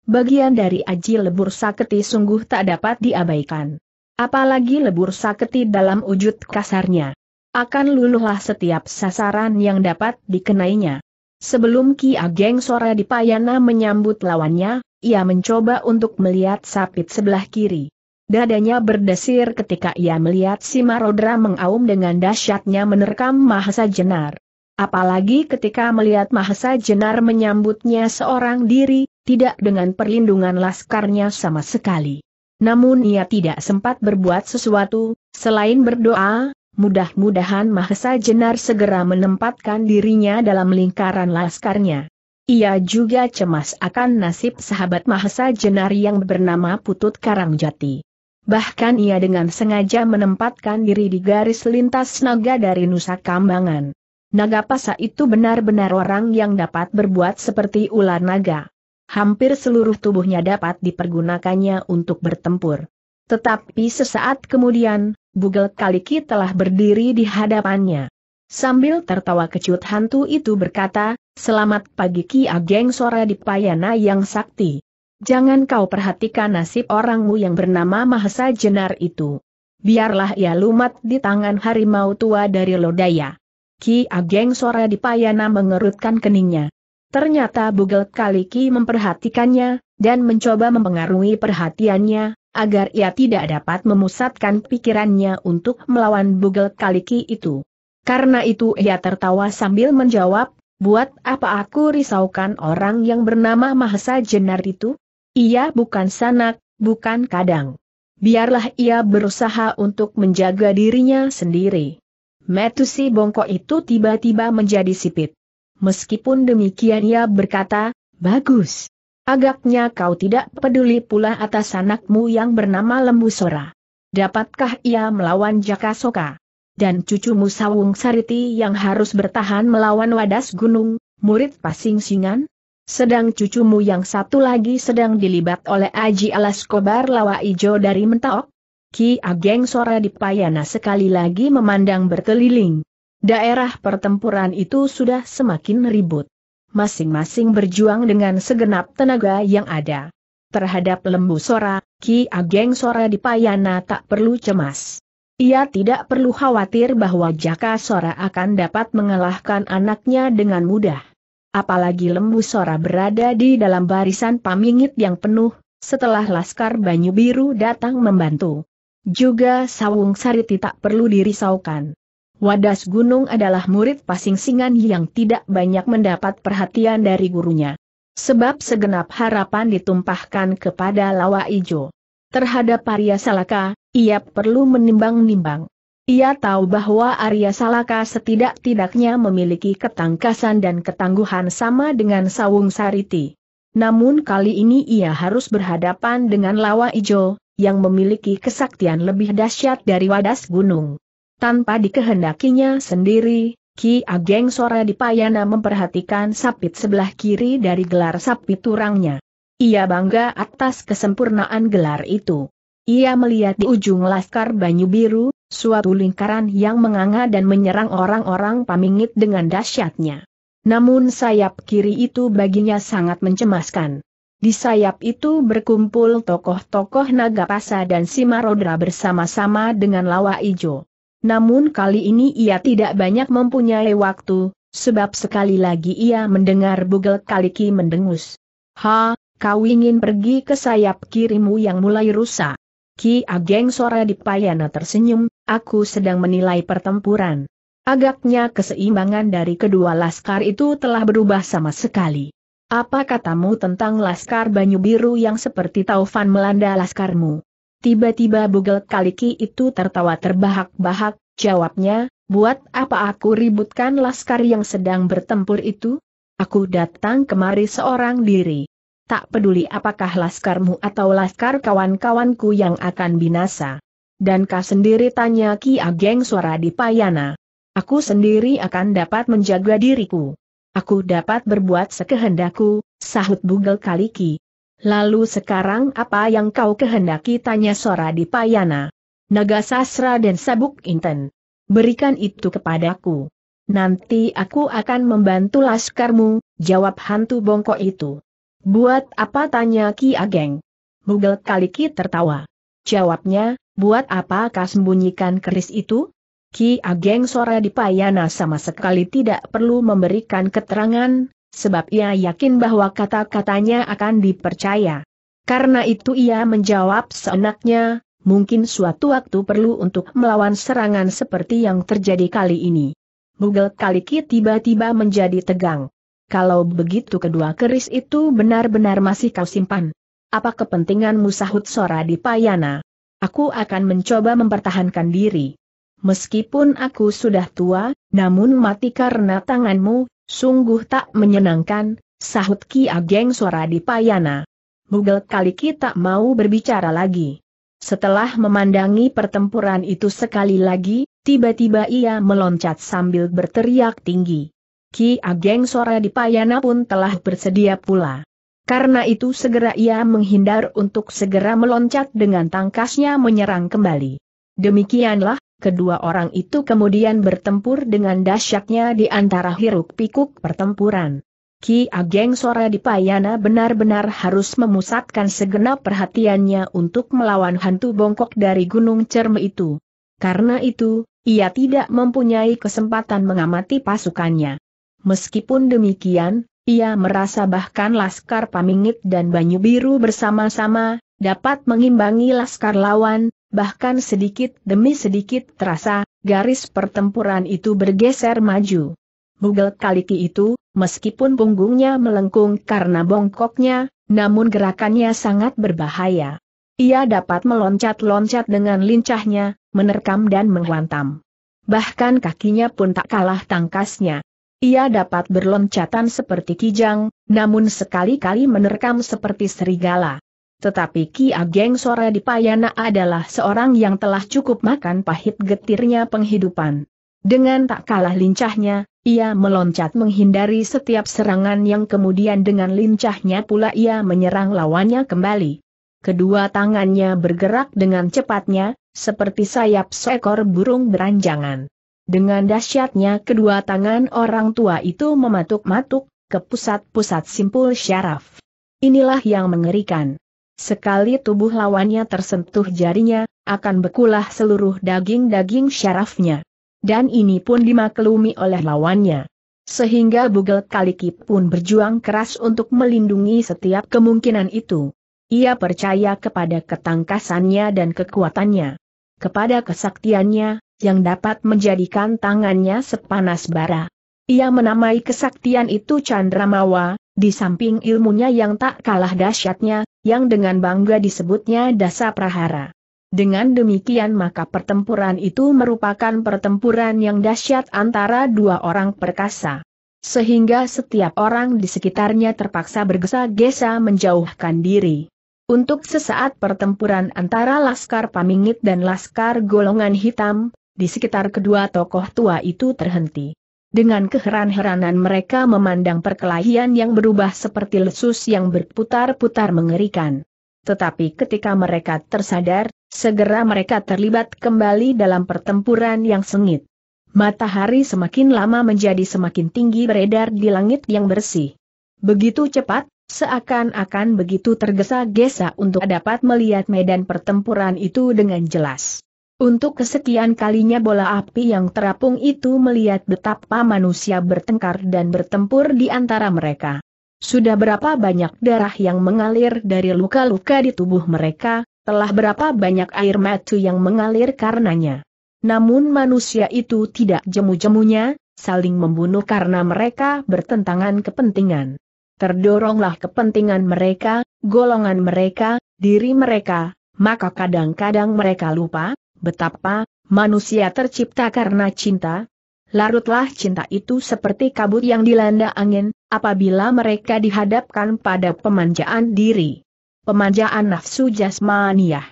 Bagian dari aji lebur saketi sungguh tak dapat diabaikan. Apalagi lebur saketi dalam wujud kasarnya. Akan luluhlah setiap sasaran yang dapat dikenainya. Sebelum Ki Ageng Sora di payana menyambut lawannya, ia mencoba untuk melihat sapit sebelah kiri. Dadanya berdesir ketika ia melihat si Marodra mengaum dengan dahsyatnya menerkam Mahesa Jenar. Apalagi ketika melihat Mahesa Jenar menyambutnya seorang diri, tidak dengan perlindungan laskarnya sama sekali. Namun ia tidak sempat berbuat sesuatu, selain berdoa, mudah-mudahan Mahesa Jenar segera menempatkan dirinya dalam lingkaran laskarnya. Ia juga cemas akan nasib sahabat Mahesa Jenar yang bernama Putut Karangjati bahkan ia dengan sengaja menempatkan diri di garis lintas naga dari Nusa Kambangan. Naga Pasa itu benar-benar orang yang dapat berbuat seperti ular naga. Hampir seluruh tubuhnya dapat dipergunakannya untuk bertempur. Tetapi sesaat kemudian, Bugel Kaliki telah berdiri di hadapannya. Sambil tertawa kecut hantu itu berkata, Selamat pagi Ki Ageng Sora di Payana yang sakti. Jangan kau perhatikan nasib orangmu yang bernama Mahesa Jenar itu. Biarlah ia lumat di tangan harimau tua dari Lodaya. Ki Ageng Sora di Payana mengerutkan keningnya. Ternyata Bugel kali Ki memperhatikannya, dan mencoba mempengaruhi perhatiannya, agar ia tidak dapat memusatkan pikirannya untuk melawan Bugel kali Ki itu. Karena itu ia tertawa sambil menjawab, buat apa aku risaukan orang yang bernama Mahesa Jenar itu? Ia bukan sanak, bukan kadang. Biarlah ia berusaha untuk menjaga dirinya sendiri. Metusi bongkok itu tiba-tiba menjadi sipit. Meskipun demikian ia berkata, bagus. Agaknya kau tidak peduli pula atas anakmu yang bernama Lembu Sora. Dapatkah ia melawan Jaka Soka? Dan cucumu Sawung Sariti yang harus bertahan melawan Wadas Gunung, murid Pasing Singan? Sedang cucumu yang satu lagi sedang dilibat oleh Aji Alaskobar Lawa Ijo dari Mentok. Ki Ageng Sora Dipayana sekali lagi memandang berkeliling. Daerah pertempuran itu sudah semakin ribut. Masing-masing berjuang dengan segenap tenaga yang ada. Terhadap lembu Sora, Ki Ageng Sora Dipayana tak perlu cemas. Ia tidak perlu khawatir bahwa Jaka Sora akan dapat mengalahkan anaknya dengan mudah. Apalagi lembu Sora berada di dalam barisan pamingit yang penuh, setelah Laskar Banyu Biru datang membantu. Juga Sawung Sariti tak perlu dirisaukan. Wadas Gunung adalah murid pasing singan yang tidak banyak mendapat perhatian dari gurunya. Sebab segenap harapan ditumpahkan kepada Lawa Ijo. Terhadap Arya Salaka, ia perlu menimbang-nimbang. Ia tahu bahwa Arya Salaka setidak-tidaknya memiliki ketangkasan dan ketangguhan sama dengan Sawung Sariti. Namun kali ini ia harus berhadapan dengan Lawa Ijo, yang memiliki kesaktian lebih dahsyat dari wadas gunung. Tanpa dikehendakinya sendiri, Ki Ageng Sora Dipayana memperhatikan sapit sebelah kiri dari gelar sapit turangnya. Ia bangga atas kesempurnaan gelar itu. Ia melihat di ujung laskar Banyu Biru, suatu lingkaran yang menganga dan menyerang orang-orang pamingit dengan dahsyatnya. Namun sayap kiri itu baginya sangat mencemaskan. Di sayap itu berkumpul tokoh-tokoh naga Nagapasa dan Simarodra bersama-sama dengan Lawa Ijo. Namun kali ini ia tidak banyak mempunyai waktu, sebab sekali lagi ia mendengar bugel kaliki mendengus. Ha, kau ingin pergi ke sayap kirimu yang mulai rusak. Ki Ageng Sora di tersenyum, aku sedang menilai pertempuran. Agaknya keseimbangan dari kedua laskar itu telah berubah sama sekali. Apa katamu tentang laskar Banyu Biru yang seperti taufan melanda laskarmu? Tiba-tiba Bugel Kaliki itu tertawa terbahak-bahak, jawabnya, buat apa aku ributkan laskar yang sedang bertempur itu? Aku datang kemari seorang diri. Tak peduli apakah laskarmu atau laskar kawan-kawanku yang akan binasa. Dan kah sendiri tanya Ki Ageng suara di payana. Aku sendiri akan dapat menjaga diriku. Aku dapat berbuat sekehendakku, sahut bugel kaliki. Lalu sekarang apa yang kau kehendaki tanya suara di Payana? Naga sastra dan sabuk inten. Berikan itu kepadaku. Nanti aku akan membantu laskarmu, jawab hantu bongkok itu. Buat apa tanya Ki Ageng? Bugel Kaliki tertawa. Jawabnya, Buat apa kau sembunyikan keris itu? Ki Ageng Sora dipayana sama sekali tidak perlu memberikan keterangan, sebab ia yakin bahwa kata-katanya akan dipercaya. Karena itu ia menjawab seenaknya, mungkin suatu waktu perlu untuk melawan serangan seperti yang terjadi kali ini. Bugel Kaliki tiba-tiba menjadi tegang. Kalau begitu kedua keris itu benar-benar masih kau simpan. Apa kepentinganmu sahut Sora dipayana? Aku akan mencoba mempertahankan diri. Meskipun aku sudah tua, namun mati karena tanganmu, sungguh tak menyenangkan, sahut Ki Ageng suara di payana. Bugel kali kita mau berbicara lagi. Setelah memandangi pertempuran itu sekali lagi, tiba-tiba ia meloncat sambil berteriak tinggi. Ki Ageng Sora di Payana pun telah bersedia pula. Karena itu segera ia menghindar untuk segera meloncat dengan tangkasnya menyerang kembali. Demikianlah, kedua orang itu kemudian bertempur dengan dahsyatnya di antara hiruk-pikuk pertempuran. Ki Ageng Sora Dipayana benar-benar harus memusatkan segenap perhatiannya untuk melawan hantu bongkok dari Gunung Cerme itu. Karena itu, ia tidak mempunyai kesempatan mengamati pasukannya. Meskipun demikian, ia merasa bahkan Laskar Pamingit dan Banyu Biru bersama-sama, dapat mengimbangi Laskar lawan, bahkan sedikit demi sedikit terasa, garis pertempuran itu bergeser maju. Bugel Kaliki itu, meskipun punggungnya melengkung karena bongkoknya, namun gerakannya sangat berbahaya. Ia dapat meloncat-loncat dengan lincahnya, menerkam dan menghantam. Bahkan kakinya pun tak kalah tangkasnya. Ia dapat berloncatan seperti kijang, namun sekali-kali menerkam seperti serigala. Tetapi Ki Ageng Sora di Payana adalah seorang yang telah cukup makan pahit getirnya penghidupan. Dengan tak kalah lincahnya, ia meloncat menghindari setiap serangan yang kemudian dengan lincahnya pula ia menyerang lawannya kembali. Kedua tangannya bergerak dengan cepatnya, seperti sayap seekor burung beranjangan. Dengan dahsyatnya kedua tangan orang tua itu mematuk-matuk ke pusat-pusat simpul syaraf. Inilah yang mengerikan. Sekali tubuh lawannya tersentuh jarinya, akan bekulah seluruh daging-daging syarafnya. Dan ini pun dimaklumi oleh lawannya sehingga Bugel Kalikip pun berjuang keras untuk melindungi setiap kemungkinan itu. Ia percaya kepada ketangkasannya dan kekuatannya, kepada kesaktiannya, yang dapat menjadikan tangannya sepanas bara. Ia menamai kesaktian itu Chandramawa, di samping ilmunya yang tak kalah dahsyatnya, yang dengan bangga disebutnya Dasa Prahara. Dengan demikian maka pertempuran itu merupakan pertempuran yang dahsyat antara dua orang perkasa. Sehingga setiap orang di sekitarnya terpaksa bergesa-gesa menjauhkan diri. Untuk sesaat pertempuran antara Laskar Pamingit dan Laskar Golongan Hitam, di sekitar kedua tokoh tua itu terhenti. Dengan keheran-heranan mereka memandang perkelahian yang berubah seperti lesus yang berputar-putar mengerikan. Tetapi ketika mereka tersadar, segera mereka terlibat kembali dalam pertempuran yang sengit. Matahari semakin lama menjadi semakin tinggi beredar di langit yang bersih. Begitu cepat, seakan-akan begitu tergesa-gesa untuk dapat melihat medan pertempuran itu dengan jelas. Untuk kesekian kalinya bola api yang terapung itu melihat betapa manusia bertengkar dan bertempur di antara mereka. Sudah berapa banyak darah yang mengalir dari luka-luka di tubuh mereka, telah berapa banyak air mata yang mengalir karenanya. Namun manusia itu tidak jemu-jemunya, saling membunuh karena mereka bertentangan kepentingan. Terdoronglah kepentingan mereka, golongan mereka, diri mereka, maka kadang-kadang mereka lupa, Betapa, manusia tercipta karena cinta, Larutlah cinta itu seperti kabut yang dilanda angin, apabila mereka dihadapkan pada pemanjaan diri. Pemanjaan nafsu jasmaniah.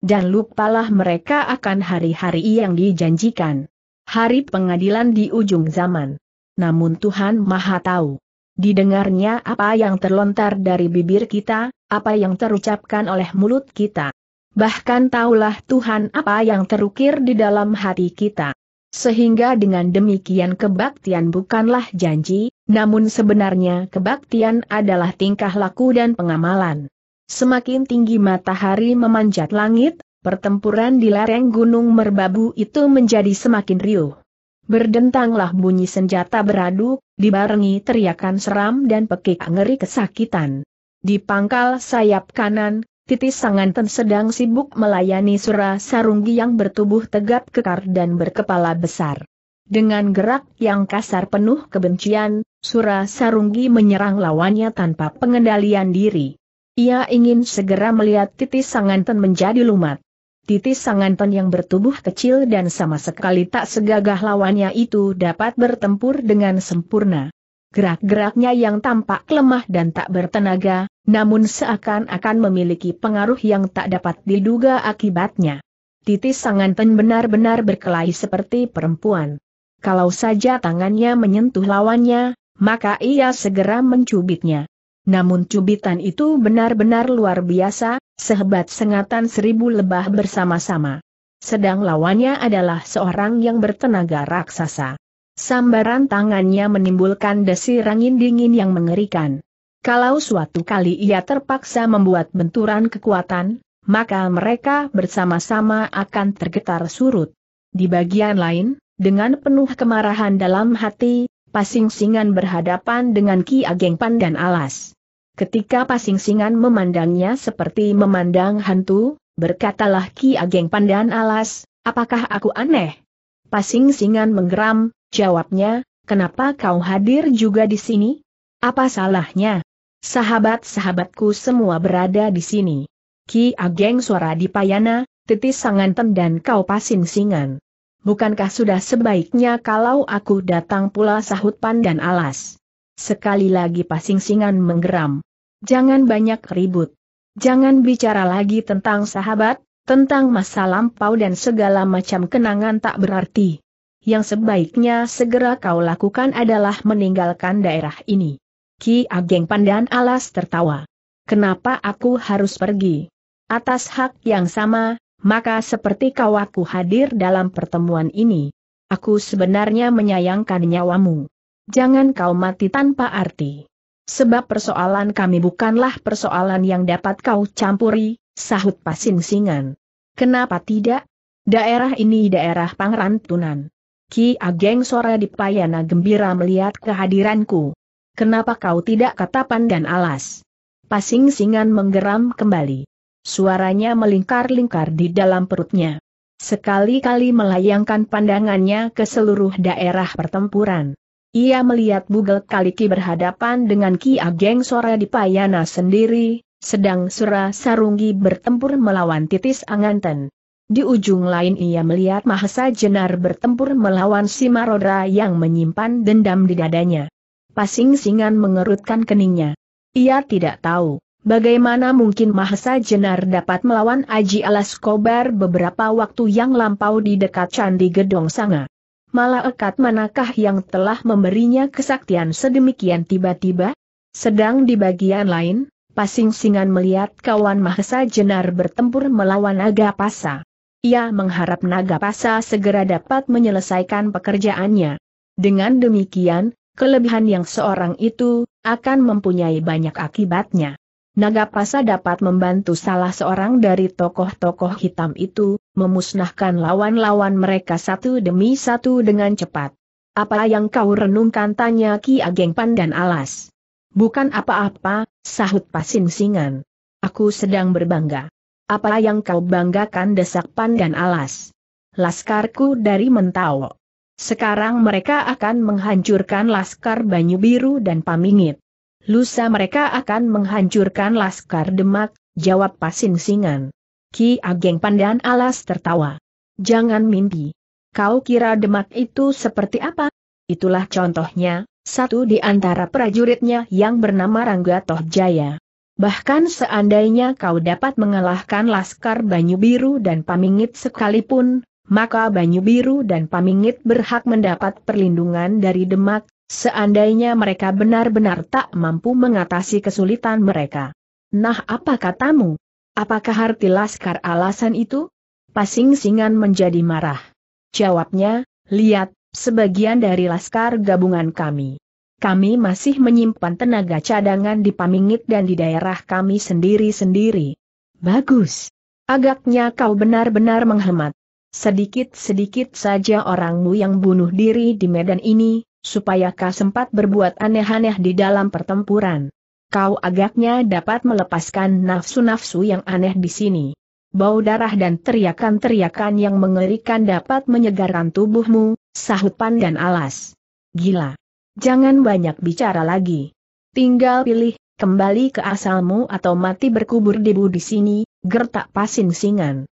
Dan lupalah mereka akan hari-hari yang dijanjikan. Hari pengadilan di ujung zaman. Namun Tuhan Maha Tahu. Didengarnya apa yang terlontar dari bibir kita, apa yang terucapkan oleh mulut kita bahkan tahulah Tuhan apa yang terukir di dalam hati kita. Sehingga dengan demikian kebaktian bukanlah janji, namun sebenarnya kebaktian adalah tingkah laku dan pengamalan. Semakin tinggi matahari memanjat langit, pertempuran di lereng Gunung Merbabu itu menjadi semakin riuh. Berdentanglah bunyi senjata beradu, dibarengi teriakan seram dan pekik ngeri kesakitan. Di pangkal sayap kanan, Titis Sanganten sedang sibuk melayani Sura Sarunggi yang bertubuh tegap kekar dan berkepala besar. Dengan gerak yang kasar penuh kebencian, Sura Sarunggi menyerang lawannya tanpa pengendalian diri. Ia ingin segera melihat titis Sanganten menjadi lumat. Titis Sanganten yang bertubuh kecil dan sama sekali tak segagah lawannya itu dapat bertempur dengan sempurna. Gerak-geraknya yang tampak lemah dan tak bertenaga, namun seakan-akan memiliki pengaruh yang tak dapat diduga akibatnya. Titis Sanganten benar-benar berkelahi seperti perempuan. Kalau saja tangannya menyentuh lawannya, maka ia segera mencubitnya. Namun cubitan itu benar-benar luar biasa, sehebat sengatan seribu lebah bersama-sama. Sedang lawannya adalah seorang yang bertenaga raksasa. Sambaran tangannya menimbulkan desir angin dingin yang mengerikan. Kalau suatu kali ia terpaksa membuat benturan kekuatan, maka mereka bersama-sama akan tergetar surut. Di bagian lain, dengan penuh kemarahan dalam hati, pasing-singan berhadapan dengan Ki Ageng Pandan Alas. Ketika pasing-singan memandangnya seperti memandang hantu, berkatalah Ki Ageng Pandan Alas, apakah aku aneh? Pasing-singan menggeram, jawabnya, kenapa kau hadir juga di sini? Apa salahnya? Sahabat-sahabatku semua berada di sini. Ki Ageng suara di payana, titis sangantem dan kau pasin singan. Bukankah sudah sebaiknya kalau aku datang pula sahut pandan alas? Sekali lagi pasing-singan menggeram. Jangan banyak ribut. Jangan bicara lagi tentang sahabat, tentang masa lampau dan segala macam kenangan tak berarti. Yang sebaiknya segera kau lakukan adalah meninggalkan daerah ini. Ki Ageng Pandan alas tertawa. Kenapa aku harus pergi? Atas hak yang sama, maka seperti kau aku hadir dalam pertemuan ini. Aku sebenarnya menyayangkan nyawamu. Jangan kau mati tanpa arti. Sebab persoalan kami bukanlah persoalan yang dapat kau campuri, sahut pasing-singan. Kenapa tidak? Daerah ini daerah pangrantunan. Ki Ageng Sora Dipayana gembira melihat kehadiranku. Kenapa kau tidak katapan dan alas? Pasing singan menggeram kembali. Suaranya melingkar-lingkar di dalam perutnya. Sekali-kali melayangkan pandangannya ke seluruh daerah pertempuran. Ia melihat Bugel Kaliki berhadapan dengan Ki Ageng Sora di Payana sendiri, sedang Sura Sarungi bertempur melawan Titis Anganten. Di ujung lain ia melihat Mahesa Jenar bertempur melawan Simarodra yang menyimpan dendam di dadanya. Pasing Singan mengerutkan keningnya. Ia tidak tahu, bagaimana mungkin Mahesa Jenar dapat melawan Aji Alas Kobar beberapa waktu yang lampau di dekat Candi Gedong Sanga. Malah ekat manakah yang telah memberinya kesaktian sedemikian tiba-tiba? Sedang di bagian lain, Pasing Singan melihat kawan Mahesa Jenar bertempur melawan Nagapasa. Ia mengharap Naga Nagapasa segera dapat menyelesaikan pekerjaannya. Dengan demikian, kelebihan yang seorang itu, akan mempunyai banyak akibatnya. Naga Pasa dapat membantu salah seorang dari tokoh-tokoh hitam itu, memusnahkan lawan-lawan mereka satu demi satu dengan cepat. Apa yang kau renungkan tanya Ki Ageng Pandan Alas. Bukan apa-apa, sahut Pasin Singan. Aku sedang berbangga. Apa yang kau banggakan desak Pandan Alas? Laskarku dari Mentawok. Sekarang mereka akan menghancurkan Laskar Banyu Biru dan Pamingit. Lusa mereka akan menghancurkan Laskar Demak, jawab Pasin Singan. Ki Ageng Pandan Alas tertawa. Jangan mimpi. Kau kira Demak itu seperti apa? Itulah contohnya, satu di antara prajuritnya yang bernama Rangga Tohjaya. Bahkan seandainya kau dapat mengalahkan Laskar Banyu Biru dan Pamingit sekalipun, maka Banyu Biru dan Pamingit berhak mendapat perlindungan dari Demak, seandainya mereka benar-benar tak mampu mengatasi kesulitan mereka. Nah apa katamu? Apakah arti laskar alasan itu? Pasing Singan menjadi marah. Jawabnya, lihat, sebagian dari laskar gabungan kami. Kami masih menyimpan tenaga cadangan di Pamingit dan di daerah kami sendiri-sendiri. Bagus. Agaknya kau benar-benar menghemat. Sedikit-sedikit saja orangmu yang bunuh diri di medan ini, supaya kau sempat berbuat aneh-aneh di dalam pertempuran. Kau agaknya dapat melepaskan nafsu-nafsu yang aneh di sini. Bau darah dan teriakan-teriakan yang mengerikan dapat menyegarkan tubuhmu, sahut dan alas. Gila. Jangan banyak bicara lagi. Tinggal pilih, kembali ke asalmu atau mati berkubur debu di sini, gertak Pasin singan.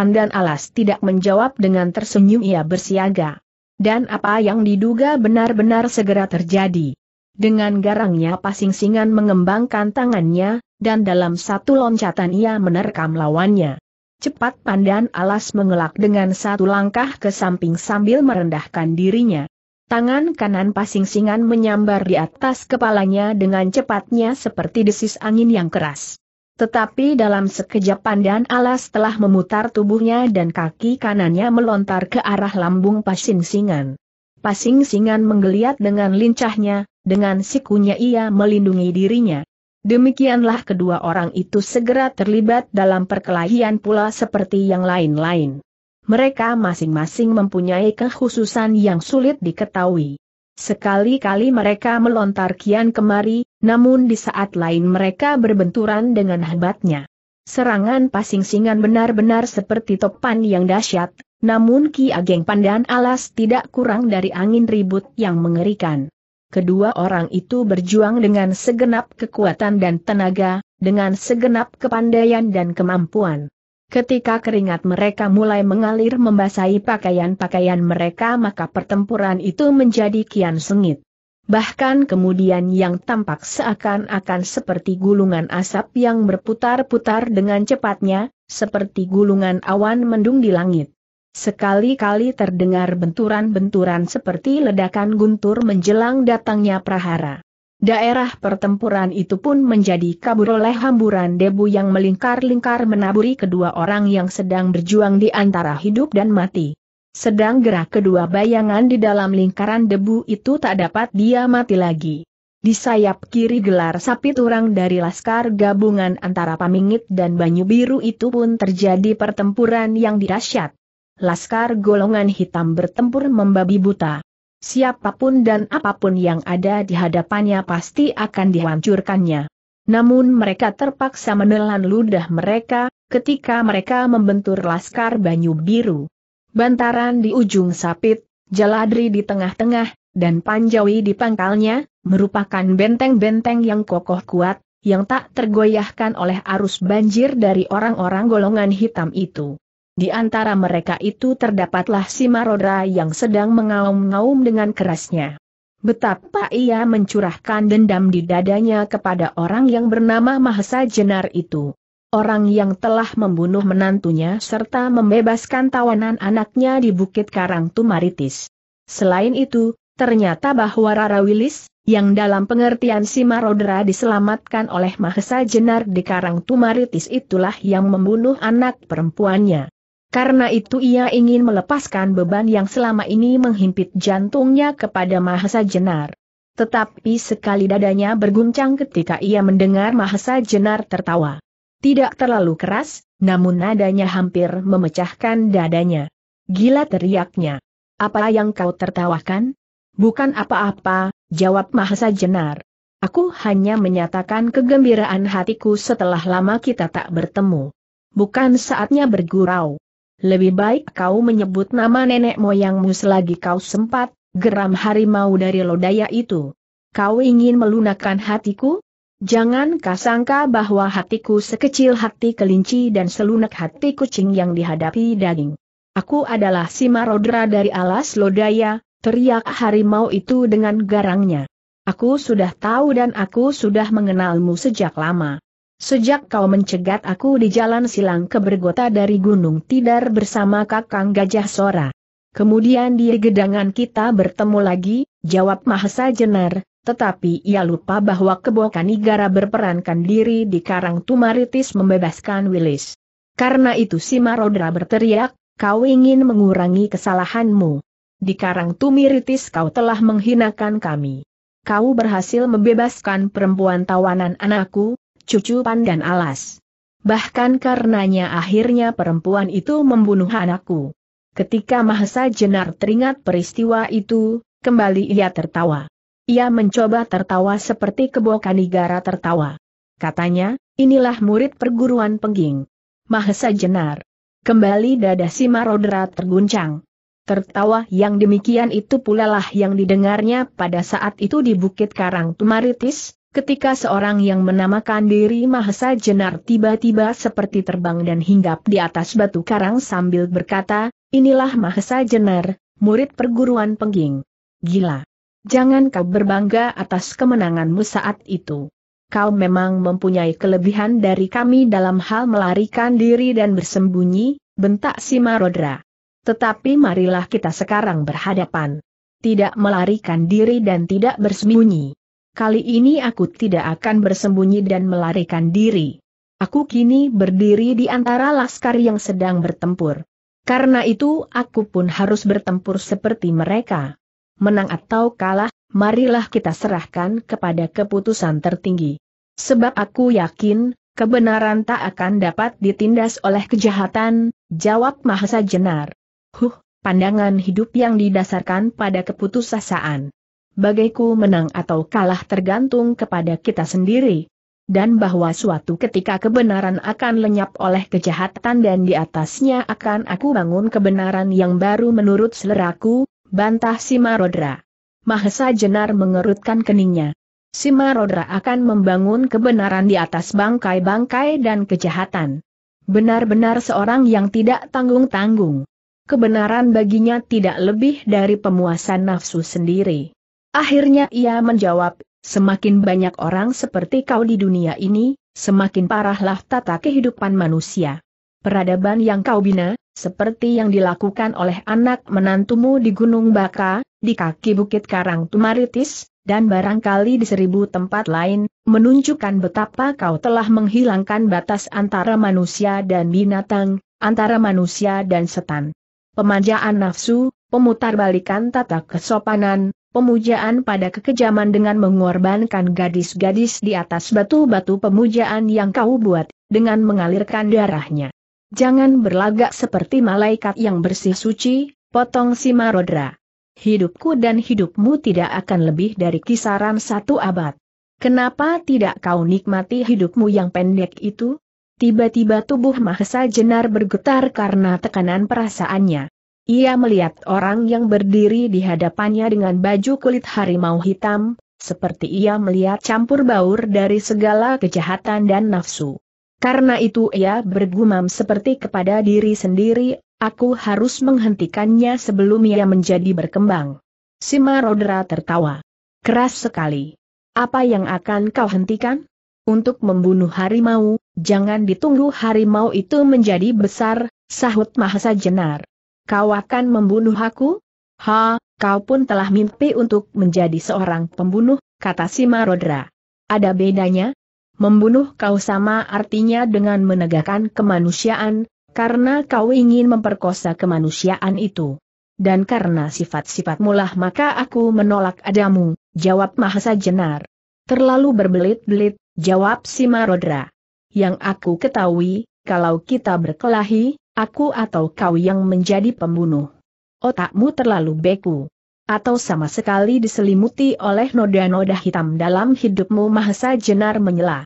Pandan Alas tidak menjawab dengan tersenyum ia bersiaga. Dan apa yang diduga benar-benar segera terjadi. Dengan garangnya pasing-singan mengembangkan tangannya, dan dalam satu loncatan ia menerkam lawannya. Cepat Pandan Alas mengelak dengan satu langkah ke samping sambil merendahkan dirinya. Tangan kanan pasing-singan menyambar di atas kepalanya dengan cepatnya seperti desis angin yang keras. Tetapi dalam sekejap pandan alas telah memutar tubuhnya dan kaki kanannya melontar ke arah lambung pasing singan. Pasing singan menggeliat dengan lincahnya, dengan sikunya ia melindungi dirinya. Demikianlah kedua orang itu segera terlibat dalam perkelahian pula seperti yang lain-lain. Mereka masing-masing mempunyai kekhususan yang sulit diketahui. Sekali-kali mereka melontar kian kemari, namun di saat lain mereka berbenturan dengan hebatnya. Serangan pasing-singan benar-benar seperti topan yang dahsyat, namun Ki Ageng Pandan Alas tidak kurang dari angin ribut yang mengerikan. Kedua orang itu berjuang dengan segenap kekuatan dan tenaga, dengan segenap kepandaian dan kemampuan. Ketika keringat mereka mulai mengalir membasahi pakaian-pakaian mereka maka pertempuran itu menjadi kian sengit bahkan kemudian yang tampak seakan-akan seperti gulungan asap yang berputar-putar dengan cepatnya, seperti gulungan awan mendung di langit. Sekali-kali terdengar benturan-benturan seperti ledakan guntur menjelang datangnya prahara. Daerah pertempuran itu pun menjadi kabur oleh hamburan debu yang melingkar-lingkar menaburi kedua orang yang sedang berjuang di antara hidup dan mati. Sedang gerak kedua bayangan di dalam lingkaran debu itu tak dapat dia mati lagi. Di sayap kiri gelar sapi turang dari laskar gabungan antara Pamingit dan Banyu Biru itu pun terjadi pertempuran yang dirasyat. Laskar golongan hitam bertempur membabi buta. Siapapun dan apapun yang ada di hadapannya pasti akan dihancurkannya. Namun mereka terpaksa menelan ludah mereka, ketika mereka membentur Laskar Banyu Biru. Bantaran di ujung sapit, Jaladri di tengah-tengah, dan Panjawi di pangkalnya, merupakan benteng-benteng yang kokoh kuat, yang tak tergoyahkan oleh arus banjir dari orang-orang golongan hitam itu. Di antara mereka itu terdapatlah si Marodra yang sedang mengaum-ngaum dengan kerasnya. Betapa ia mencurahkan dendam di dadanya kepada orang yang bernama Mahesa Jenar itu orang yang telah membunuh menantunya serta membebaskan tawanan anaknya di Bukit Karang Tumaritis. Selain itu, ternyata bahwa Rara Wilis, yang dalam pengertian si Marodra diselamatkan oleh Mahesa Jenar di Karang Tumaritis itulah yang membunuh anak perempuannya. Karena itu ia ingin melepaskan beban yang selama ini menghimpit jantungnya kepada Mahesa Jenar. Tetapi sekali dadanya berguncang ketika ia mendengar Mahesa Jenar tertawa. Tidak terlalu keras, namun nadanya hampir memecahkan dadanya. Gila teriaknya. Apa yang kau tertawakan? Bukan apa-apa, jawab Mahesa Jenar. Aku hanya menyatakan kegembiraan hatiku setelah lama kita tak bertemu. Bukan saatnya bergurau. Lebih baik kau menyebut nama nenek moyangmu selagi kau sempat, geram harimau dari lodaya itu. Kau ingin melunakkan hatiku? Jangan kasangka bahwa hatiku sekecil hati kelinci dan selunak hati kucing yang dihadapi daging. Aku adalah si marodra dari alas lodaya, teriak harimau itu dengan garangnya. Aku sudah tahu dan aku sudah mengenalmu sejak lama. Sejak kau mencegat aku di jalan silang kebergota dari Gunung Tidar bersama kakang Gajah Sora. Kemudian di gedangan kita bertemu lagi, jawab Mahesa Jenar, tetapi ia lupa bahwa kebo kanigara berperankan diri di Karang Tumaritis membebaskan Willis. Karena itu si Marodra berteriak, kau ingin mengurangi kesalahanmu. Di Karang Tumiritis kau telah menghinakan kami. Kau berhasil membebaskan perempuan tawanan anakku, cucu pandan alas. Bahkan karenanya akhirnya perempuan itu membunuh anakku. Ketika Mahesa Jenar teringat peristiwa itu, kembali ia tertawa. Ia mencoba tertawa seperti Kebokanigara tertawa. Katanya, inilah murid perguruan pengging. Mahesa Jenar. Kembali dada si Marodra terguncang. Tertawa yang demikian itu pula lah yang didengarnya pada saat itu di Bukit Karang Tumaritis, ketika seorang yang menamakan diri Mahesa Jenar tiba-tiba seperti terbang dan hinggap di atas batu karang sambil berkata, inilah Mahesa Jenar, murid perguruan pengging. Gila. Jangan kau berbangga atas kemenanganmu saat itu. Kau memang mempunyai kelebihan dari kami dalam hal melarikan diri dan bersembunyi, bentak si Marodra. Tetapi marilah kita sekarang berhadapan. Tidak melarikan diri dan tidak bersembunyi. Kali ini aku tidak akan bersembunyi dan melarikan diri. Aku kini berdiri di antara laskar yang sedang bertempur. Karena itu aku pun harus bertempur seperti mereka menang atau kalah, marilah kita serahkan kepada keputusan tertinggi. Sebab aku yakin, kebenaran tak akan dapat ditindas oleh kejahatan, jawab Mahesa Jenar. Huh, pandangan hidup yang didasarkan pada keputusasaan. Bagaiku menang atau kalah tergantung kepada kita sendiri. Dan bahwa suatu ketika kebenaran akan lenyap oleh kejahatan dan di atasnya akan aku bangun kebenaran yang baru menurut seleraku, bantah si Marodra. Mahesa Jenar mengerutkan keningnya. Si Marodra akan membangun kebenaran di atas bangkai-bangkai dan kejahatan. Benar-benar seorang yang tidak tanggung-tanggung. Kebenaran baginya tidak lebih dari pemuasan nafsu sendiri. Akhirnya ia menjawab, semakin banyak orang seperti kau di dunia ini, semakin parahlah tata kehidupan manusia. Peradaban yang kau bina, seperti yang dilakukan oleh anak menantumu di Gunung Baka, di kaki Bukit Karang Tumaritis, dan barangkali di seribu tempat lain, menunjukkan betapa kau telah menghilangkan batas antara manusia dan binatang, antara manusia dan setan. Pemanjaan nafsu, pemutarbalikan tata kesopanan, pemujaan pada kekejaman dengan mengorbankan gadis-gadis di atas batu-batu pemujaan yang kau buat, dengan mengalirkan darahnya. Jangan berlagak seperti malaikat yang bersih suci, potong si Marodra. Hidupku dan hidupmu tidak akan lebih dari kisaran satu abad. Kenapa tidak kau nikmati hidupmu yang pendek itu? Tiba-tiba tubuh Mahesa Jenar bergetar karena tekanan perasaannya. Ia melihat orang yang berdiri di hadapannya dengan baju kulit harimau hitam, seperti ia melihat campur baur dari segala kejahatan dan nafsu. Karena itu ia bergumam seperti kepada diri sendiri, aku harus menghentikannya sebelum ia menjadi berkembang. Sima Rodra tertawa. Keras sekali. Apa yang akan kau hentikan? Untuk membunuh harimau, jangan ditunggu harimau itu menjadi besar, sahut Mahasa Jenar. Kau akan membunuh aku? Ha, kau pun telah mimpi untuk menjadi seorang pembunuh, kata Sima Rodra. Ada bedanya? Membunuh kau sama artinya dengan menegakkan kemanusiaan, karena kau ingin memperkosa kemanusiaan itu. Dan karena sifat-sifat mulah maka aku menolak adamu, jawab Mahasa Jenar. Terlalu berbelit-belit, jawab Simarodra. Yang aku ketahui, kalau kita berkelahi, aku atau kau yang menjadi pembunuh. Otakmu terlalu beku. Atau sama sekali diselimuti oleh noda-noda hitam dalam hidupmu Mahasa Jenar menyela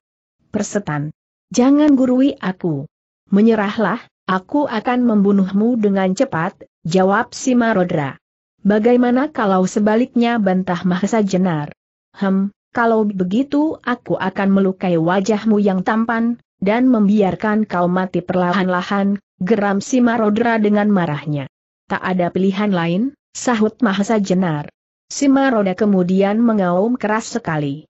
persetan. Jangan gurui aku. Menyerahlah, aku akan membunuhmu dengan cepat, jawab si Marodra. Bagaimana kalau sebaliknya bantah Mahesa Jenar? Hem, kalau begitu aku akan melukai wajahmu yang tampan, dan membiarkan kau mati perlahan-lahan, geram si Marodra dengan marahnya. Tak ada pilihan lain, sahut Mahesa Jenar. Si Maroda kemudian mengaum keras sekali.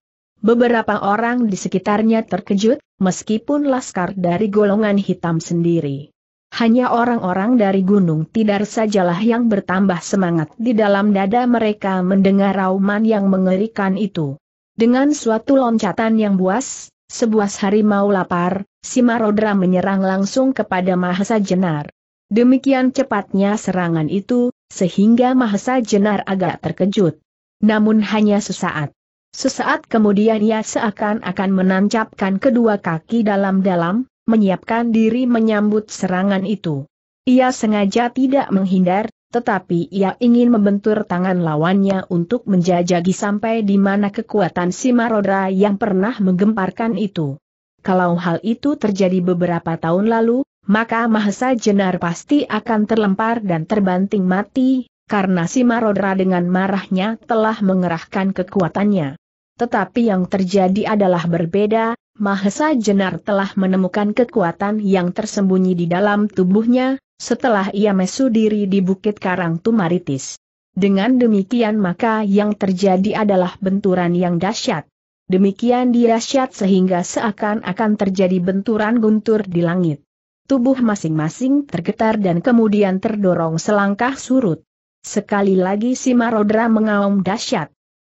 Beberapa orang di sekitarnya terkejut, meskipun laskar dari golongan hitam sendiri. Hanya orang-orang dari Gunung Tidar sajalah yang bertambah semangat di dalam dada mereka mendengar rauman yang mengerikan itu. Dengan suatu loncatan yang buas, sebuah harimau lapar, si Marodra menyerang langsung kepada Mahesa Jenar. Demikian cepatnya serangan itu, sehingga Mahesa Jenar agak terkejut. Namun hanya sesaat. Sesaat kemudian ia seakan-akan menancapkan kedua kaki dalam-dalam, menyiapkan diri menyambut serangan itu. Ia sengaja tidak menghindar, tetapi ia ingin membentur tangan lawannya untuk menjajagi sampai di mana kekuatan si Marodra yang pernah menggemparkan itu. Kalau hal itu terjadi beberapa tahun lalu, maka Mahesa Jenar pasti akan terlempar dan terbanting mati, karena si Marodra dengan marahnya telah mengerahkan kekuatannya. Tetapi yang terjadi adalah berbeda, Mahesa Jenar telah menemukan kekuatan yang tersembunyi di dalam tubuhnya, setelah ia mesu diri di Bukit Karang Tumaritis. Dengan demikian maka yang terjadi adalah benturan yang dahsyat. Demikian dahsyat sehingga seakan-akan terjadi benturan guntur di langit. Tubuh masing-masing tergetar dan kemudian terdorong selangkah surut. Sekali lagi si Marodra mengaum dahsyat.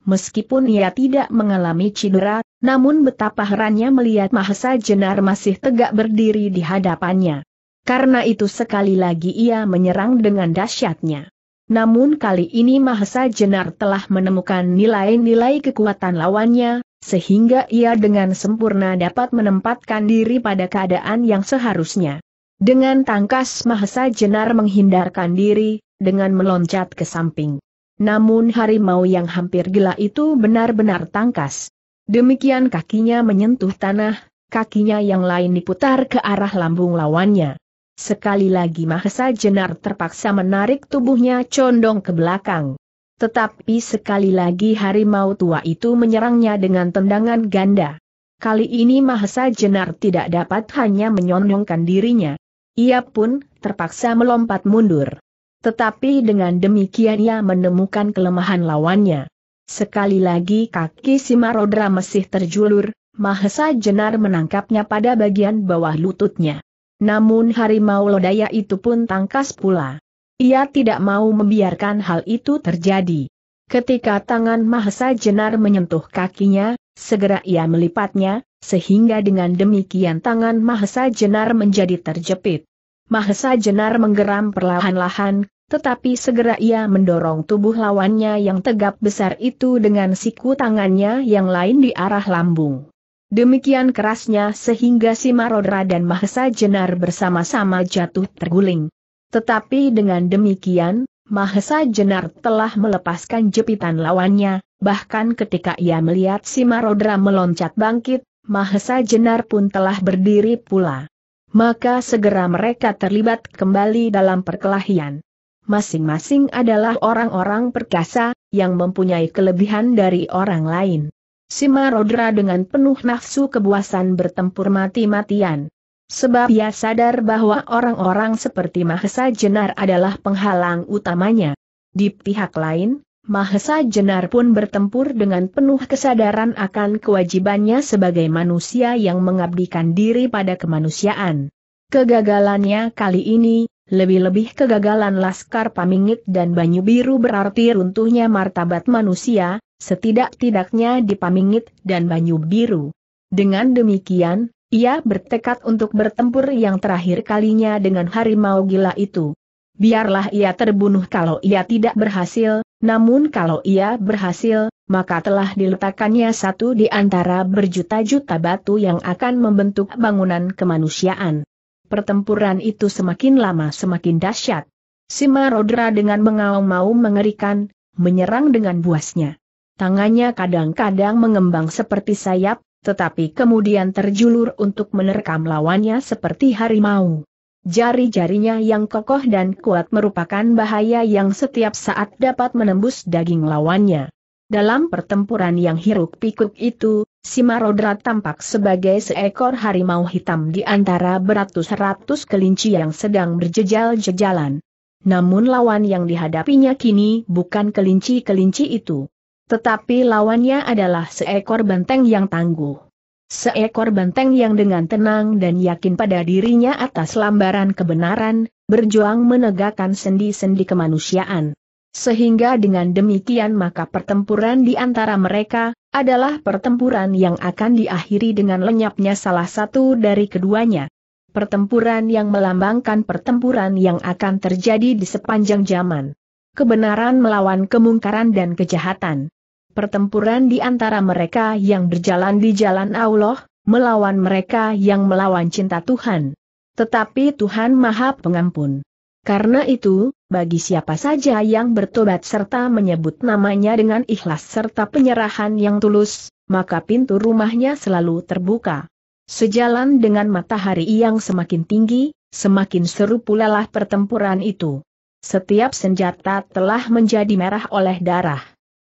Meskipun ia tidak mengalami cedera, namun betapa herannya melihat Mahesa Jenar masih tegak berdiri di hadapannya. Karena itu sekali lagi ia menyerang dengan dahsyatnya. Namun kali ini Mahesa Jenar telah menemukan nilai-nilai kekuatan lawannya, sehingga ia dengan sempurna dapat menempatkan diri pada keadaan yang seharusnya. Dengan tangkas Mahesa Jenar menghindarkan diri, dengan meloncat ke samping. Namun harimau yang hampir gila itu benar-benar tangkas. Demikian kakinya menyentuh tanah, kakinya yang lain diputar ke arah lambung lawannya. Sekali lagi Mahesa Jenar terpaksa menarik tubuhnya condong ke belakang. Tetapi sekali lagi harimau tua itu menyerangnya dengan tendangan ganda. Kali ini Mahesa Jenar tidak dapat hanya menyonyongkan dirinya. Ia pun terpaksa melompat mundur. Tetapi dengan demikian ia menemukan kelemahan lawannya. Sekali lagi kaki si Marodra masih terjulur, Mahesa Jenar menangkapnya pada bagian bawah lututnya. Namun harimau lodaya itu pun tangkas pula. Ia tidak mau membiarkan hal itu terjadi. Ketika tangan Mahesa Jenar menyentuh kakinya, segera ia melipatnya, sehingga dengan demikian tangan Mahesa Jenar menjadi terjepit. Mahesa Jenar menggeram perlahan-lahan, tetapi segera ia mendorong tubuh lawannya yang tegap besar itu dengan siku tangannya yang lain di arah lambung. Demikian kerasnya sehingga si Marodra dan Mahesa Jenar bersama-sama jatuh terguling. Tetapi dengan demikian, Mahesa Jenar telah melepaskan jepitan lawannya, bahkan ketika ia melihat si Marodra meloncat bangkit, Mahesa Jenar pun telah berdiri pula maka segera mereka terlibat kembali dalam perkelahian. Masing-masing adalah orang-orang perkasa, yang mempunyai kelebihan dari orang lain. Sima Rodra dengan penuh nafsu kebuasan bertempur mati-matian. Sebab ia sadar bahwa orang-orang seperti Mahesa Jenar adalah penghalang utamanya. Di pihak lain, Mahesa Jenar pun bertempur dengan penuh kesadaran akan kewajibannya sebagai manusia yang mengabdikan diri pada kemanusiaan. Kegagalannya kali ini, lebih-lebih kegagalan Laskar Pamingit dan Banyu Biru berarti runtuhnya martabat manusia, setidak-tidaknya di Pamingit dan Banyu Biru. Dengan demikian, ia bertekad untuk bertempur yang terakhir kalinya dengan harimau gila itu. Biarlah ia terbunuh kalau ia tidak berhasil, namun kalau ia berhasil, maka telah diletakkannya satu di antara berjuta-juta batu yang akan membentuk bangunan kemanusiaan. Pertempuran itu semakin lama semakin dahsyat. Sima Rodra dengan mengaum-mau mengerikan, menyerang dengan buasnya. Tangannya kadang-kadang mengembang seperti sayap, tetapi kemudian terjulur untuk menerkam lawannya seperti harimau. Jari-jarinya yang kokoh dan kuat merupakan bahaya yang setiap saat dapat menembus daging lawannya. Dalam pertempuran yang hiruk pikuk itu, Simarodra tampak sebagai seekor harimau hitam di antara beratus-ratus kelinci yang sedang berjejal-jejalan. Namun lawan yang dihadapinya kini bukan kelinci-kelinci itu. Tetapi lawannya adalah seekor benteng yang tangguh. Seekor banteng yang dengan tenang dan yakin pada dirinya atas lambaran kebenaran, berjuang menegakkan sendi-sendi kemanusiaan. Sehingga dengan demikian maka pertempuran di antara mereka, adalah pertempuran yang akan diakhiri dengan lenyapnya salah satu dari keduanya. Pertempuran yang melambangkan pertempuran yang akan terjadi di sepanjang zaman. Kebenaran melawan kemungkaran dan kejahatan pertempuran di antara mereka yang berjalan di jalan Allah, melawan mereka yang melawan cinta Tuhan. Tetapi Tuhan Maha Pengampun. Karena itu, bagi siapa saja yang bertobat serta menyebut namanya dengan ikhlas serta penyerahan yang tulus, maka pintu rumahnya selalu terbuka. Sejalan dengan matahari yang semakin tinggi, semakin seru pulalah pertempuran itu. Setiap senjata telah menjadi merah oleh darah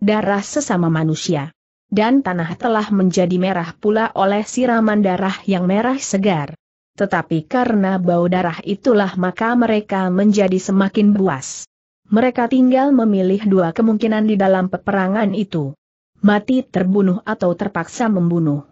darah sesama manusia. Dan tanah telah menjadi merah pula oleh siraman darah yang merah segar. Tetapi karena bau darah itulah maka mereka menjadi semakin buas. Mereka tinggal memilih dua kemungkinan di dalam peperangan itu. Mati terbunuh atau terpaksa membunuh.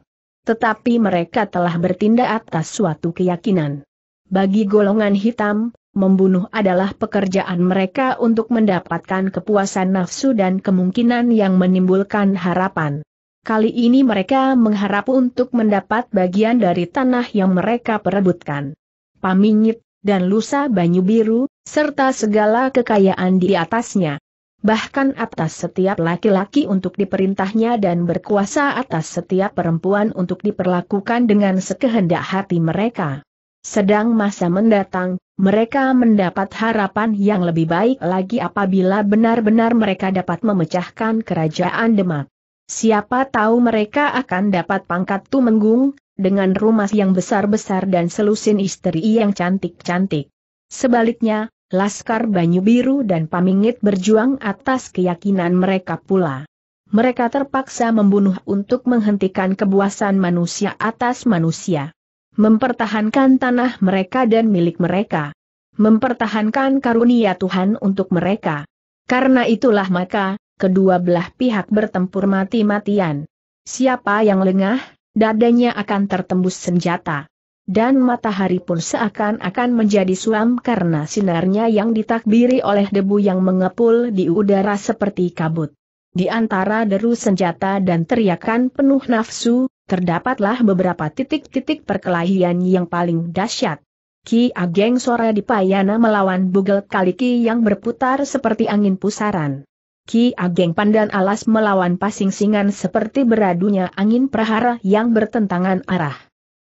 Tetapi mereka telah bertindak atas suatu keyakinan. Bagi golongan hitam, membunuh adalah pekerjaan mereka untuk mendapatkan kepuasan nafsu dan kemungkinan yang menimbulkan harapan. Kali ini mereka mengharap untuk mendapat bagian dari tanah yang mereka perebutkan. Pamingit, dan lusa banyu biru, serta segala kekayaan di atasnya. Bahkan atas setiap laki-laki untuk diperintahnya dan berkuasa atas setiap perempuan untuk diperlakukan dengan sekehendak hati mereka. Sedang masa mendatang, mereka mendapat harapan yang lebih baik lagi apabila benar-benar mereka dapat memecahkan kerajaan Demak. Siapa tahu mereka akan dapat pangkat tumenggung, dengan rumah yang besar-besar dan selusin istri yang cantik-cantik. Sebaliknya, Laskar Banyu Biru dan Pamingit berjuang atas keyakinan mereka pula. Mereka terpaksa membunuh untuk menghentikan kebuasan manusia atas manusia mempertahankan tanah mereka dan milik mereka, mempertahankan karunia Tuhan untuk mereka. Karena itulah maka, kedua belah pihak bertempur mati-matian. Siapa yang lengah, dadanya akan tertembus senjata. Dan matahari pun seakan-akan menjadi suam karena sinarnya yang ditakbiri oleh debu yang mengepul di udara seperti kabut. Di antara deru senjata dan teriakan penuh nafsu, Terdapatlah beberapa titik-titik perkelahian yang paling dahsyat. Ki Ageng Sora dipayana melawan Bugel Kaliki yang berputar seperti angin pusaran. Ki Ageng Pandan Alas melawan pasing singan seperti beradunya angin prahara yang bertentangan arah.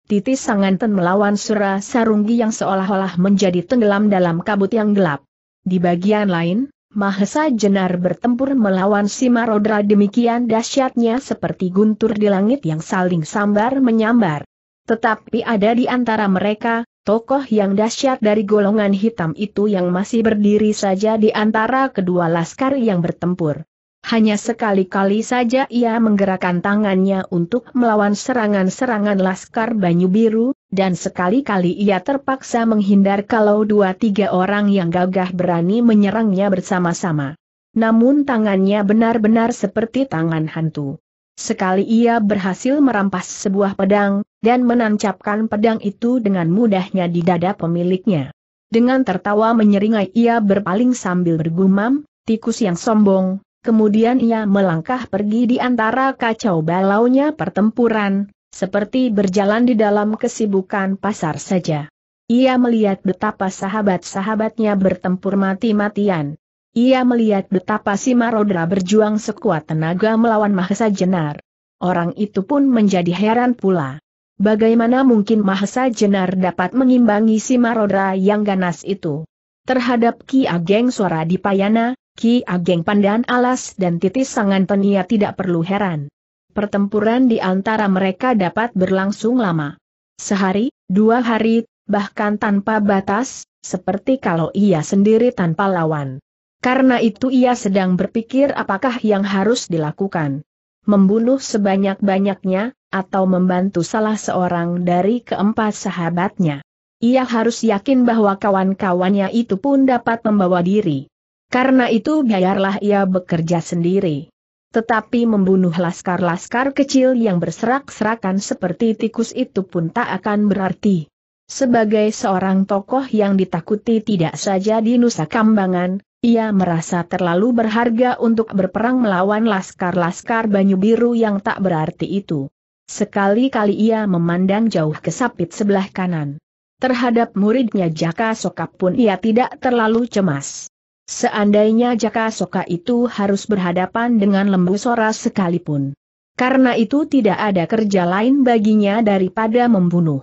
Titis Sanganten melawan Sura Sarunggi yang seolah-olah menjadi tenggelam dalam kabut yang gelap. Di bagian lain, Mahesa Jenar bertempur melawan si Marodra demikian dahsyatnya seperti guntur di langit yang saling sambar menyambar. Tetapi ada di antara mereka, tokoh yang dahsyat dari golongan hitam itu yang masih berdiri saja di antara kedua laskar yang bertempur. Hanya sekali-kali saja ia menggerakkan tangannya untuk melawan serangan-serangan Laskar Banyu Biru, dan sekali-kali ia terpaksa menghindar kalau dua tiga orang yang gagah berani menyerangnya bersama-sama. Namun tangannya benar-benar seperti tangan hantu. Sekali ia berhasil merampas sebuah pedang, dan menancapkan pedang itu dengan mudahnya di dada pemiliknya. Dengan tertawa menyeringai ia berpaling sambil bergumam, tikus yang sombong, Kemudian ia melangkah pergi di antara kacau balaunya pertempuran, seperti berjalan di dalam kesibukan pasar saja. Ia melihat betapa sahabat-sahabatnya bertempur mati-matian. Ia melihat betapa si Marodra berjuang sekuat tenaga melawan Mahesa Jenar. Orang itu pun menjadi heran pula. Bagaimana mungkin Mahesa Jenar dapat mengimbangi si Marodra yang ganas itu? Terhadap Ki Ageng Suara Dipayana, Ki Ageng Pandan Alas dan Titis Sangan tidak perlu heran pertempuran di antara mereka dapat berlangsung lama. Sehari, dua hari, bahkan tanpa batas, seperti kalau ia sendiri tanpa lawan. Karena itu ia sedang berpikir apakah yang harus dilakukan. Membunuh sebanyak-banyaknya, atau membantu salah seorang dari keempat sahabatnya. Ia harus yakin bahwa kawan-kawannya itu pun dapat membawa diri. Karena itu biarlah ia bekerja sendiri. Tetapi membunuh laskar-laskar kecil yang berserak-serakan seperti tikus itu pun tak akan berarti. Sebagai seorang tokoh yang ditakuti tidak saja di Nusa Kambangan, ia merasa terlalu berharga untuk berperang melawan laskar-laskar Banyu Biru yang tak berarti itu. Sekali-kali ia memandang jauh ke sapit sebelah kanan. Terhadap muridnya Jaka Sokap pun ia tidak terlalu cemas. Seandainya Jaka Soka itu harus berhadapan dengan lembu sora sekalipun. Karena itu tidak ada kerja lain baginya daripada membunuh.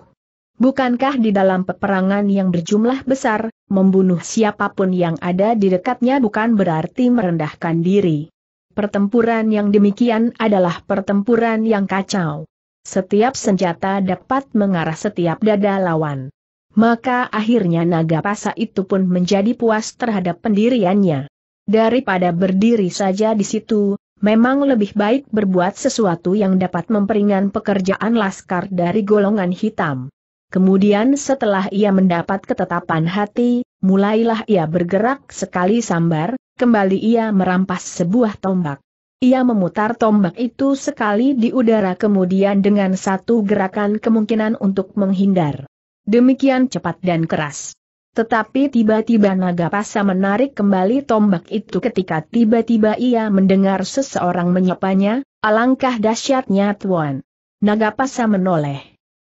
Bukankah di dalam peperangan yang berjumlah besar, membunuh siapapun yang ada di dekatnya bukan berarti merendahkan diri. Pertempuran yang demikian adalah pertempuran yang kacau. Setiap senjata dapat mengarah setiap dada lawan maka akhirnya naga pasa itu pun menjadi puas terhadap pendiriannya. Daripada berdiri saja di situ, memang lebih baik berbuat sesuatu yang dapat memperingan pekerjaan laskar dari golongan hitam. Kemudian setelah ia mendapat ketetapan hati, mulailah ia bergerak sekali sambar, kembali ia merampas sebuah tombak. Ia memutar tombak itu sekali di udara kemudian dengan satu gerakan kemungkinan untuk menghindar demikian cepat dan keras. Tetapi tiba-tiba naga Nagapasa menarik kembali tombak itu ketika tiba-tiba ia mendengar seseorang menyapanya, alangkah dahsyatnya Tuan. Naga Nagapasa menoleh.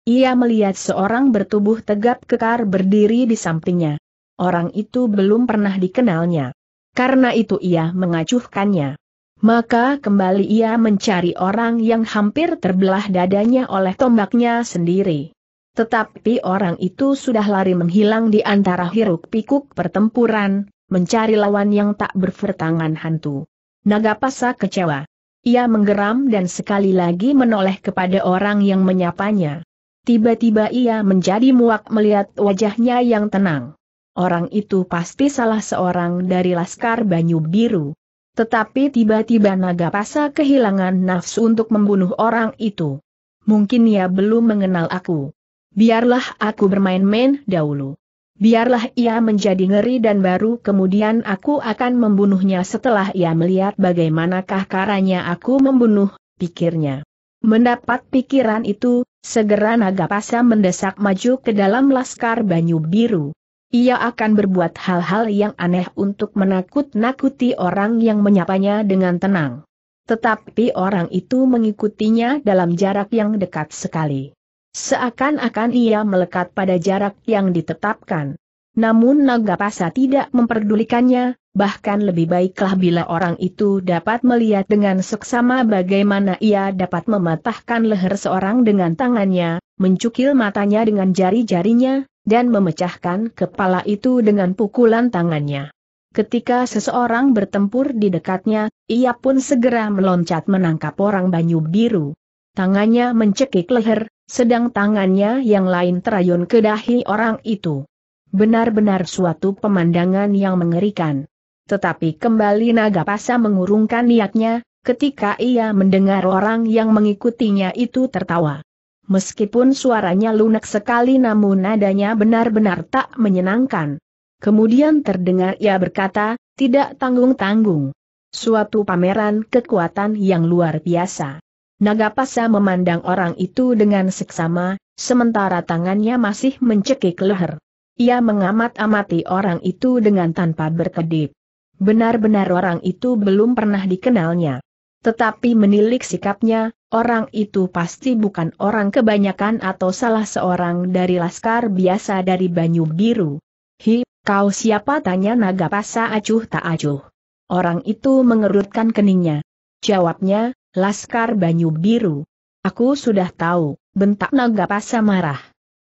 Ia melihat seorang bertubuh tegap kekar berdiri di sampingnya. Orang itu belum pernah dikenalnya. Karena itu ia mengacuhkannya. Maka kembali ia mencari orang yang hampir terbelah dadanya oleh tombaknya sendiri. Tetapi orang itu sudah lari menghilang di antara hiruk-pikuk pertempuran, mencari lawan yang tak berpertangan hantu. Nagapasa kecewa. Ia menggeram dan sekali lagi menoleh kepada orang yang menyapanya. Tiba-tiba ia menjadi muak melihat wajahnya yang tenang. Orang itu pasti salah seorang dari Laskar Banyu Biru. Tetapi tiba-tiba Naga Nagapasa kehilangan nafsu untuk membunuh orang itu. Mungkin ia belum mengenal aku biarlah aku bermain-main dahulu. Biarlah ia menjadi ngeri dan baru kemudian aku akan membunuhnya setelah ia melihat bagaimanakah karanya aku membunuh, pikirnya. Mendapat pikiran itu, segera naga pasa mendesak maju ke dalam laskar Banyu Biru. Ia akan berbuat hal-hal yang aneh untuk menakut-nakuti orang yang menyapanya dengan tenang. Tetapi orang itu mengikutinya dalam jarak yang dekat sekali. Seakan-akan ia melekat pada jarak yang ditetapkan. Namun naga pasa tidak memperdulikannya, bahkan lebih baiklah bila orang itu dapat melihat dengan seksama bagaimana ia dapat mematahkan leher seorang dengan tangannya, mencukil matanya dengan jari-jarinya, dan memecahkan kepala itu dengan pukulan tangannya. Ketika seseorang bertempur di dekatnya, ia pun segera meloncat menangkap orang banyu biru. Tangannya mencekik leher, sedang tangannya yang lain terayun ke dahi orang itu. Benar-benar suatu pemandangan yang mengerikan. Tetapi kembali naga pasa mengurungkan niatnya, ketika ia mendengar orang yang mengikutinya itu tertawa. Meskipun suaranya lunak sekali namun nadanya benar-benar tak menyenangkan. Kemudian terdengar ia berkata, tidak tanggung-tanggung. Suatu pameran kekuatan yang luar biasa. Naga Pasa memandang orang itu dengan seksama, sementara tangannya masih mencekik leher. Ia mengamat-amati orang itu dengan tanpa berkedip. Benar-benar orang itu belum pernah dikenalnya. Tetapi menilik sikapnya, orang itu pasti bukan orang kebanyakan atau salah seorang dari laskar biasa dari Banyu Biru. Hi, kau siapa tanya naga pasa acuh tak acuh. Orang itu mengerutkan keningnya. Jawabnya, Laskar Banyu Biru. Aku sudah tahu, bentak naga pasa marah.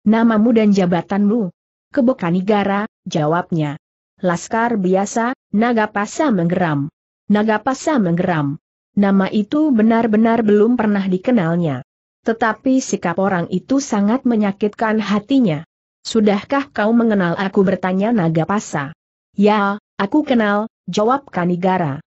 Namamu dan jabatanmu. Kebokanigara, jawabnya. Laskar biasa, naga pasa menggeram. Naga pasa menggeram. Nama itu benar-benar belum pernah dikenalnya. Tetapi sikap orang itu sangat menyakitkan hatinya. Sudahkah kau mengenal aku bertanya naga pasa? Ya, aku kenal, jawab Kanigara.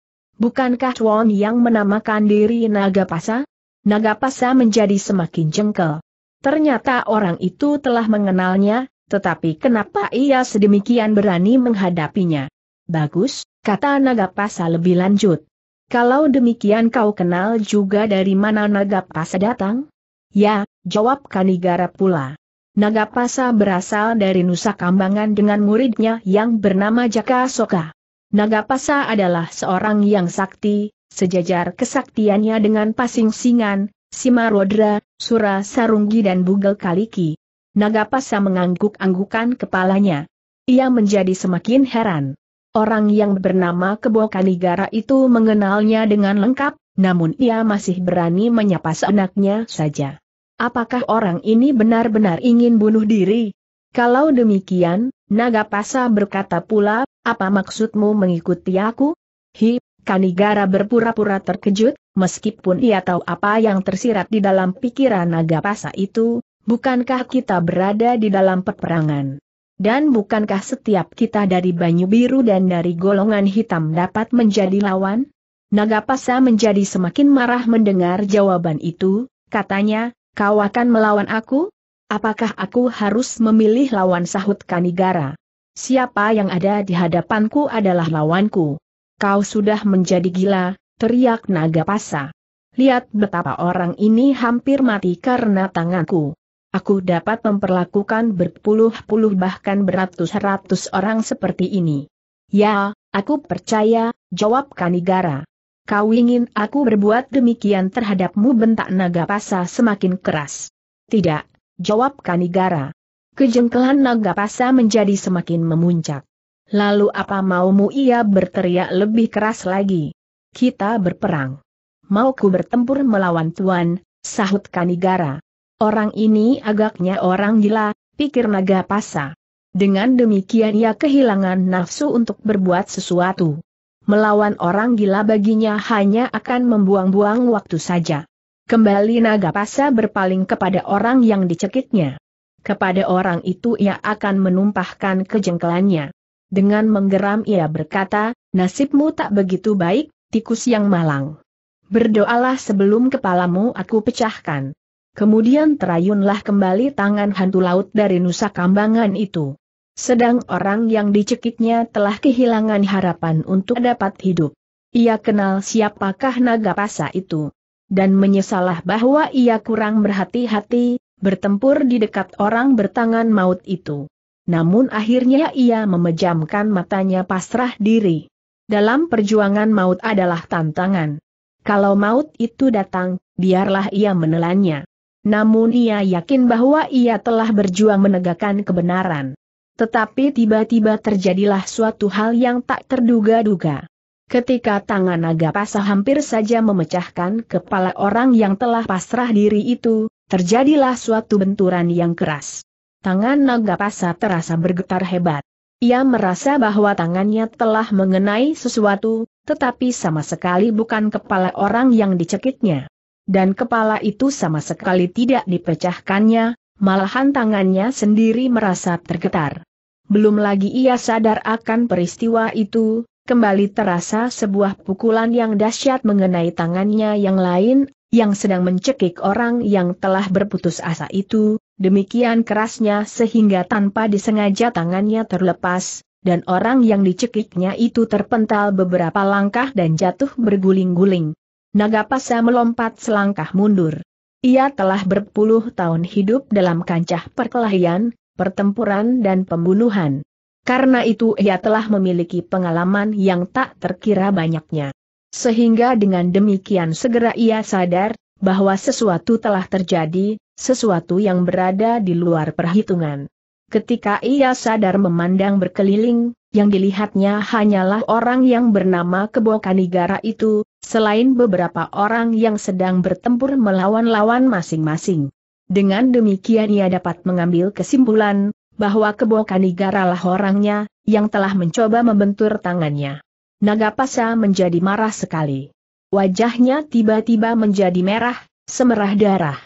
Bukankah Tuan yang menamakan diri Naga Pasa? Naga Pasa menjadi semakin jengkel. Ternyata orang itu telah mengenalnya, tetapi kenapa ia sedemikian berani menghadapinya? Bagus, kata Naga Pasa lebih lanjut. Kalau demikian kau kenal juga dari mana Naga Pasa datang? Ya, jawab Kanigara pula. Naga Pasa berasal dari Nusa Kambangan dengan muridnya yang bernama Jaka Soka. Naga Pasa adalah seorang yang sakti, sejajar kesaktiannya dengan Pasing Singan, Simarodra, Sura Sarunggi dan Bugel Kaliki. Naga Pasa mengangguk-anggukan kepalanya. Ia menjadi semakin heran. Orang yang bernama Kebo Kanigara itu mengenalnya dengan lengkap, namun ia masih berani menyapa seenaknya saja. Apakah orang ini benar-benar ingin bunuh diri? Kalau demikian, Naga Pasa berkata pula, apa maksudmu mengikuti aku? Hi, Kanigara berpura-pura terkejut, meskipun ia tahu apa yang tersirat di dalam pikiran Naga Pasa itu, bukankah kita berada di dalam peperangan? Dan bukankah setiap kita dari Banyu Biru dan dari golongan hitam dapat menjadi lawan? Naga Pasa menjadi semakin marah mendengar jawaban itu, katanya, kau akan melawan aku? Apakah aku harus memilih lawan sahut Kanigara? Siapa yang ada di hadapanku adalah lawanku. Kau sudah menjadi gila, teriak naga pasa. Lihat betapa orang ini hampir mati karena tanganku. Aku dapat memperlakukan berpuluh-puluh bahkan beratus-ratus orang seperti ini. Ya, aku percaya, jawab Kanigara. Kau ingin aku berbuat demikian terhadapmu bentak naga pasa semakin keras. Tidak, jawab Kanigara. Kejengkelan naga pasa menjadi semakin memuncak. Lalu apa maumu ia berteriak lebih keras lagi? Kita berperang. Mau ku bertempur melawan Tuan, sahut Kanigara. Orang ini agaknya orang gila, pikir naga pasa. Dengan demikian ia kehilangan nafsu untuk berbuat sesuatu. Melawan orang gila baginya hanya akan membuang-buang waktu saja. Kembali naga pasa berpaling kepada orang yang dicekiknya. Kepada orang itu ia akan menumpahkan kejengkelannya. Dengan menggeram ia berkata, nasibmu tak begitu baik, tikus yang malang. Berdoalah sebelum kepalamu aku pecahkan. Kemudian terayunlah kembali tangan hantu laut dari Nusa Kambangan itu. Sedang orang yang dicekiknya telah kehilangan harapan untuk dapat hidup. Ia kenal siapakah naga pasa itu dan menyesalah bahwa ia kurang berhati-hati, bertempur di dekat orang bertangan maut itu. Namun akhirnya ia memejamkan matanya pasrah diri. Dalam perjuangan maut adalah tantangan. Kalau maut itu datang, biarlah ia menelannya. Namun ia yakin bahwa ia telah berjuang menegakkan kebenaran. Tetapi tiba-tiba terjadilah suatu hal yang tak terduga-duga. Ketika tangan naga pasah hampir saja memecahkan kepala orang yang telah pasrah diri itu, terjadilah suatu benturan yang keras. Tangan naga pasah terasa bergetar hebat. Ia merasa bahwa tangannya telah mengenai sesuatu, tetapi sama sekali bukan kepala orang yang dicekiknya. Dan kepala itu sama sekali tidak dipecahkannya, malahan tangannya sendiri merasa tergetar. Belum lagi ia sadar akan peristiwa itu, kembali terasa sebuah pukulan yang dahsyat mengenai tangannya yang lain, yang sedang mencekik orang yang telah berputus asa itu, demikian kerasnya sehingga tanpa disengaja tangannya terlepas, dan orang yang dicekiknya itu terpental beberapa langkah dan jatuh berguling-guling. Nagapasa melompat selangkah mundur. Ia telah berpuluh tahun hidup dalam kancah perkelahian, pertempuran dan pembunuhan. Karena itu ia telah memiliki pengalaman yang tak terkira banyaknya. Sehingga dengan demikian segera ia sadar, bahwa sesuatu telah terjadi, sesuatu yang berada di luar perhitungan. Ketika ia sadar memandang berkeliling, yang dilihatnya hanyalah orang yang bernama kebokanigara itu, selain beberapa orang yang sedang bertempur melawan lawan masing-masing. Dengan demikian ia dapat mengambil kesimpulan, bahwa lah orangnya, yang telah mencoba membentur tangannya. Naga Pasa menjadi marah sekali. Wajahnya tiba-tiba menjadi merah, semerah darah.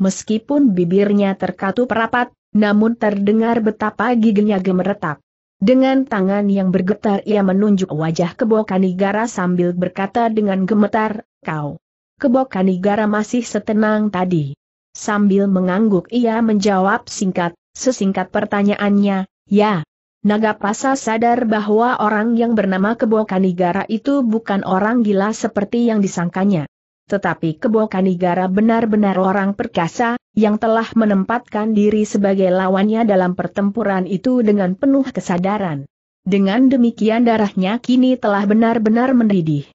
Meskipun bibirnya terkatup rapat, namun terdengar betapa giginya gemeretak. Dengan tangan yang bergetar ia menunjuk wajah Kebokanigara sambil berkata dengan gemetar, kau. Kebokanigara masih setenang tadi. Sambil mengangguk ia menjawab singkat, Sesingkat pertanyaannya, ya. Naga Pasa sadar bahwa orang yang bernama Kebo Kanigara itu bukan orang gila seperti yang disangkanya. Tetapi Kebo Kanigara benar-benar orang perkasa, yang telah menempatkan diri sebagai lawannya dalam pertempuran itu dengan penuh kesadaran. Dengan demikian darahnya kini telah benar-benar mendidih.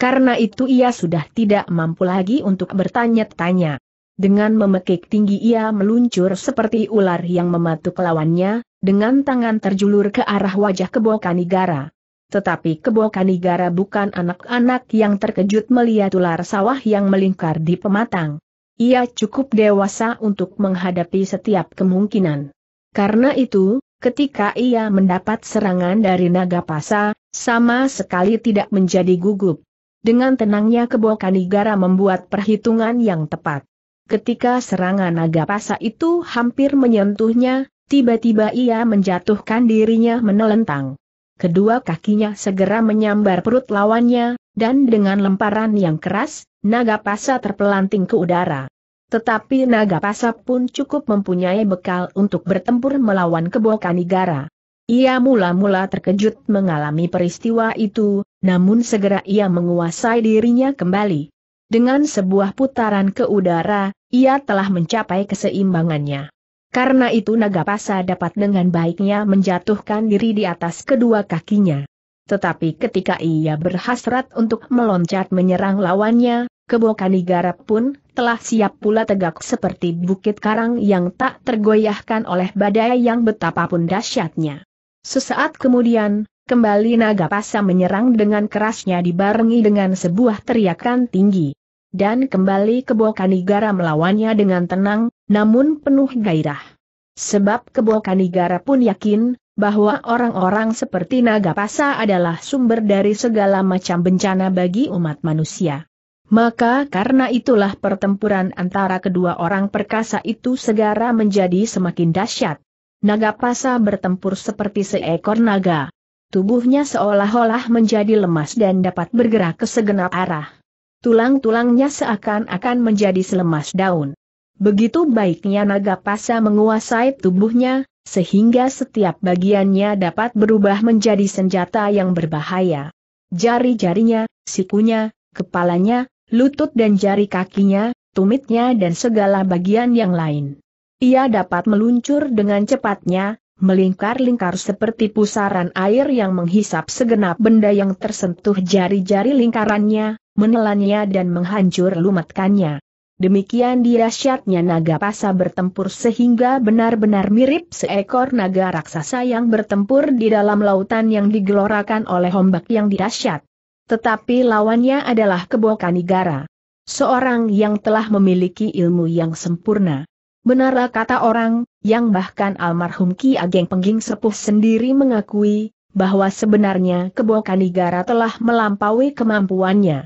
Karena itu ia sudah tidak mampu lagi untuk bertanya-tanya. Dengan memekik tinggi ia meluncur seperti ular yang mematuk lawannya, dengan tangan terjulur ke arah wajah Kebo Kanigara. Tetapi Kebo Kanigara bukan anak-anak yang terkejut melihat ular sawah yang melingkar di pematang. Ia cukup dewasa untuk menghadapi setiap kemungkinan. Karena itu, ketika ia mendapat serangan dari naga pasa, sama sekali tidak menjadi gugup. Dengan tenangnya Kebo Kanigara membuat perhitungan yang tepat. Ketika serangan naga pasa itu hampir menyentuhnya, tiba-tiba ia menjatuhkan dirinya menelentang. Kedua kakinya segera menyambar perut lawannya, dan dengan lemparan yang keras, naga pasa terpelanting ke udara. Tetapi naga pasa pun cukup mempunyai bekal untuk bertempur melawan kebo kanigara. Ia mula-mula terkejut mengalami peristiwa itu, namun segera ia menguasai dirinya kembali. Dengan sebuah putaran ke udara, ia telah mencapai keseimbangannya. Karena itu Nagapasa dapat dengan baiknya menjatuhkan diri di atas kedua kakinya. Tetapi ketika ia berhasrat untuk meloncat menyerang lawannya, kebokani garap pun telah siap pula tegak seperti bukit karang yang tak tergoyahkan oleh badai yang betapapun dahsyatnya. Sesaat kemudian, Kembali naga pasa menyerang dengan kerasnya dibarengi dengan sebuah teriakan tinggi. Dan kembali kebo kanigara melawannya dengan tenang, namun penuh gairah. Sebab kebo kanigara pun yakin, bahwa orang-orang seperti naga pasa adalah sumber dari segala macam bencana bagi umat manusia. Maka karena itulah pertempuran antara kedua orang perkasa itu segera menjadi semakin dahsyat. Naga pasa bertempur seperti seekor naga Tubuhnya seolah-olah menjadi lemas dan dapat bergerak ke segenap arah. Tulang-tulangnya seakan-akan menjadi selemas daun. Begitu baiknya naga pasa menguasai tubuhnya, sehingga setiap bagiannya dapat berubah menjadi senjata yang berbahaya. Jari-jarinya, sikunya, kepalanya, lutut dan jari kakinya, tumitnya dan segala bagian yang lain. Ia dapat meluncur dengan cepatnya, melingkar-lingkar seperti pusaran air yang menghisap segenap benda yang tersentuh jari-jari lingkarannya, menelannya dan menghancur lumatkannya. Demikian dirasyatnya naga pasa bertempur sehingga benar-benar mirip seekor naga raksasa yang bertempur di dalam lautan yang digelorakan oleh ombak yang dirasyat. Tetapi lawannya adalah Kebokanigara. Seorang yang telah memiliki ilmu yang sempurna. Benarlah kata orang, yang bahkan almarhum Ki Ageng Pengging Sepuh sendiri mengakui, bahwa sebenarnya Kanigara telah melampaui kemampuannya.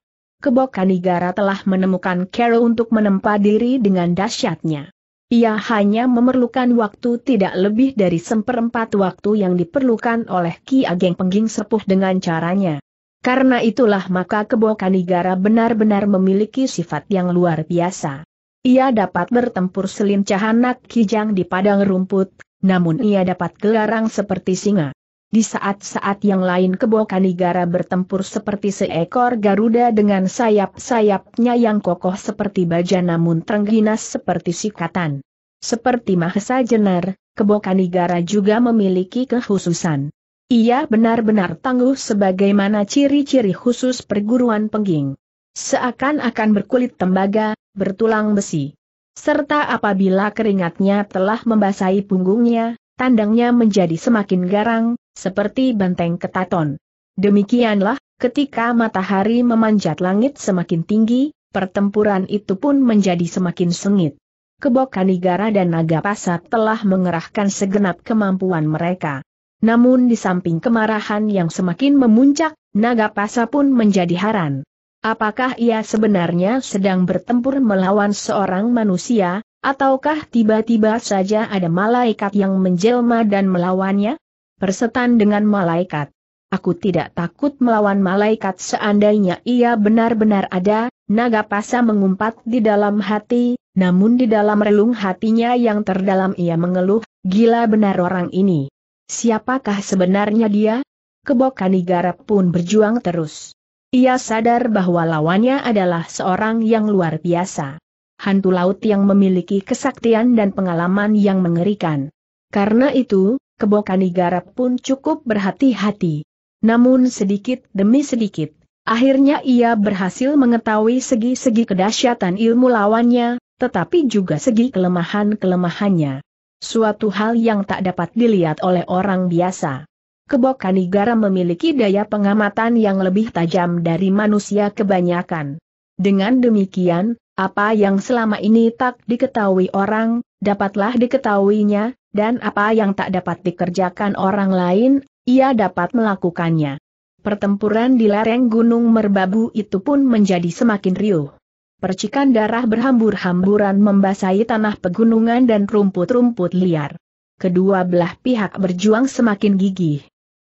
Kanigara telah menemukan Carol untuk menempa diri dengan dahsyatnya. Ia hanya memerlukan waktu tidak lebih dari seperempat waktu yang diperlukan oleh Ki Ageng Pengging Sepuh dengan caranya. Karena itulah maka Kanigara benar-benar memiliki sifat yang luar biasa. Ia dapat bertempur selincah anak kijang di padang rumput, namun ia dapat gelarang seperti singa. Di saat-saat yang lain Kebokanigara bertempur seperti seekor Garuda dengan sayap-sayapnya yang kokoh seperti baja namun terengginas seperti sikatan. Seperti Mahesa Jenar, Kebokanigara juga memiliki kekhususan. Ia benar-benar tangguh sebagaimana ciri-ciri khusus perguruan pengging. Seakan-akan berkulit tembaga, bertulang besi. Serta apabila keringatnya telah membasahi punggungnya, tandangnya menjadi semakin garang, seperti banteng ketaton. Demikianlah, ketika matahari memanjat langit semakin tinggi, pertempuran itu pun menjadi semakin sengit. Kebokanigara Igara dan Naga Pasat telah mengerahkan segenap kemampuan mereka. Namun di samping kemarahan yang semakin memuncak, Naga Pasa pun menjadi haran. Apakah ia sebenarnya sedang bertempur melawan seorang manusia, ataukah tiba-tiba saja ada malaikat yang menjelma dan melawannya? Persetan dengan malaikat. Aku tidak takut melawan malaikat seandainya ia benar-benar ada, naga pasa mengumpat di dalam hati, namun di dalam relung hatinya yang terdalam ia mengeluh, gila benar orang ini. Siapakah sebenarnya dia? Kebokan garap pun berjuang terus. Ia sadar bahwa lawannya adalah seorang yang luar biasa. Hantu laut yang memiliki kesaktian dan pengalaman yang mengerikan. Karena itu, kebokan Garap pun cukup berhati-hati. Namun sedikit demi sedikit, akhirnya ia berhasil mengetahui segi-segi kedahsyatan ilmu lawannya, tetapi juga segi kelemahan-kelemahannya. Suatu hal yang tak dapat dilihat oleh orang biasa. Kebokani garam memiliki daya pengamatan yang lebih tajam dari manusia kebanyakan. Dengan demikian, apa yang selama ini tak diketahui orang, dapatlah diketahuinya, dan apa yang tak dapat dikerjakan orang lain, ia dapat melakukannya. Pertempuran di lereng Gunung Merbabu itu pun menjadi semakin riuh. Percikan darah berhambur-hamburan membasahi tanah pegunungan dan rumput-rumput liar. Kedua belah pihak berjuang semakin gigih.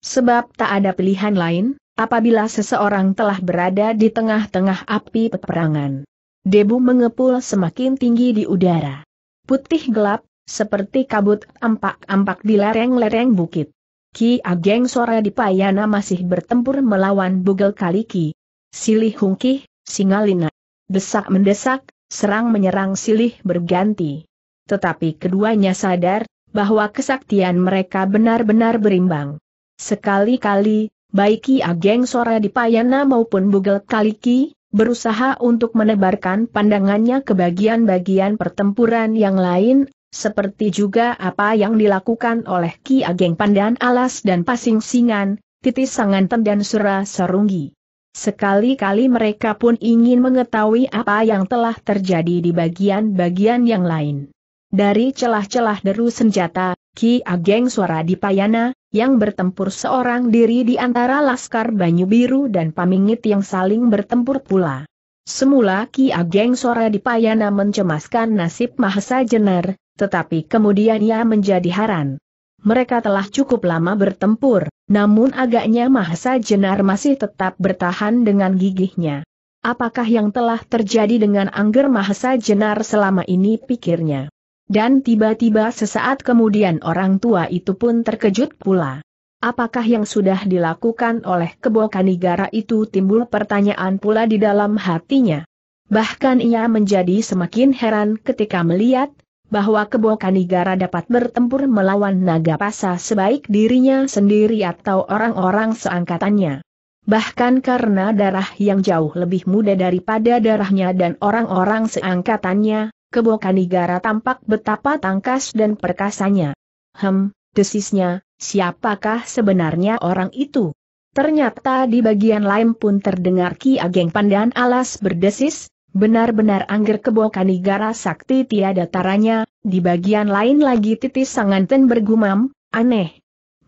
Sebab tak ada pilihan lain, apabila seseorang telah berada di tengah-tengah api peperangan. Debu mengepul semakin tinggi di udara. Putih gelap, seperti kabut ampak-ampak di lereng-lereng bukit. Ki Ageng Sora di Payana masih bertempur melawan Bugel Kaliki. Silih Hungkih, Singalina. Desak mendesak, serang menyerang silih berganti. Tetapi keduanya sadar, bahwa kesaktian mereka benar-benar berimbang. Sekali-kali, baik Ki Ageng Sora di Payana maupun Bugel Kaliki, berusaha untuk menebarkan pandangannya ke bagian-bagian pertempuran yang lain, seperti juga apa yang dilakukan oleh Ki Ageng Pandan Alas dan Pasing Singan, Titis Sanganten dan Sura Serunggi. Sekali-kali mereka pun ingin mengetahui apa yang telah terjadi di bagian-bagian yang lain. Dari celah-celah deru senjata, Ki Ageng Suara Dipayana yang bertempur seorang diri di antara Laskar Banyu Biru dan Pamingit yang saling bertempur pula. Semula Ki Ageng Suara Dipayana mencemaskan nasib Mahesa Jenar, tetapi kemudian ia menjadi haran. Mereka telah cukup lama bertempur, namun agaknya Mahesa Jenar masih tetap bertahan dengan gigihnya. Apakah yang telah terjadi dengan Angger Mahesa Jenar selama ini pikirnya? Dan tiba-tiba sesaat kemudian orang tua itu pun terkejut pula. Apakah yang sudah dilakukan oleh kebo Kanigara itu timbul pertanyaan pula di dalam hatinya. Bahkan ia menjadi semakin heran ketika melihat bahwa kebo Kanigara dapat bertempur melawan naga pasa sebaik dirinya sendiri atau orang-orang seangkatannya. Bahkan karena darah yang jauh lebih muda daripada darahnya dan orang-orang seangkatannya, Kebokanigara tampak betapa tangkas dan perkasanya. Hem, desisnya, siapakah sebenarnya orang itu? Ternyata di bagian lain pun terdengar Ki Ageng Pandan Alas berdesis, benar-benar angger kebokanigara sakti tiada taranya, di bagian lain lagi titis sanganten bergumam, aneh.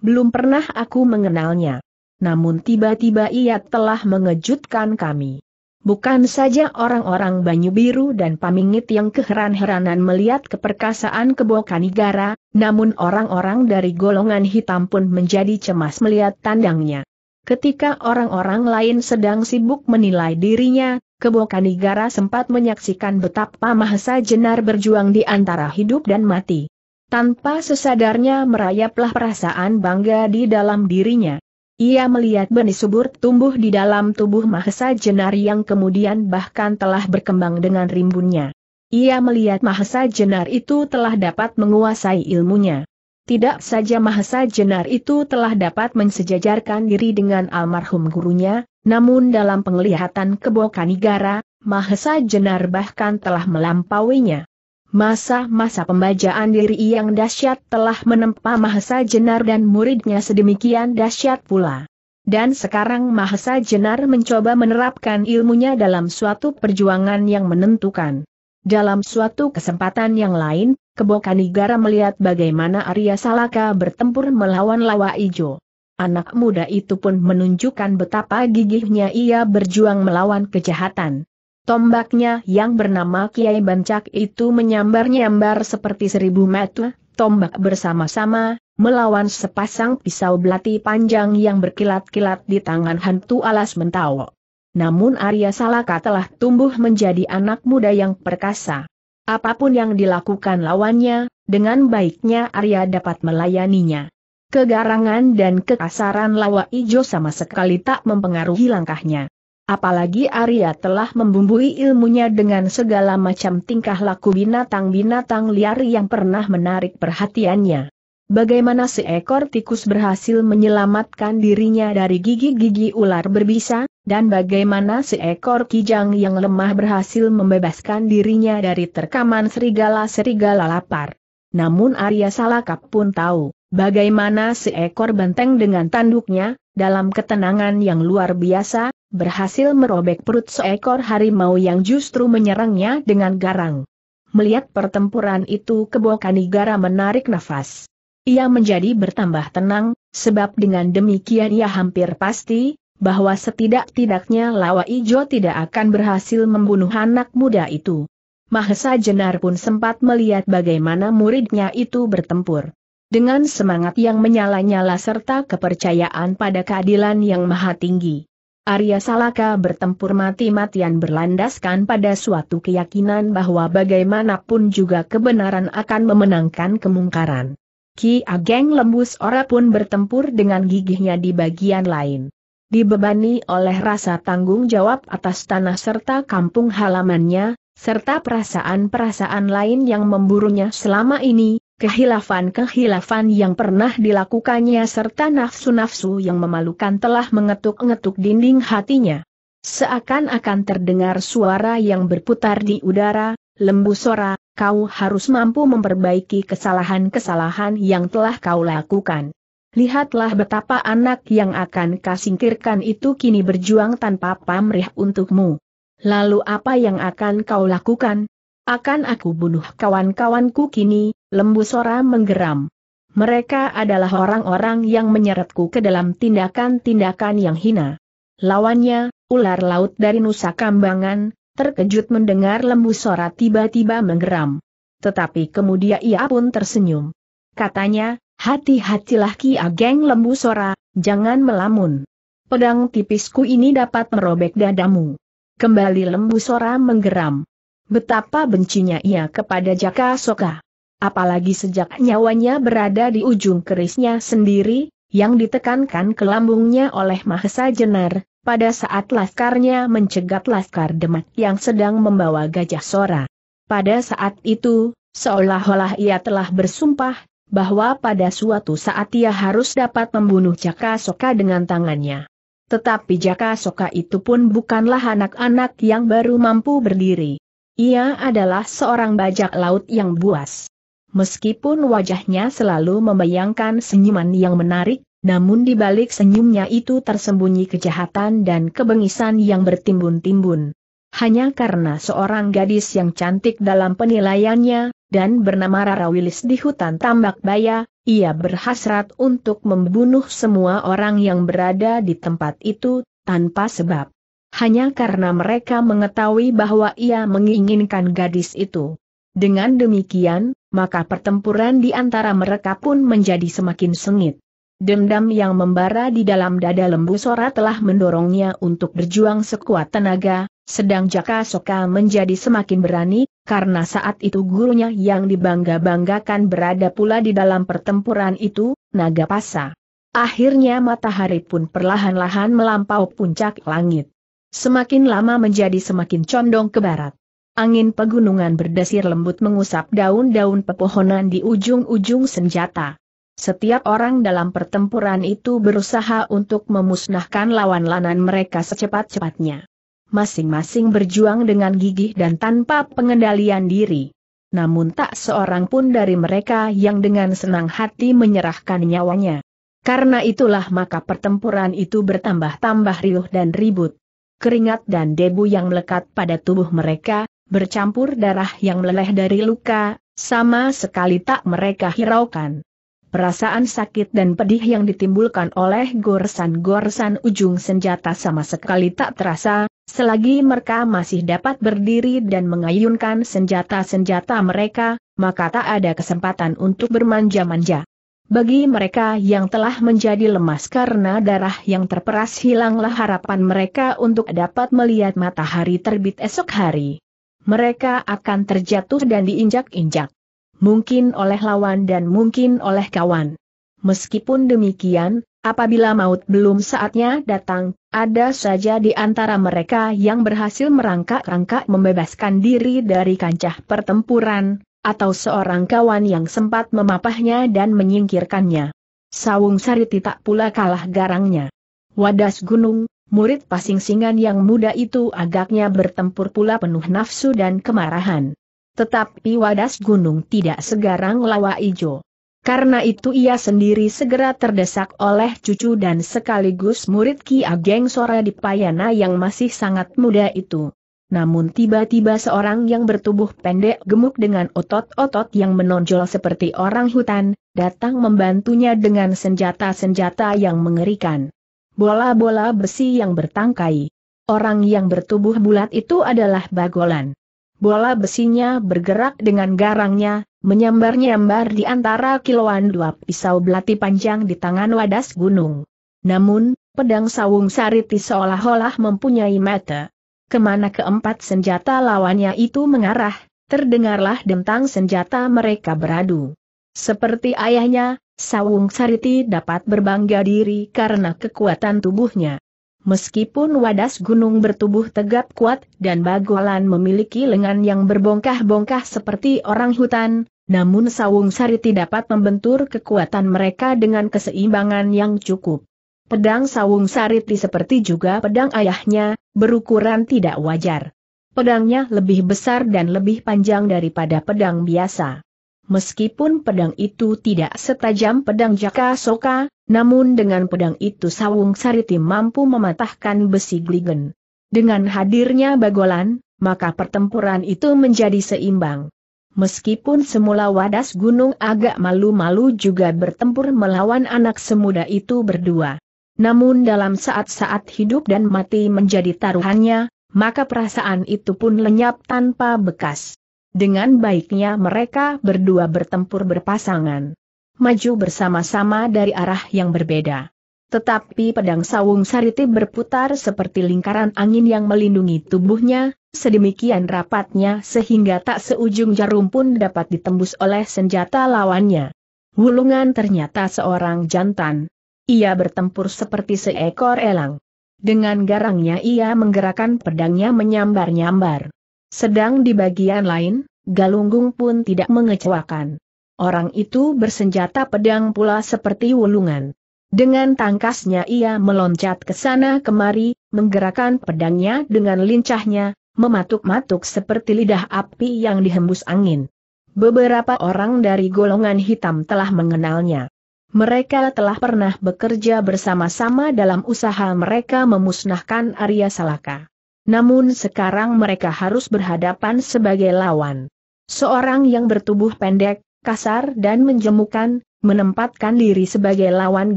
Belum pernah aku mengenalnya. Namun tiba-tiba ia telah mengejutkan kami. Bukan saja orang-orang Banyu Biru dan Pamingit yang keheran-heranan melihat keperkasaan kebo Kanigara, namun orang-orang dari golongan hitam pun menjadi cemas melihat tandangnya. Ketika orang-orang lain sedang sibuk menilai dirinya, kebo Kanigara sempat menyaksikan betapa Mahesa Jenar berjuang di antara hidup dan mati. Tanpa sesadarnya merayaplah perasaan bangga di dalam dirinya. Ia melihat benih subur tumbuh di dalam tubuh Mahesa Jenar yang kemudian bahkan telah berkembang dengan rimbunnya. Ia melihat Mahesa Jenar itu telah dapat menguasai ilmunya. Tidak saja Mahesa Jenar itu telah dapat mensejajarkan diri dengan almarhum gurunya, namun dalam penglihatan Kebo Kanigara, Mahesa Jenar bahkan telah melampauinya. Masa-masa pembajaan diri yang dahsyat telah menempa Mahesa Jenar dan muridnya sedemikian dahsyat pula. Dan sekarang Mahesa Jenar mencoba menerapkan ilmunya dalam suatu perjuangan yang menentukan. Dalam suatu kesempatan yang lain, Kebokanigara melihat bagaimana Arya Salaka bertempur melawan Lawa Ijo. Anak muda itu pun menunjukkan betapa gigihnya ia berjuang melawan kejahatan. Tombaknya yang bernama Kiai Bancak itu menyambar-nyambar seperti seribu mata, tombak bersama-sama, melawan sepasang pisau belati panjang yang berkilat-kilat di tangan hantu alas mentawa. Namun Arya Salaka telah tumbuh menjadi anak muda yang perkasa. Apapun yang dilakukan lawannya, dengan baiknya Arya dapat melayaninya. Kegarangan dan kekasaran lawa ijo sama sekali tak mempengaruhi langkahnya. Apalagi Arya telah membumbui ilmunya dengan segala macam tingkah laku binatang-binatang liar yang pernah menarik perhatiannya. Bagaimana seekor tikus berhasil menyelamatkan dirinya dari gigi-gigi ular berbisa, dan bagaimana seekor kijang yang lemah berhasil membebaskan dirinya dari terkaman serigala-serigala lapar. Namun Arya Salakap pun tahu, bagaimana seekor benteng dengan tanduknya, dalam ketenangan yang luar biasa, berhasil merobek perut seekor harimau yang justru menyerangnya dengan garang. Melihat pertempuran itu Kebo Kanigara menarik nafas. Ia menjadi bertambah tenang, sebab dengan demikian ia hampir pasti, bahwa setidak-tidaknya Lawa Ijo tidak akan berhasil membunuh anak muda itu. Mahesa Jenar pun sempat melihat bagaimana muridnya itu bertempur. Dengan semangat yang menyala-nyala serta kepercayaan pada keadilan yang maha tinggi. Arya Salaka bertempur mati-matian berlandaskan pada suatu keyakinan bahwa bagaimanapun juga kebenaran akan memenangkan kemungkaran. Ki Ageng Lembus Ora pun bertempur dengan gigihnya di bagian lain. Dibebani oleh rasa tanggung jawab atas tanah serta kampung halamannya, serta perasaan-perasaan lain yang memburunya selama ini, Kehilafan-kehilafan yang pernah dilakukannya serta nafsu-nafsu yang memalukan telah mengetuk-ngetuk dinding hatinya. Seakan-akan terdengar suara yang berputar di udara, lembu sora, kau harus mampu memperbaiki kesalahan-kesalahan yang telah kau lakukan. Lihatlah betapa anak yang akan kasingkirkan itu kini berjuang tanpa pamrih untukmu. Lalu apa yang akan kau lakukan? Akan aku bunuh kawan-kawanku kini, Lembu Sora menggeram. Mereka adalah orang-orang yang menyeretku ke dalam tindakan-tindakan yang hina. Lawannya, ular laut dari Nusa Kambangan, terkejut mendengar lembu Sora tiba-tiba menggeram. Tetapi kemudian ia pun tersenyum. Katanya, hati-hatilah Ki Ageng lembu Sora, jangan melamun. Pedang tipisku ini dapat merobek dadamu. Kembali lembu Sora menggeram. Betapa bencinya ia kepada Jaka Soka apalagi sejak nyawanya berada di ujung kerisnya sendiri, yang ditekankan ke lambungnya oleh Mahesa Jenar, pada saat laskarnya mencegat laskar demak yang sedang membawa gajah sora. Pada saat itu, seolah-olah ia telah bersumpah, bahwa pada suatu saat ia harus dapat membunuh Jaka Soka dengan tangannya. Tetapi Jaka Soka itu pun bukanlah anak-anak yang baru mampu berdiri. Ia adalah seorang bajak laut yang buas meskipun wajahnya selalu membayangkan senyuman yang menarik, namun di balik senyumnya itu tersembunyi kejahatan dan kebengisan yang bertimbun-timbun. Hanya karena seorang gadis yang cantik dalam penilaiannya, dan bernama Rara Wilis di hutan tambak baya, ia berhasrat untuk membunuh semua orang yang berada di tempat itu, tanpa sebab. Hanya karena mereka mengetahui bahwa ia menginginkan gadis itu. Dengan demikian, maka pertempuran di antara mereka pun menjadi semakin sengit. Dendam yang membara di dalam dada lembu Sora telah mendorongnya untuk berjuang sekuat tenaga, sedang Jaka Soka menjadi semakin berani, karena saat itu gurunya yang dibangga-banggakan berada pula di dalam pertempuran itu, Naga Pasa. Akhirnya matahari pun perlahan-lahan melampau puncak langit. Semakin lama menjadi semakin condong ke barat. Angin pegunungan berdesir lembut mengusap daun-daun pepohonan di ujung-ujung senjata. Setiap orang dalam pertempuran itu berusaha untuk memusnahkan lawan lanan mereka secepat-cepatnya. Masing-masing berjuang dengan gigih dan tanpa pengendalian diri. Namun tak seorang pun dari mereka yang dengan senang hati menyerahkan nyawanya. Karena itulah maka pertempuran itu bertambah-tambah riuh dan ribut. Keringat dan debu yang melekat pada tubuh mereka, bercampur darah yang meleleh dari luka, sama sekali tak mereka hiraukan. Perasaan sakit dan pedih yang ditimbulkan oleh gorsan-gorsan ujung senjata sama sekali tak terasa, selagi mereka masih dapat berdiri dan mengayunkan senjata-senjata mereka, maka tak ada kesempatan untuk bermanja-manja. Bagi mereka yang telah menjadi lemas karena darah yang terperas hilanglah harapan mereka untuk dapat melihat matahari terbit esok hari mereka akan terjatuh dan diinjak-injak. Mungkin oleh lawan dan mungkin oleh kawan. Meskipun demikian, apabila maut belum saatnya datang, ada saja di antara mereka yang berhasil merangkak-rangkak membebaskan diri dari kancah pertempuran, atau seorang kawan yang sempat memapahnya dan menyingkirkannya. Sawung Sariti tak pula kalah garangnya. Wadas gunung, murid pasing-singan yang muda itu agaknya bertempur pula penuh nafsu dan kemarahan. Tetapi wadas gunung tidak segarang lawa ijo. Karena itu ia sendiri segera terdesak oleh cucu dan sekaligus murid Ki Ageng Sora di Payana yang masih sangat muda itu. Namun tiba-tiba seorang yang bertubuh pendek gemuk dengan otot-otot yang menonjol seperti orang hutan, datang membantunya dengan senjata-senjata yang mengerikan bola-bola besi yang bertangkai. Orang yang bertubuh bulat itu adalah bagolan. Bola besinya bergerak dengan garangnya, menyambar-nyambar di antara kiloan dua pisau belati panjang di tangan wadas gunung. Namun, pedang sawung sariti seolah-olah mempunyai mata. Kemana keempat senjata lawannya itu mengarah, terdengarlah dentang senjata mereka beradu. Seperti ayahnya, Sawung Sariti dapat berbangga diri karena kekuatan tubuhnya. Meskipun wadas gunung bertubuh tegap kuat dan bagolan memiliki lengan yang berbongkah-bongkah seperti orang hutan, namun Sawung Sariti dapat membentur kekuatan mereka dengan keseimbangan yang cukup. Pedang Sawung Sariti seperti juga pedang ayahnya, berukuran tidak wajar. Pedangnya lebih besar dan lebih panjang daripada pedang biasa. Meskipun pedang itu tidak setajam pedang Jaka Soka, namun dengan pedang itu Sawung Sariti mampu mematahkan besi Gligen. Dengan hadirnya Bagolan, maka pertempuran itu menjadi seimbang. Meskipun semula wadas gunung agak malu-malu juga bertempur melawan anak semuda itu berdua. Namun dalam saat-saat hidup dan mati menjadi taruhannya, maka perasaan itu pun lenyap tanpa bekas dengan baiknya mereka berdua bertempur berpasangan. Maju bersama-sama dari arah yang berbeda. Tetapi pedang sawung sariti berputar seperti lingkaran angin yang melindungi tubuhnya, sedemikian rapatnya sehingga tak seujung jarum pun dapat ditembus oleh senjata lawannya. Wulungan ternyata seorang jantan. Ia bertempur seperti seekor elang. Dengan garangnya ia menggerakkan pedangnya menyambar-nyambar. Sedang di bagian lain, Galunggung pun tidak mengecewakan. Orang itu bersenjata pedang pula seperti wulungan. Dengan tangkasnya ia meloncat ke sana kemari, menggerakkan pedangnya dengan lincahnya, mematuk-matuk seperti lidah api yang dihembus angin. Beberapa orang dari golongan hitam telah mengenalnya. Mereka telah pernah bekerja bersama-sama dalam usaha mereka memusnahkan Arya Salaka. Namun sekarang mereka harus berhadapan sebagai lawan. Seorang yang bertubuh pendek, kasar dan menjemukan, menempatkan diri sebagai lawan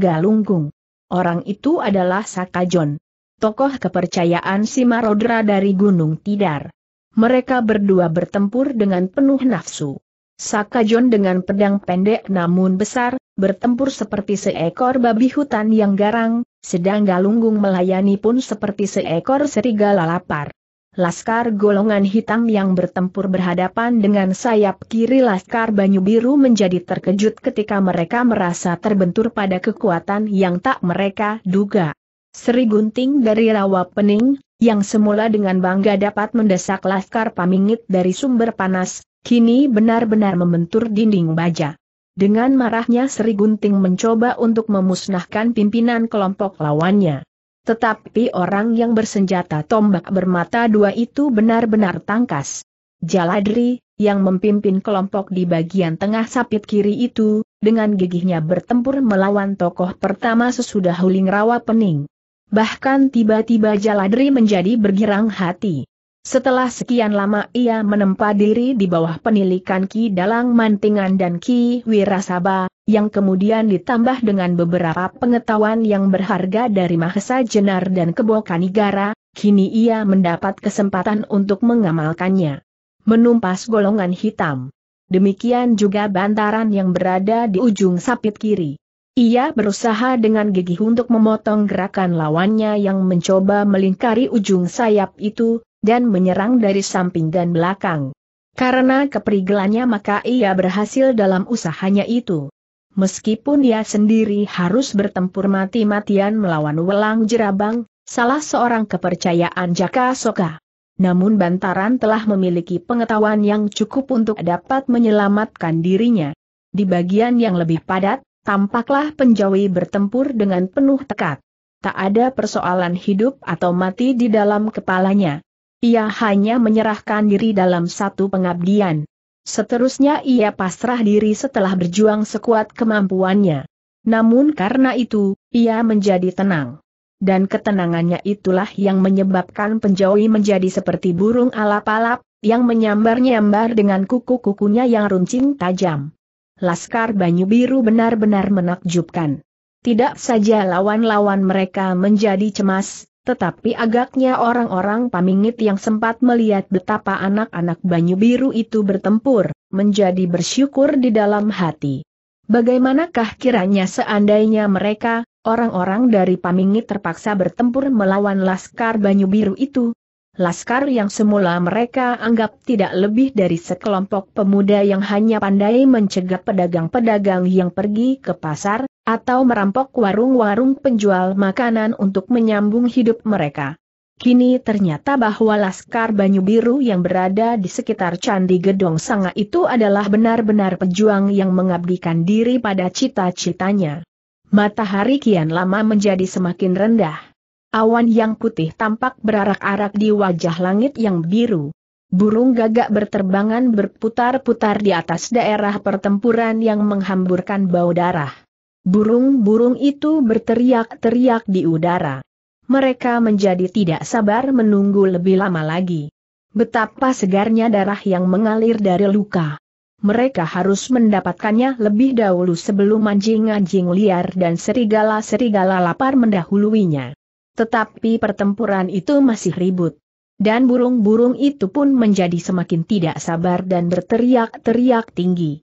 Galunggung. Orang itu adalah Sakajon. Tokoh kepercayaan Simarodra dari Gunung Tidar. Mereka berdua bertempur dengan penuh nafsu. Sakajon dengan pedang pendek namun besar, bertempur seperti seekor babi hutan yang garang, sedang Galunggung melayani pun seperti seekor serigala lapar. Laskar golongan hitam yang bertempur berhadapan dengan sayap kiri Laskar Banyu Biru menjadi terkejut ketika mereka merasa terbentur pada kekuatan yang tak mereka duga. Sri Gunting dari Rawa Pening, yang semula dengan bangga dapat mendesak Laskar Pamingit dari sumber panas, kini benar-benar membentur dinding baja. Dengan marahnya Sri Gunting mencoba untuk memusnahkan pimpinan kelompok lawannya. Tetapi orang yang bersenjata tombak bermata dua itu benar-benar tangkas. Jaladri, yang memimpin kelompok di bagian tengah sapit kiri itu, dengan gigihnya bertempur melawan tokoh pertama sesudah huling rawa pening. Bahkan tiba-tiba Jaladri menjadi bergirang hati. Setelah sekian lama ia menempa diri di bawah penilikan Ki Dalang Mantingan dan Ki Wirasaba, yang kemudian ditambah dengan beberapa pengetahuan yang berharga dari Mahesa Jenar dan Kebo Kanigara, kini ia mendapat kesempatan untuk mengamalkannya. Menumpas golongan hitam. Demikian juga bantaran yang berada di ujung sapit kiri. Ia berusaha dengan gigih untuk memotong gerakan lawannya yang mencoba melingkari ujung sayap itu, dan menyerang dari samping dan belakang. Karena keperigelannya maka ia berhasil dalam usahanya itu. Meskipun dia sendiri harus bertempur mati-matian melawan Welang Jerabang, salah seorang kepercayaan Jaka Soka. Namun Bantaran telah memiliki pengetahuan yang cukup untuk dapat menyelamatkan dirinya. Di bagian yang lebih padat, tampaklah penjawi bertempur dengan penuh tekad. Tak ada persoalan hidup atau mati di dalam kepalanya. Ia hanya menyerahkan diri dalam satu pengabdian. Seterusnya ia pasrah diri setelah berjuang sekuat kemampuannya. Namun karena itu, ia menjadi tenang. Dan ketenangannya itulah yang menyebabkan penjauhi menjadi seperti burung alap-alap, yang menyambar-nyambar dengan kuku-kukunya yang runcing tajam. Laskar Banyu Biru benar-benar menakjubkan. Tidak saja lawan-lawan mereka menjadi cemas, tetapi agaknya orang-orang pamingit yang sempat melihat betapa anak-anak Banyu Biru itu bertempur, menjadi bersyukur di dalam hati. Bagaimanakah kiranya seandainya mereka, orang-orang dari Pamingit terpaksa bertempur melawan Laskar Banyu Biru itu, Laskar yang semula mereka anggap tidak lebih dari sekelompok pemuda yang hanya pandai mencegah pedagang-pedagang yang pergi ke pasar, atau merampok warung-warung penjual makanan untuk menyambung hidup mereka. Kini ternyata bahwa Laskar Banyu Biru yang berada di sekitar Candi Gedong Sanga itu adalah benar-benar pejuang yang mengabdikan diri pada cita-citanya. Matahari kian lama menjadi semakin rendah. Awan yang putih tampak berarak-arak di wajah langit yang biru. Burung gagak berterbangan berputar-putar di atas daerah pertempuran yang menghamburkan bau darah. Burung-burung itu berteriak-teriak di udara. Mereka menjadi tidak sabar menunggu lebih lama lagi. Betapa segarnya darah yang mengalir dari luka. Mereka harus mendapatkannya lebih dahulu sebelum anjing-anjing liar dan serigala-serigala lapar mendahuluinya. Tetapi pertempuran itu masih ribut. Dan burung-burung itu pun menjadi semakin tidak sabar dan berteriak-teriak tinggi.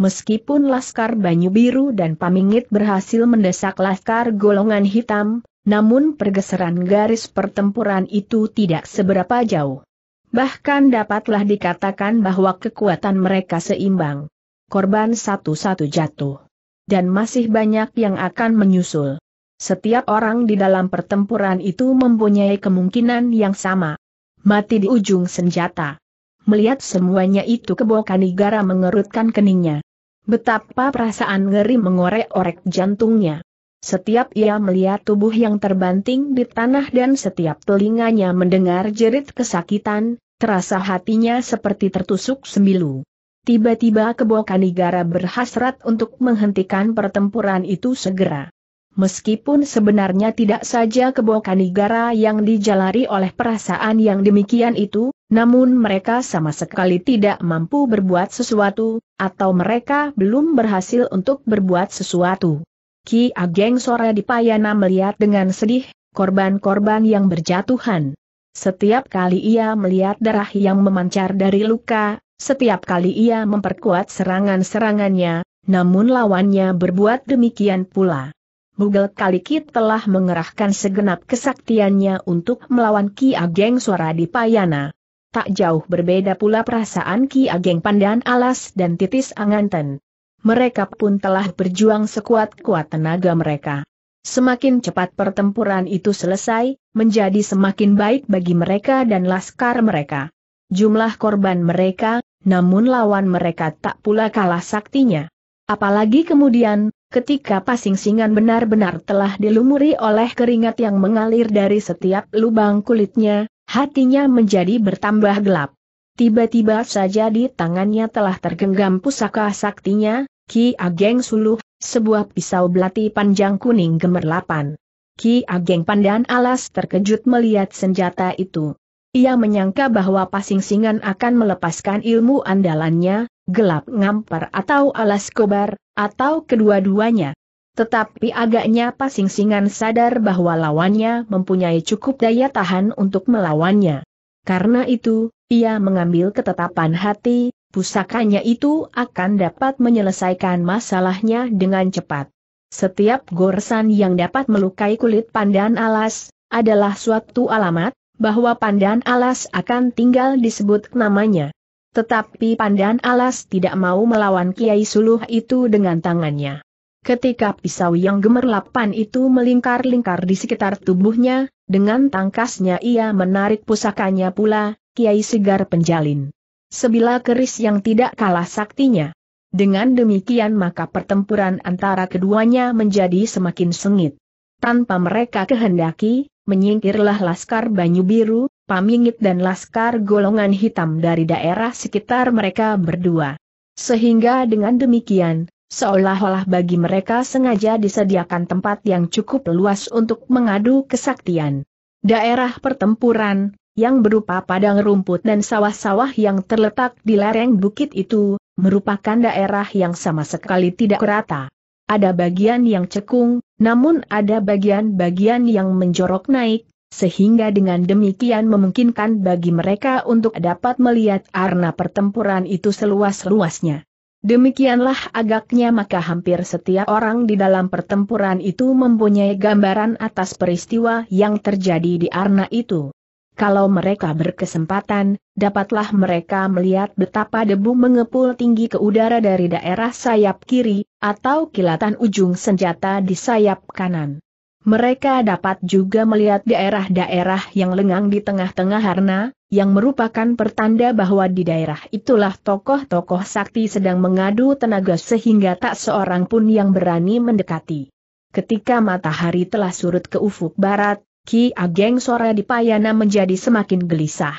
Meskipun Laskar Banyu Biru dan Pamingit berhasil mendesak Laskar Golongan Hitam, namun pergeseran garis pertempuran itu tidak seberapa jauh. Bahkan dapatlah dikatakan bahwa kekuatan mereka seimbang. Korban satu-satu jatuh. Dan masih banyak yang akan menyusul. Setiap orang di dalam pertempuran itu mempunyai kemungkinan yang sama. Mati di ujung senjata. Melihat semuanya itu Kebokanigara mengerutkan keningnya. Betapa perasaan ngeri mengorek-orek jantungnya. Setiap ia melihat tubuh yang terbanting di tanah dan setiap telinganya mendengar jerit kesakitan, terasa hatinya seperti tertusuk sembilu. Tiba-tiba Kebokanigara berhasrat untuk menghentikan pertempuran itu segera meskipun sebenarnya tidak saja negara yang dijalari oleh perasaan yang demikian itu, namun mereka sama sekali tidak mampu berbuat sesuatu, atau mereka belum berhasil untuk berbuat sesuatu. Ki Ageng Sora Dipayana melihat dengan sedih, korban-korban yang berjatuhan. Setiap kali ia melihat darah yang memancar dari luka, setiap kali ia memperkuat serangan-serangannya, namun lawannya berbuat demikian pula. Bugel Kalikit telah mengerahkan segenap kesaktiannya untuk melawan Ki Ageng Suara di Payana. Tak jauh berbeda pula perasaan Ki Ageng Pandan Alas dan Titis Anganten. Mereka pun telah berjuang sekuat-kuat tenaga mereka. Semakin cepat pertempuran itu selesai, menjadi semakin baik bagi mereka dan laskar mereka. Jumlah korban mereka, namun lawan mereka tak pula kalah saktinya. Apalagi kemudian, ketika pasing singan benar-benar telah dilumuri oleh keringat yang mengalir dari setiap lubang kulitnya, hatinya menjadi bertambah gelap. Tiba-tiba saja di tangannya telah tergenggam pusaka saktinya, Ki Ageng Suluh, sebuah pisau belati panjang kuning gemerlapan. Ki Ageng Pandan Alas terkejut melihat senjata itu. Ia menyangka bahwa pasing-singan akan melepaskan ilmu andalannya, gelap ngampar atau alas kobar, atau kedua-duanya. Tetapi agaknya pasing-singan sadar bahwa lawannya mempunyai cukup daya tahan untuk melawannya. Karena itu, ia mengambil ketetapan hati, pusakanya itu akan dapat menyelesaikan masalahnya dengan cepat. Setiap goresan yang dapat melukai kulit pandan alas, adalah suatu alamat, bahwa pandan alas akan tinggal disebut namanya. Tetapi Pandan Alas tidak mau melawan Kiai Suluh itu dengan tangannya. Ketika pisau yang gemerlapan itu melingkar-lingkar di sekitar tubuhnya, dengan tangkasnya ia menarik pusakanya pula, Kiai Segar Penjalin. Sebilah keris yang tidak kalah saktinya. Dengan demikian maka pertempuran antara keduanya menjadi semakin sengit. Tanpa mereka kehendaki, menyingkirlah Laskar Banyu Biru, Pamingit dan Laskar golongan hitam dari daerah sekitar mereka berdua. Sehingga dengan demikian, seolah-olah bagi mereka sengaja disediakan tempat yang cukup luas untuk mengadu kesaktian. Daerah pertempuran, yang berupa padang rumput dan sawah-sawah yang terletak di lereng bukit itu, merupakan daerah yang sama sekali tidak rata. Ada bagian yang cekung, namun ada bagian-bagian yang menjorok naik, sehingga dengan demikian memungkinkan bagi mereka untuk dapat melihat arna pertempuran itu seluas-luasnya. Demikianlah agaknya maka hampir setiap orang di dalam pertempuran itu mempunyai gambaran atas peristiwa yang terjadi di arna itu. Kalau mereka berkesempatan, dapatlah mereka melihat betapa debu mengepul tinggi ke udara dari daerah sayap kiri, atau kilatan ujung senjata di sayap kanan. Mereka dapat juga melihat daerah-daerah yang lengang di tengah-tengah harna, yang merupakan pertanda bahwa di daerah itulah tokoh-tokoh sakti sedang mengadu tenaga sehingga tak seorang pun yang berani mendekati. Ketika matahari telah surut ke ufuk barat, Ki Ageng Sora di Payana menjadi semakin gelisah.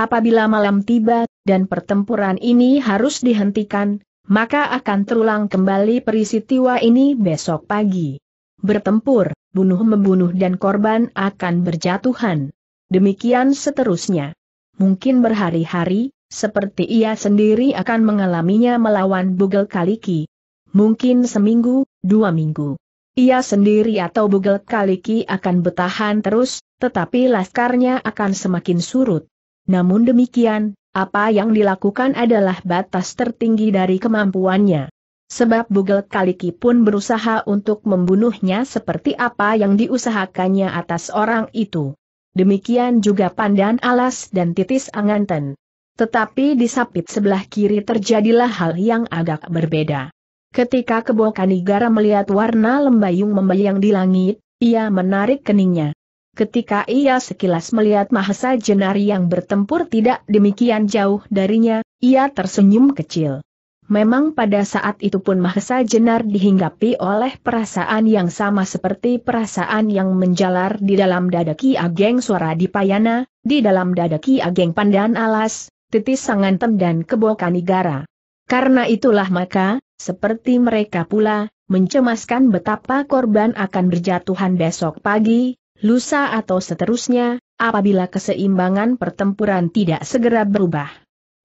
Apabila malam tiba, dan pertempuran ini harus dihentikan, maka akan terulang kembali peristiwa ini besok pagi. Bertempur, bunuh-membunuh dan korban akan berjatuhan. Demikian seterusnya. Mungkin berhari-hari, seperti ia sendiri akan mengalaminya melawan Bugel Kaliki. Mungkin seminggu, dua minggu. Ia sendiri atau Bugel Kaliki akan bertahan terus, tetapi laskarnya akan semakin surut. Namun demikian, apa yang dilakukan adalah batas tertinggi dari kemampuannya. Sebab Bugel Kaliki pun berusaha untuk membunuhnya seperti apa yang diusahakannya atas orang itu. Demikian juga Pandan Alas dan Titis Anganten. Tetapi di sapit sebelah kiri terjadilah hal yang agak berbeda. Ketika Kebokanigara melihat warna lembayung membayang di langit, ia menarik keningnya. Ketika ia sekilas melihat Mahesa Jenari yang bertempur tidak demikian jauh darinya, ia tersenyum kecil. Memang pada saat itu pun Mahesa Jenar dihinggapi oleh perasaan yang sama seperti perasaan yang menjalar di dalam dada Ki Ageng Suara Dipayana, di dalam dada Ki Ageng Pandan Alas, Titis Sangantem dan Kebo Kanigara. Karena itulah maka, seperti mereka pula, mencemaskan betapa korban akan berjatuhan besok pagi, lusa atau seterusnya, apabila keseimbangan pertempuran tidak segera berubah.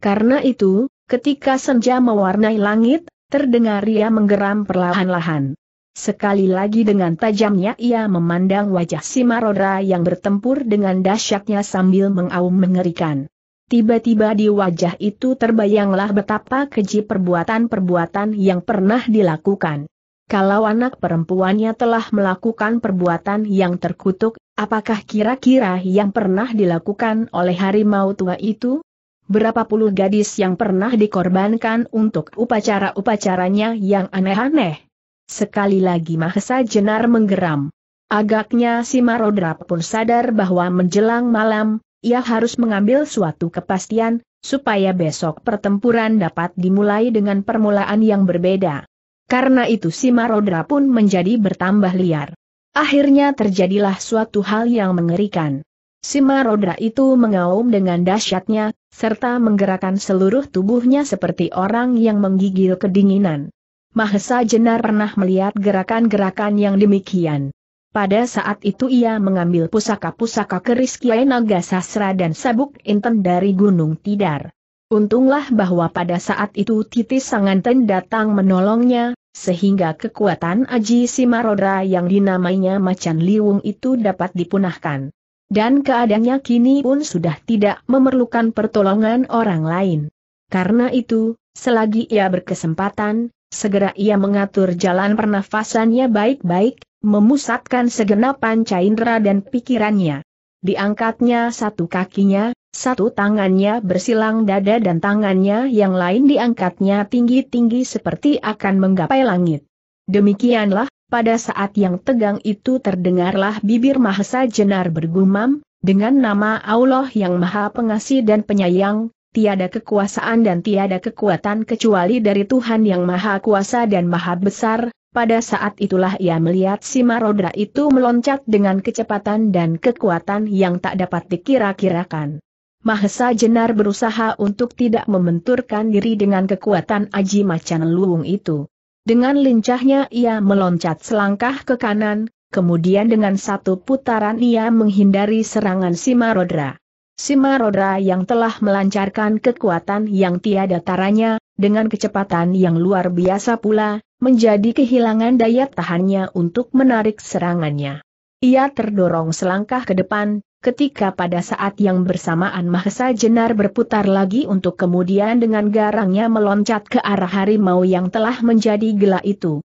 Karena itu, Ketika senja mewarnai langit, terdengar ia menggeram perlahan-lahan. Sekali lagi dengan tajamnya ia memandang wajah si Marodra yang bertempur dengan dahsyatnya sambil mengaum mengerikan. Tiba-tiba di wajah itu terbayanglah betapa keji perbuatan-perbuatan yang pernah dilakukan. Kalau anak perempuannya telah melakukan perbuatan yang terkutuk, apakah kira-kira yang pernah dilakukan oleh harimau tua itu? berapa puluh gadis yang pernah dikorbankan untuk upacara-upacaranya yang aneh-aneh. Sekali lagi Mahesa Jenar menggeram. Agaknya si Marodra pun sadar bahwa menjelang malam, ia harus mengambil suatu kepastian, supaya besok pertempuran dapat dimulai dengan permulaan yang berbeda. Karena itu si Marodra pun menjadi bertambah liar. Akhirnya terjadilah suatu hal yang mengerikan. Si Marodra itu mengaum dengan dahsyatnya, serta menggerakkan seluruh tubuhnya seperti orang yang menggigil kedinginan. Mahesa Jenar pernah melihat gerakan-gerakan yang demikian. Pada saat itu ia mengambil pusaka-pusaka keris Kiai Naga Sasra dan sabuk inten dari Gunung Tidar. Untunglah bahwa pada saat itu Titi Sanganten datang menolongnya, sehingga kekuatan Aji Simarodra yang dinamainya Macan Liwung itu dapat dipunahkan dan keadaannya kini pun sudah tidak memerlukan pertolongan orang lain. Karena itu, selagi ia berkesempatan, segera ia mengatur jalan pernafasannya baik-baik, memusatkan segenap panca indera dan pikirannya. Diangkatnya satu kakinya, satu tangannya bersilang dada dan tangannya yang lain diangkatnya tinggi-tinggi seperti akan menggapai langit. Demikianlah, pada saat yang tegang itu terdengarlah bibir Mahesa Jenar bergumam, dengan nama Allah yang Maha Pengasih dan Penyayang, tiada kekuasaan dan tiada kekuatan kecuali dari Tuhan yang Maha Kuasa dan Maha Besar, pada saat itulah ia melihat si Marodra itu meloncat dengan kecepatan dan kekuatan yang tak dapat dikira-kirakan. Mahesa Jenar berusaha untuk tidak membenturkan diri dengan kekuatan Aji Macan Luwung itu. Dengan lincahnya ia meloncat selangkah ke kanan, kemudian dengan satu putaran ia menghindari serangan Simarodra. Simarodra yang telah melancarkan kekuatan yang tiada taranya, dengan kecepatan yang luar biasa pula, menjadi kehilangan daya tahannya untuk menarik serangannya. Ia terdorong selangkah ke depan, ketika pada saat yang bersamaan Mahesa Jenar berputar lagi untuk kemudian dengan garangnya meloncat ke arah harimau yang telah menjadi gelap itu.